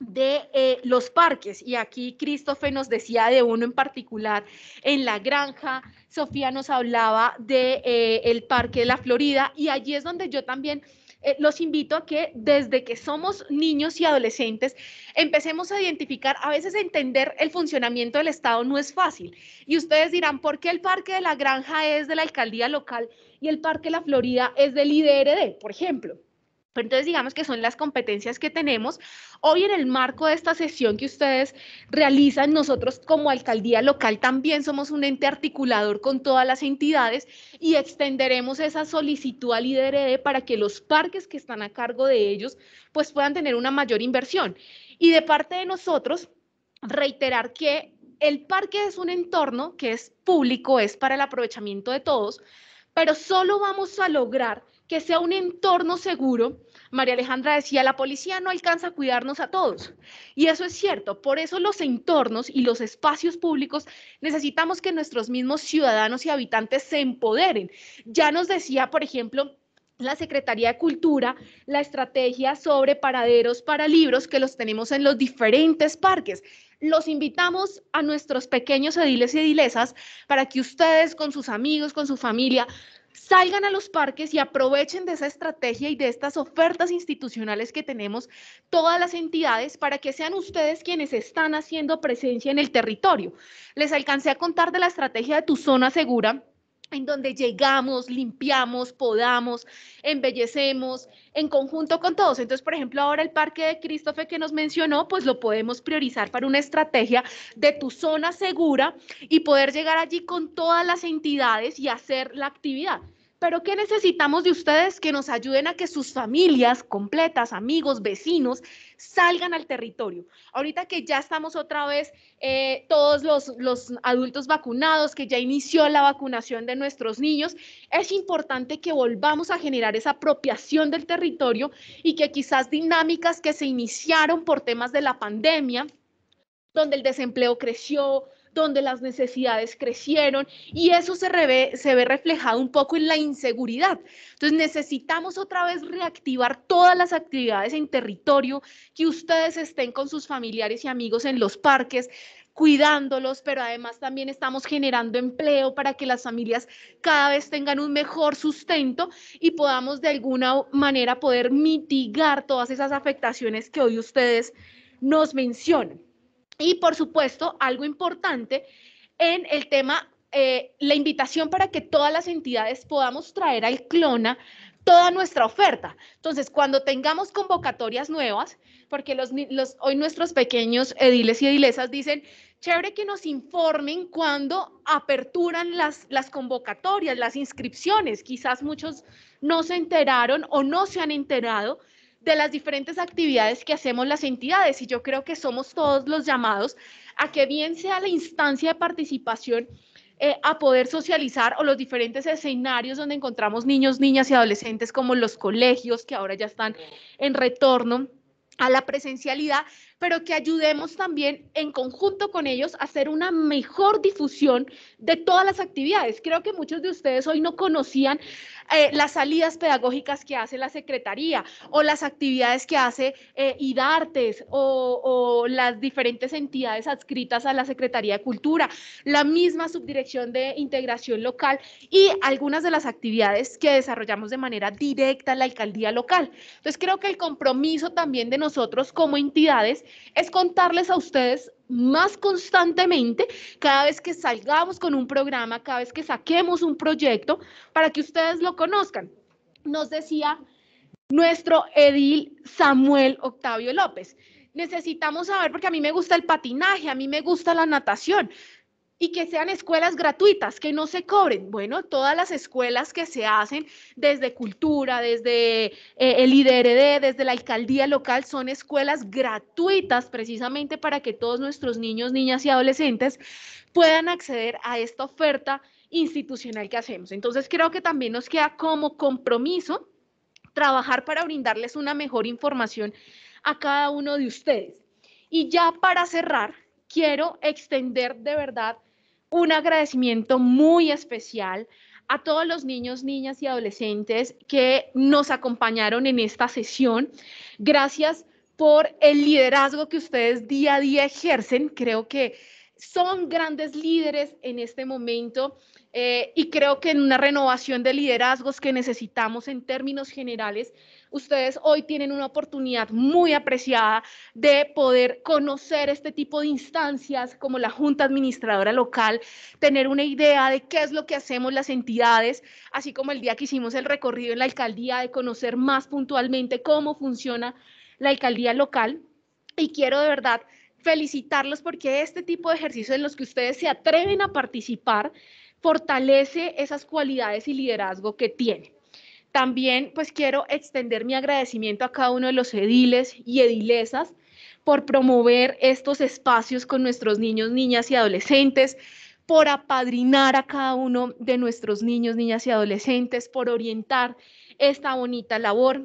de eh, los parques y aquí Christopher nos decía de uno en particular en la granja, Sofía nos hablaba de eh, parque de la Florida y allí es donde yo también eh, los invito a que desde que somos niños y adolescentes empecemos a identificar, a veces entender el funcionamiento del Estado no es fácil. Y ustedes dirán, ¿por qué el Parque de la Granja es de la alcaldía local y el Parque de la Florida es del IDRD, por ejemplo? entonces digamos que son las competencias que tenemos. Hoy en el marco de esta sesión que ustedes realizan, nosotros como alcaldía local también somos un ente articulador con todas las entidades y extenderemos esa solicitud al IDRD e para que los parques que están a cargo de ellos pues puedan tener una mayor inversión. Y de parte de nosotros, reiterar que el parque es un entorno que es público, es para el aprovechamiento de todos, pero solo vamos a lograr que sea un entorno seguro. María Alejandra decía, la policía no alcanza a cuidarnos a todos. Y eso es cierto, por eso los entornos y los espacios públicos necesitamos que nuestros mismos ciudadanos y habitantes se empoderen. Ya nos decía, por ejemplo, la Secretaría de Cultura la estrategia sobre paraderos para libros que los tenemos en los diferentes parques. Los invitamos a nuestros pequeños ediles y edilesas para que ustedes con sus amigos, con su familia, salgan a los parques y aprovechen de esa estrategia y de estas ofertas institucionales que tenemos todas las entidades para que sean ustedes quienes están haciendo presencia en el territorio. Les alcancé a contar de la estrategia de tu zona segura en donde llegamos, limpiamos, podamos, embellecemos en conjunto con todos. Entonces, por ejemplo, ahora el parque de Cristófe que nos mencionó, pues lo podemos priorizar para una estrategia de tu zona segura y poder llegar allí con todas las entidades y hacer la actividad. Pero ¿qué necesitamos de ustedes que nos ayuden a que sus familias completas, amigos, vecinos, salgan al territorio? Ahorita que ya estamos otra vez eh, todos los, los adultos vacunados, que ya inició la vacunación de nuestros niños, es importante que volvamos a generar esa apropiación del territorio y que quizás dinámicas que se iniciaron por temas de la pandemia, donde el desempleo creció, donde las necesidades crecieron y eso se, ve reflejado un poco en la inseguridad. Entonces necesitamos otra vez reactivar todas las actividades en territorio, que ustedes estén con sus familiares y amigos en los parques, cuidándolos, pero además también estamos generando empleo para que las familias cada vez tengan un mejor sustento y podamos de alguna manera poder mitigar todas esas afectaciones que hoy ustedes nos mencionan. Y por supuesto, algo importante en el tema, eh, la invitación para que todas las entidades podamos traer al Clona toda nuestra oferta. Entonces, cuando tengamos convocatorias nuevas, porque los, hoy nuestros pequeños ediles y edilesas dicen, chévere que nos informen cuando aperturan las, las convocatorias, las inscripciones. Quizás muchos no se enteraron o no se han enterado de las diferentes actividades que hacemos las entidades. Y yo creo que somos todos los llamados a que bien sea la instancia de participación eh, a poder socializar o los diferentes escenarios donde encontramos niños, niñas y adolescentes como los colegios que ahora ya están en retorno a la presencialidad, pero que ayudemos también en conjunto con ellos a hacer una mejor difusión de todas las actividades. Creo que muchos de ustedes hoy no conocían eh, las salidas pedagógicas que hace la Secretaría o las actividades que hace eh, IDARTES o, o las diferentes entidades adscritas a la Secretaría de Cultura, la misma subdirección de integración local y algunas de las actividades que desarrollamos de manera directa en la alcaldía local. Entonces creo que el compromiso también de nosotros como entidades es contarles a ustedes más constantemente cada vez que salgamos con un programa, cada vez que saquemos un proyecto, para que ustedes lo conozcan. Nos decía nuestro edil Samuel Octavio López necesitamos saber, porque a mí me gusta el patinaje, a mí me gusta la natación, y que sean escuelas gratuitas, que no se cobren. Bueno, todas las escuelas que se hacen desde cultura, desde eh, el IDRD, desde la alcaldía local, son escuelas gratuitas precisamente para que todos nuestros niños, niñas y adolescentes puedan acceder a esta oferta institucional que hacemos. Entonces creo que también nos queda como compromiso trabajar para brindarles una mejor información a cada uno de ustedes. Y ya para cerrar, quiero extender de verdad un agradecimiento muy especial a todos los niños, niñas y adolescentes que nos acompañaron en esta sesión. Gracias por el liderazgo que ustedes día a día ejercen. Creo que son grandes líderes en este momento eh, y creo que en una renovación de liderazgos que necesitamos en términos generales Ustedes hoy tienen una oportunidad muy apreciada de poder conocer este tipo de instancias como la Junta Administradora Local, tener una idea de qué es lo que hacemos las entidades, así como el día que hicimos el recorrido en la alcaldía, de conocer más puntualmente cómo funciona la alcaldía local. Y quiero de verdad felicitarlos porque este tipo de ejercicio en los que ustedes se atreven a participar fortalece esas cualidades y liderazgo que tienen. También pues quiero extender mi agradecimiento a cada uno de los ediles y edilesas por promover estos espacios con nuestros niños, niñas y adolescentes, por apadrinar a cada uno de nuestros niños, niñas y adolescentes, por orientar esta bonita labor.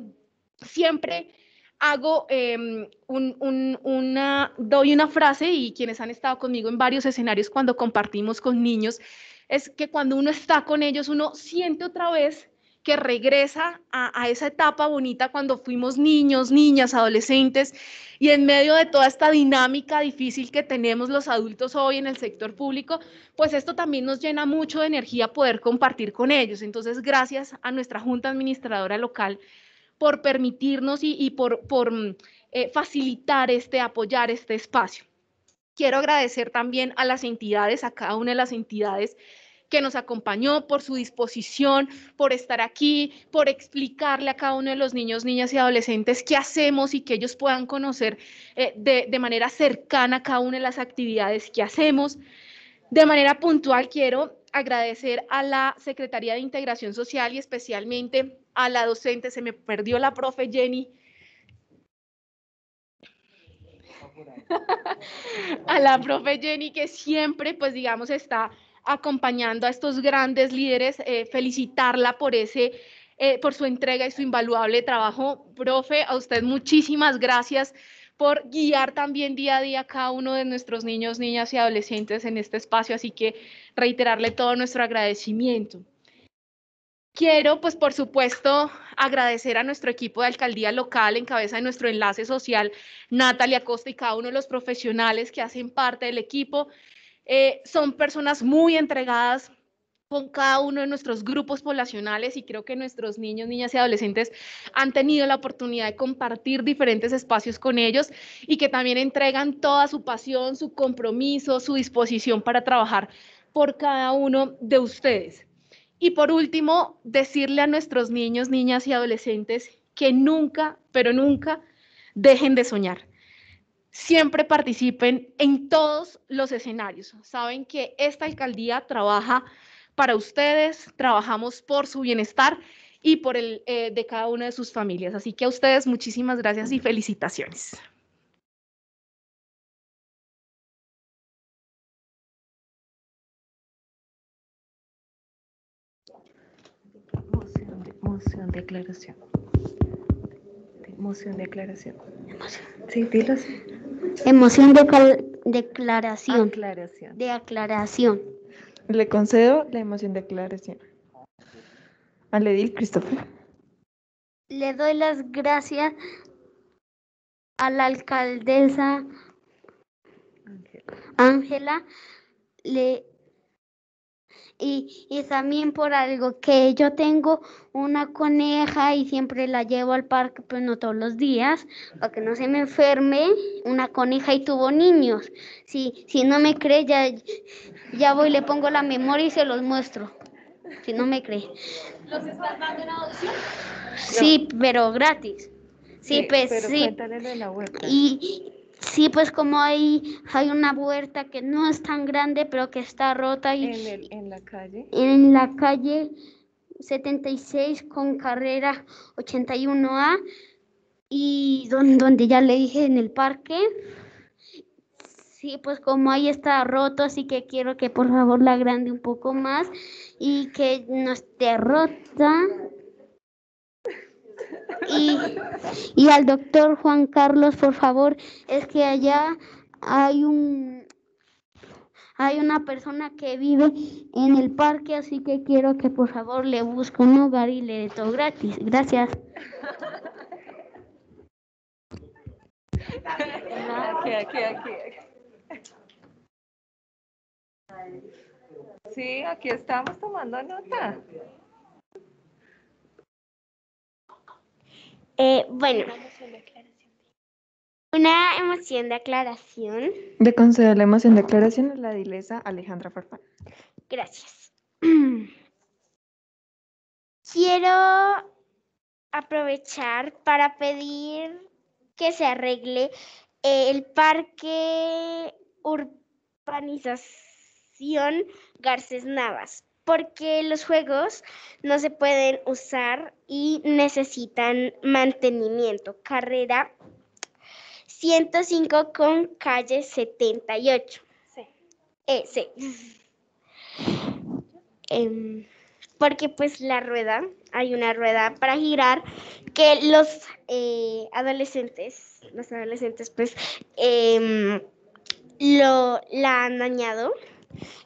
Siempre hago em, una, doy una frase y quienes han estado conmigo en varios escenarios cuando compartimos con niños, es que cuando uno está con ellos, uno siente otra vez que regresa a, esa etapa bonita cuando fuimos niños, niñas, adolescentes, y en medio de toda esta dinámica difícil que tenemos los adultos hoy en el sector público, pues esto también nos llena mucho de energía poder compartir con ellos. Entonces, gracias a nuestra Junta Administradora Local por permitirnos y, por, mm, eh, facilitar este, apoyar este espacio. Quiero agradecer también a las entidades, a cada una de las entidades que nos acompañó, por su disposición, por estar aquí, por explicarle a cada uno de los niños, niñas y adolescentes qué hacemos y que ellos puedan conocer eh, de, de manera cercana cada una de las actividades que hacemos. De manera puntual, quiero agradecer a la Secretaría de Integración Social y especialmente a la docente, se me perdió la profe Jenny. a la profe Jenny que siempre, pues digamos, está acompañando a estos grandes líderes, eh, felicitarla por ese eh, por su entrega y su invaluable trabajo. Profe, a usted muchísimas gracias por guiar también día a día a cada uno de nuestros niños, niñas y adolescentes en este espacio, así que reiterarle todo nuestro agradecimiento. Quiero, pues por supuesto, agradecer a nuestro equipo de alcaldía local en cabeza de nuestro enlace social, Natalia Costa y cada uno de los profesionales que hacen parte del equipo, eh, son personas muy entregadas con cada uno de nuestros grupos poblacionales y creo que nuestros niños, niñas y adolescentes han tenido la oportunidad de compartir diferentes espacios con ellos y que también entregan toda su pasión, su compromiso, su disposición para trabajar por cada uno de ustedes. Y por último, decirle a nuestros niños, niñas y adolescentes que nunca, pero nunca dejen de soñar siempre participen en todos los escenarios. Saben que esta alcaldía trabaja para ustedes, trabajamos por su bienestar y por el eh, de cada una de sus familias. Así que a ustedes muchísimas gracias y felicitaciones.
Emoción declaración. aclaración Sí, dilo Emoción de declaración. Aclaración. De aclaración. Le concedo la emoción de aclaración. Al Christopher. Le doy las gracias a la alcaldesa Ángela. Le y, y, también por algo que yo tengo una coneja y siempre la llevo al parque, pues no todos los días, para que no se me enferme, una coneja y tuvo niños. Si, si no me cree, ya, ya voy, le pongo la memoria y se los muestro. Si no me cree.
¿Los estás dando en adopción? Sí,
pero gratis. Sí, pues sí. y, Sí, pues como hay, hay una puerta que no es tan grande, pero que está rota. Y, ¿En, la calle? En la calle 76 con carrera 81A y donde, donde ya le dije en el parque. Sí, pues como ahí está roto, así que quiero que por favor la grande un poco más y que no esté rota. Y, al doctor Juan Carlos, por favor, es que allá hay un hay una persona que vive en el parque, así que quiero que por favor le busque un hogar y le dé todo gratis. Gracias.
Sí, aquí estamos tomando nota.
Eh, bueno. Una emoción de aclaración.
De conceder la emoción de aclaración a
la dilesa Alejandra Farfán. Gracias. Quiero aprovechar para pedir que se arregle eh, el parque urbanización Garces Navas porque los juegos no se pueden usar y necesitan mantenimiento. Carrera 105 con calle 78. Sí. Eh, sí. Em, porque pues la rueda, hay una rueda para girar que los eh, adolescentes, los adolescentes pues em, lo, la han dañado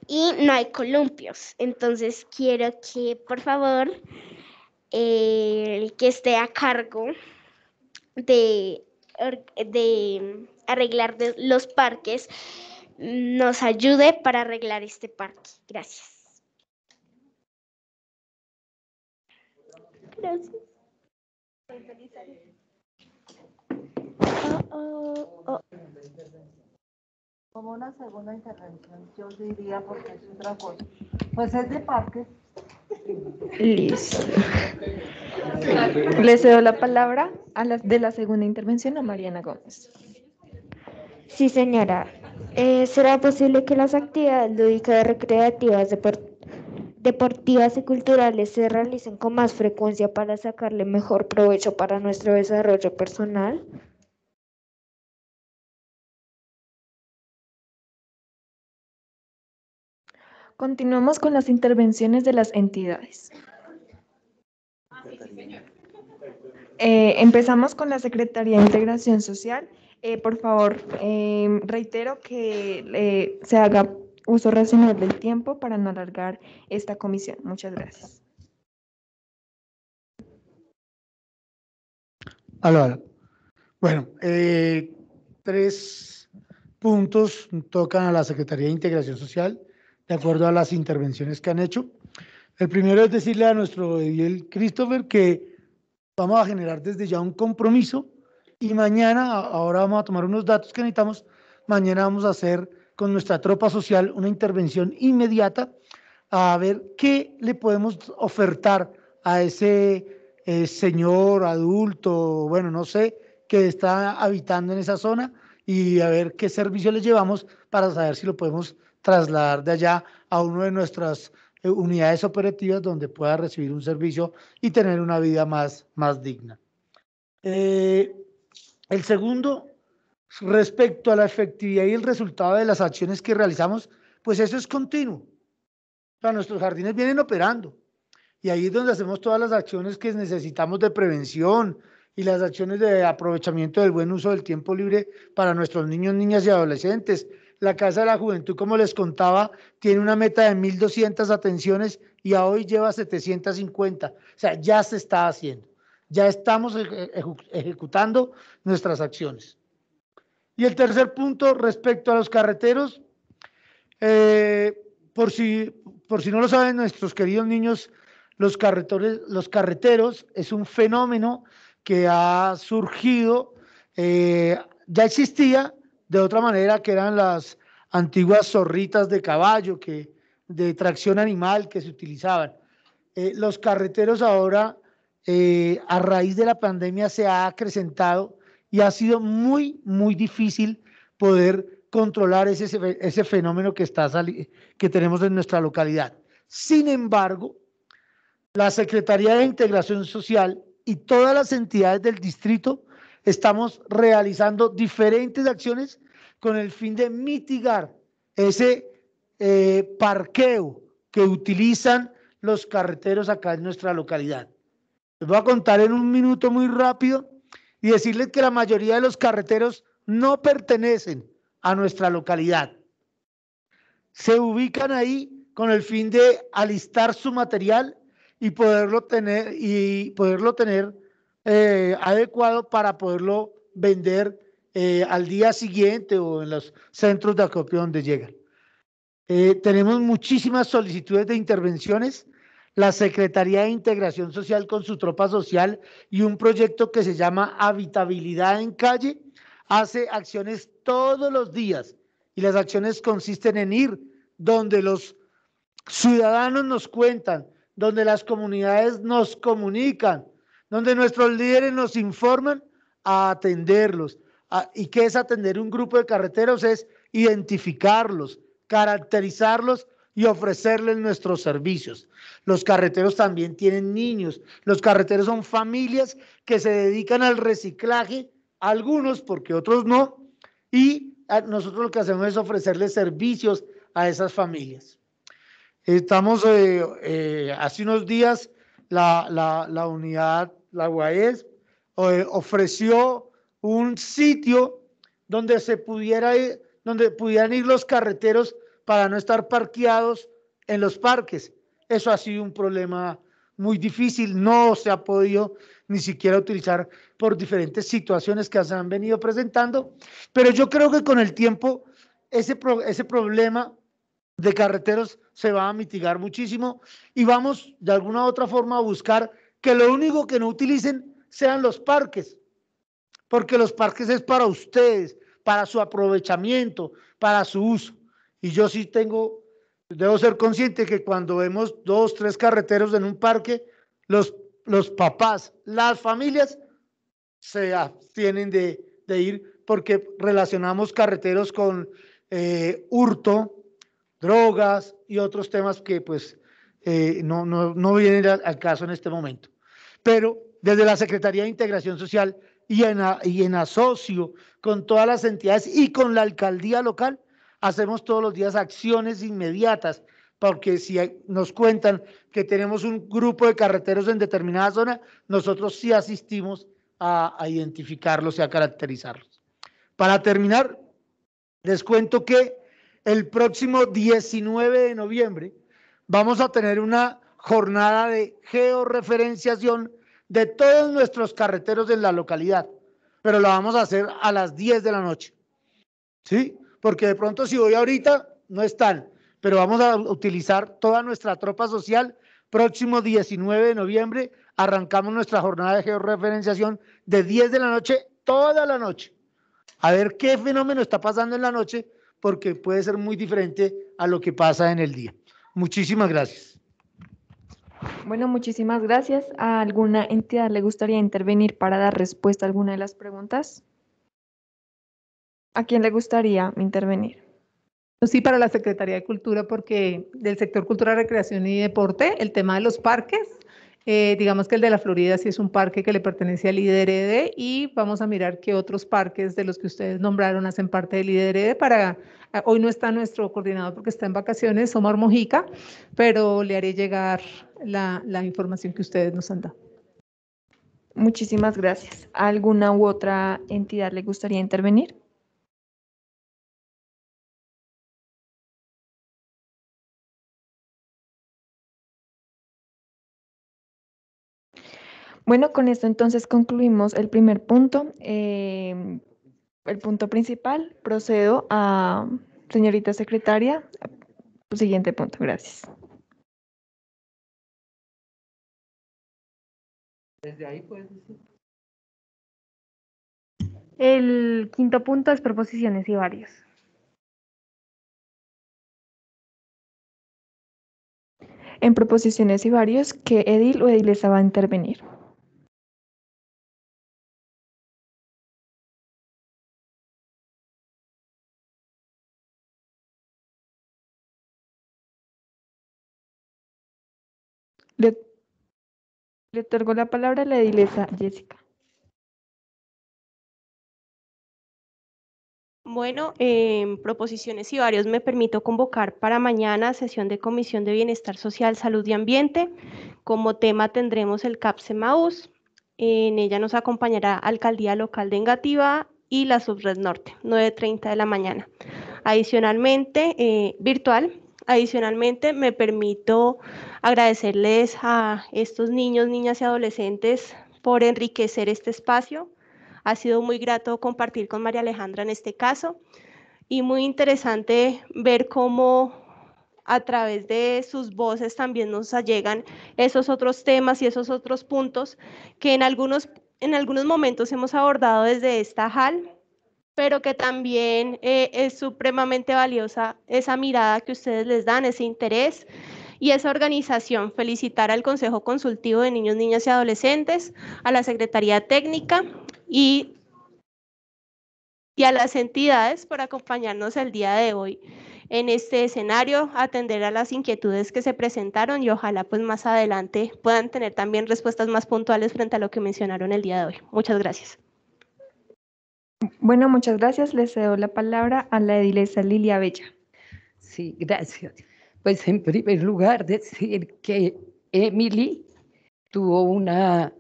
y no hay columpios. Entonces quiero que por favor el que esté a cargo de, de arreglar los parques nos ayude para arreglar este parque. Gracias.
Gracias. Oh, oh, oh
como una segunda intervención, yo diría porque es otra cosa.
Pues es de parque. Listo. Le cedo la palabra a la de la segunda intervención a Mariana Gómez. Sí, señora.
Eh, ¿Será posible que las actividades lúdicas, recreativas, deportivas y culturales se realicen con más frecuencia para sacarle mejor provecho para nuestro desarrollo personal?
Continuamos con las intervenciones de las entidades. Eh, empezamos con la Secretaría de Integración Social. Eh, por favor, em, reitero que eh, se haga uso racional del tiempo para no alargar esta comisión. Muchas
gracias. Bueno, tres puntos tocan a la Secretaría de Integración Social de acuerdo a las intervenciones que han hecho. El primero es decirle a nuestro el Christopher que vamos a generar desde ya un compromiso y mañana, ahora vamos a tomar unos datos que necesitamos, mañana vamos a hacer con nuestra tropa social una intervención inmediata a ver qué le podemos ofertar a ese eh, señor adulto, bueno, no sé, que está habitando en esa zona y a ver qué servicio le llevamos para saber si lo podemos trasladar de allá a una de nuestras eh, unidades operativas donde pueda recibir un servicio y tener una vida más, más digna. Eh, el segundo, respecto a la efectividad y el resultado de las acciones que realizamos, pues eso es continuo. nuestros jardines vienen operando y ahí es donde hacemos todas las acciones que necesitamos de prevención y las acciones de aprovechamiento del buen uso del tiempo libre para nuestros niños, niñas y adolescentes, la Casa de la Juventud, como les contaba, tiene una meta de 1.200 atenciones y a hoy lleva 750. O sea, ya se está haciendo. Ya estamos ejecutando nuestras acciones. Y el tercer punto respecto a los carreteros, eh, por, si, por si no lo saben nuestros queridos niños, los, carretores, los carreteros es un fenómeno que ha surgido, eh, ya existía, de otra manera que eran las antiguas zorritas de caballo que de tracción animal que se utilizaban. Eh, los carreteros ahora, eh, a raíz de la pandemia, se ha acrecentado y ha sido muy, muy difícil poder controlar ese, ese fenómeno que, está que tenemos en nuestra localidad. Sin embargo, la Secretaría de Integración Social y todas las entidades del distrito estamos realizando diferentes acciones con el fin de mitigar ese eh, parqueo que utilizan los carreteros acá en nuestra localidad. Les voy a contar en un minuto muy rápido y decirles que la mayoría de los carreteros no pertenecen a nuestra localidad. Se ubican ahí con el fin de alistar su material y poderlo tener y poderlo tener eh, adecuado para poderlo vender eh, al día siguiente o en los centros de acopio donde llegan. Eh, tenemos muchísimas solicitudes de intervenciones. La Secretaría de Integración Social con su tropa social y un proyecto que se llama Habitabilidad en Calle hace acciones todos los días y las acciones consisten en ir donde los ciudadanos nos cuentan, donde las comunidades nos comunican, donde nuestros líderes nos informan a atenderlos. Ah, ¿Y qué es atender un grupo de carreteros? Es identificarlos, caracterizarlos y ofrecerles nuestros servicios. Los carreteros también tienen niños. Los carreteros son familias que se dedican al reciclaje, algunos porque otros no. Y nosotros lo que hacemos es ofrecerles servicios a esas familias. Estamos, eh, eh, hace unos días la, unidad, la UAES, eh, ofreció un sitio donde se pudiera donde pudieran ir los carreteros para no estar parqueados en los parques. Eso ha sido un problema muy difícil, no se ha podido ni siquiera utilizar por diferentes situaciones que se han venido presentando, pero yo creo que con el tiempo ese, ese problema de carreteros se va a mitigar muchísimo y vamos de alguna u otra forma a buscar que lo único que no utilicen sean los parques, porque los parques es para ustedes, para su aprovechamiento, para su uso. Y yo sí tengo, debo ser consciente que cuando vemos dos, tres carreteros en un parque, los, los papás, las familias se abstienen de, ir porque relacionamos carreteros con eh, hurto, drogas y otros temas que pues eh, no, no, vienen al, caso en este momento. Pero desde la Secretaría de Integración Social y en, en asocio con todas las entidades y con la alcaldía local, hacemos todos los días acciones inmediatas, porque si nos cuentan que tenemos un grupo de carreteros en determinada zona, nosotros sí asistimos a, a identificarlos y a caracterizarlos. Para terminar, les cuento que el próximo 19 de noviembre vamos a tener una jornada de georreferenciación de todos nuestros carreteros de la localidad, pero lo vamos a hacer a las 10 de la noche. ¿Sí? Porque de pronto si voy ahorita, no están, pero vamos a utilizar toda nuestra tropa social. Próximo 19 de noviembre arrancamos nuestra jornada de georreferenciación de 10 de la noche, toda la noche. A ver qué fenómeno está pasando en la noche porque puede ser muy diferente a lo que pasa en el día. Muchísimas gracias.
Bueno, muchísimas gracias. ¿A alguna entidad le gustaría intervenir para dar respuesta a alguna de las preguntas? ¿A quién le gustaría intervenir?
Pues sí, para la Secretaría de Cultura, porque del sector cultura, recreación y deporte, el tema de los parques eh, digamos que el de la Florida sí es un parque que le pertenece al IDRD y vamos a mirar qué otros parques de los que ustedes nombraron hacen parte del IDRD para... Ah, hoy no está nuestro coordinador porque está en vacaciones, Omar Mojica, pero le haré llegar
la, información que ustedes nos han dado. Muchísimas gracias. ¿Alguna u otra entidad le gustaría intervenir? Bueno, con esto entonces concluimos el primer punto. Eh, el punto principal, procedo a, señorita secretaria, siguiente punto. Gracias.
ahí
El quinto punto es proposiciones y varios. En proposiciones y varios, que edil o ediles va a intervenir? Le, le la palabra a la edilesa Jessica.
Bueno, en em, proposiciones y varios me permito convocar para mañana sesión de Comisión de Bienestar Social, Salud y Ambiente. Como tema tendremos el CAPSEMAUS. En ella nos acompañará Alcaldía Local de Engativá y la Subred Norte, 9.30 de la mañana. Adicionalmente, eh, virtual, Adicionalmente, me permito agradecerles a estos niños, niñas y adolescentes por enriquecer este espacio. Ha sido muy grato compartir con María Alejandra en este caso y muy interesante ver cómo a través de sus voces también nos allegan esos otros temas y esos otros puntos que en algunos, en algunos momentos hemos abordado desde esta hall pero que también eh, es supremamente valiosa esa mirada que ustedes les dan, ese interés y esa organización. Felicitar al Consejo Consultivo de Niños, Niñas y Adolescentes, a la Secretaría Técnica y, y a las entidades por acompañarnos el día de hoy en este escenario, atender a las inquietudes que se presentaron y ojalá pues más adelante puedan tener también respuestas más puntuales frente a lo que mencionaron el día de hoy. Muchas gracias.
Bueno, muchas gracias. Le cedo la palabra a la edilesa Lilia Bella.
Sí, gracias. Pues en primer lugar, decir que Emily tuvo una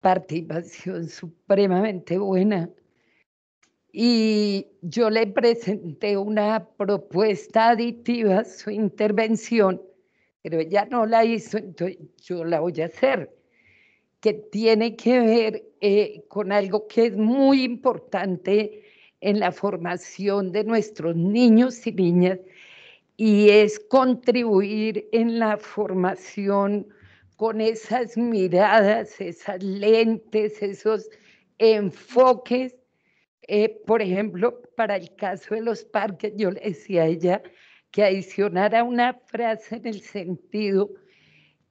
participación supremamente buena y yo le presenté una propuesta aditiva a su intervención, pero ella no la hizo, entonces yo la voy a hacer que tiene que ver eh, con algo que es muy importante en la formación de nuestros niños y niñas y es contribuir en la formación con esas miradas, esas lentes, esos enfoques. Eh, por ejemplo, para el caso de los parques, yo le decía a ella que adicionara una frase en el sentido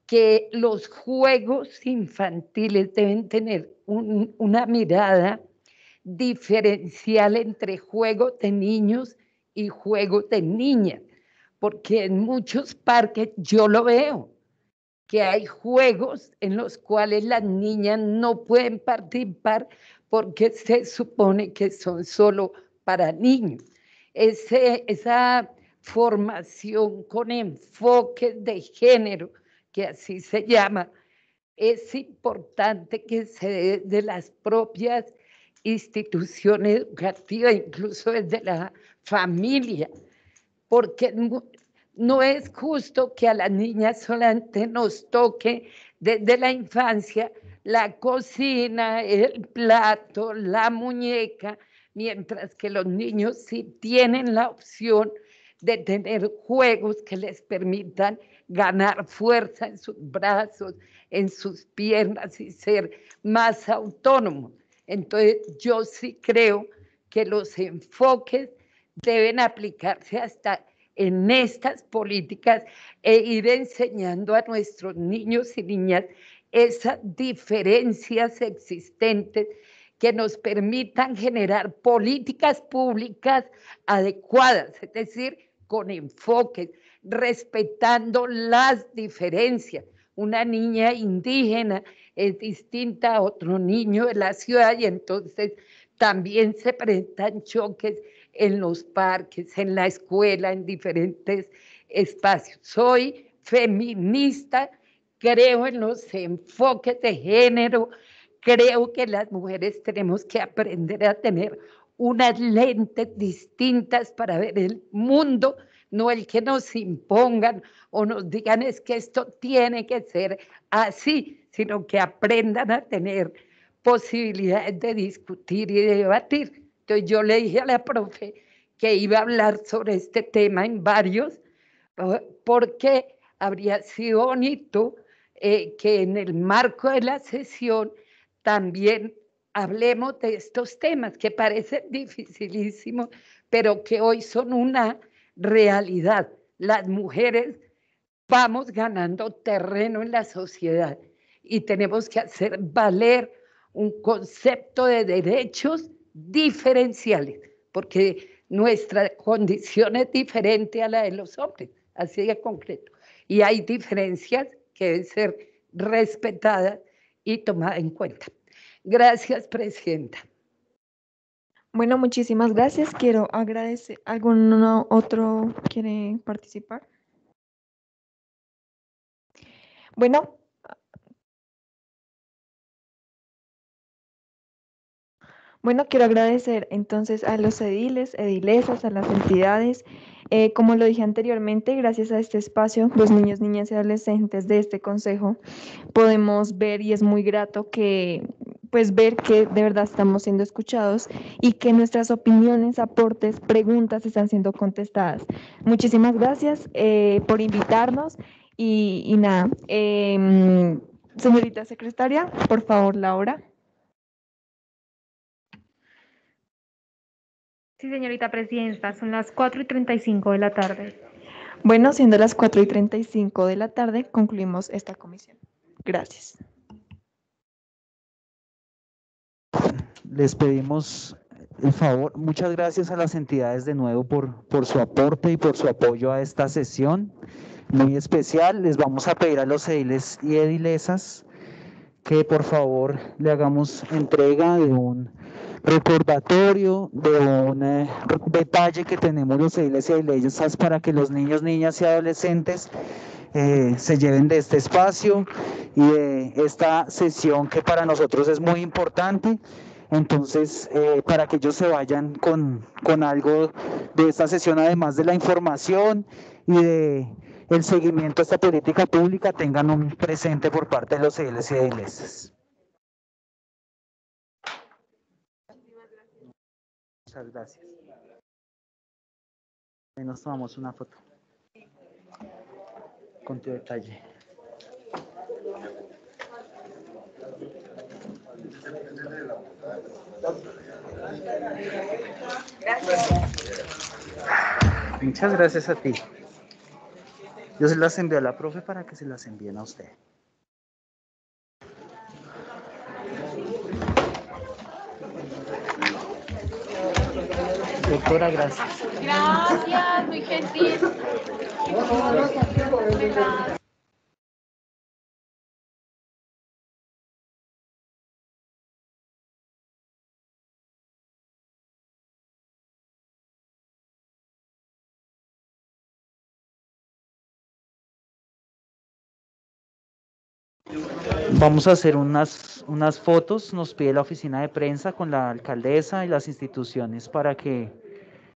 que los juegos infantiles deben tener una mirada diferencial entre juegos de niños y juegos de niñas, porque en muchos parques yo lo veo, que hay juegos en los cuales las niñas no pueden participar porque se supone que son solo para niños. esa formación con enfoque de género, que así se llama, es importante que se dé de las propias instituciones educativas, incluso desde la familia, porque no es justo que a las niñas solamente nos toque desde la infancia la cocina, el plato, la muñeca, mientras que los niños sí tienen la opción de tener juegos que les permitan ganar fuerza en sus brazos, en sus piernas y ser más autónomos. Entonces, yo sí creo que los enfoques deben aplicarse hasta en estas políticas e ir enseñando a nuestros niños y niñas esas diferencias existentes que nos permitan generar políticas públicas adecuadas, es decir, con enfoques, respetando las diferencias. Una niña indígena es distinta a otro niño de la ciudad y entonces también se presentan choques en los parques, en la escuela, en diferentes espacios. Soy feminista, creo en los enfoques de género, creo que las mujeres tenemos que aprender a tener unas lentes distintas para ver el mundo, no el que nos impongan o nos digan es que esto tiene que ser así, sino que aprendan a tener posibilidades de discutir y de debatir. Entonces yo le dije a la profe que iba a hablar sobre este tema en varios, porque habría sido bonito eh, que en el marco de la sesión también hablemos de estos temas que parecen dificilísimos, pero que hoy son una realidad. Las mujeres vamos ganando terreno en la sociedad y tenemos que hacer valer un concepto de derechos diferenciales, porque nuestra condición es diferente a la de los hombres, así de concreto. Y hay diferencias que deben ser respetadas y tomadas en cuenta. Gracias, Presidenta.
Bueno, muchísimas gracias. Quiero agradecer. ¿Algún otro quiere participar? Bueno. Bueno, quiero agradecer entonces a los ediles, edilesas, a las entidades. Eh, como lo dije anteriormente, gracias a este espacio, los niños, niñas y adolescentes de este consejo, podemos ver y es muy grato que pues ver que de verdad estamos siendo escuchados y que nuestras opiniones, aportes, preguntas están siendo contestadas. Muchísimas gracias eh, por invitarnos y, nada, em, señorita secretaria, por favor, Laura.
Sí, señorita presidenta, son las 4 y 35 de la
tarde. Bueno, siendo las 4 y 35 de la tarde, concluimos esta comisión. Gracias. les
pedimos el favor. Muchas gracias a las entidades de nuevo por, por su aporte y por su apoyo a esta sesión muy especial. Les vamos a pedir a los ediles y edilesas que por favor le hagamos entrega de un recordatorio, de un eh, detalle que tenemos los ediles y edilesas para que los niños, niñas y adolescentes eh, se lleven de este espacio y de esta sesión que para nosotros es muy importante. Entonces, eh, para que ellos se vayan con, algo de esta sesión, además de la información y de el seguimiento a esta política pública, tengan un presente
por parte de los y Muchas gracias. Nos tomamos
una foto con tu detalle.
gracias Muchas
gracias a ti. Yo se las envío a la profe para que se las envíen a usted.
Doctora, gracias.
Gracias, muy gentil. Gracias.
Vamos a hacer unas, unas fotos, nos pide la oficina de prensa con la alcaldesa y las instituciones para que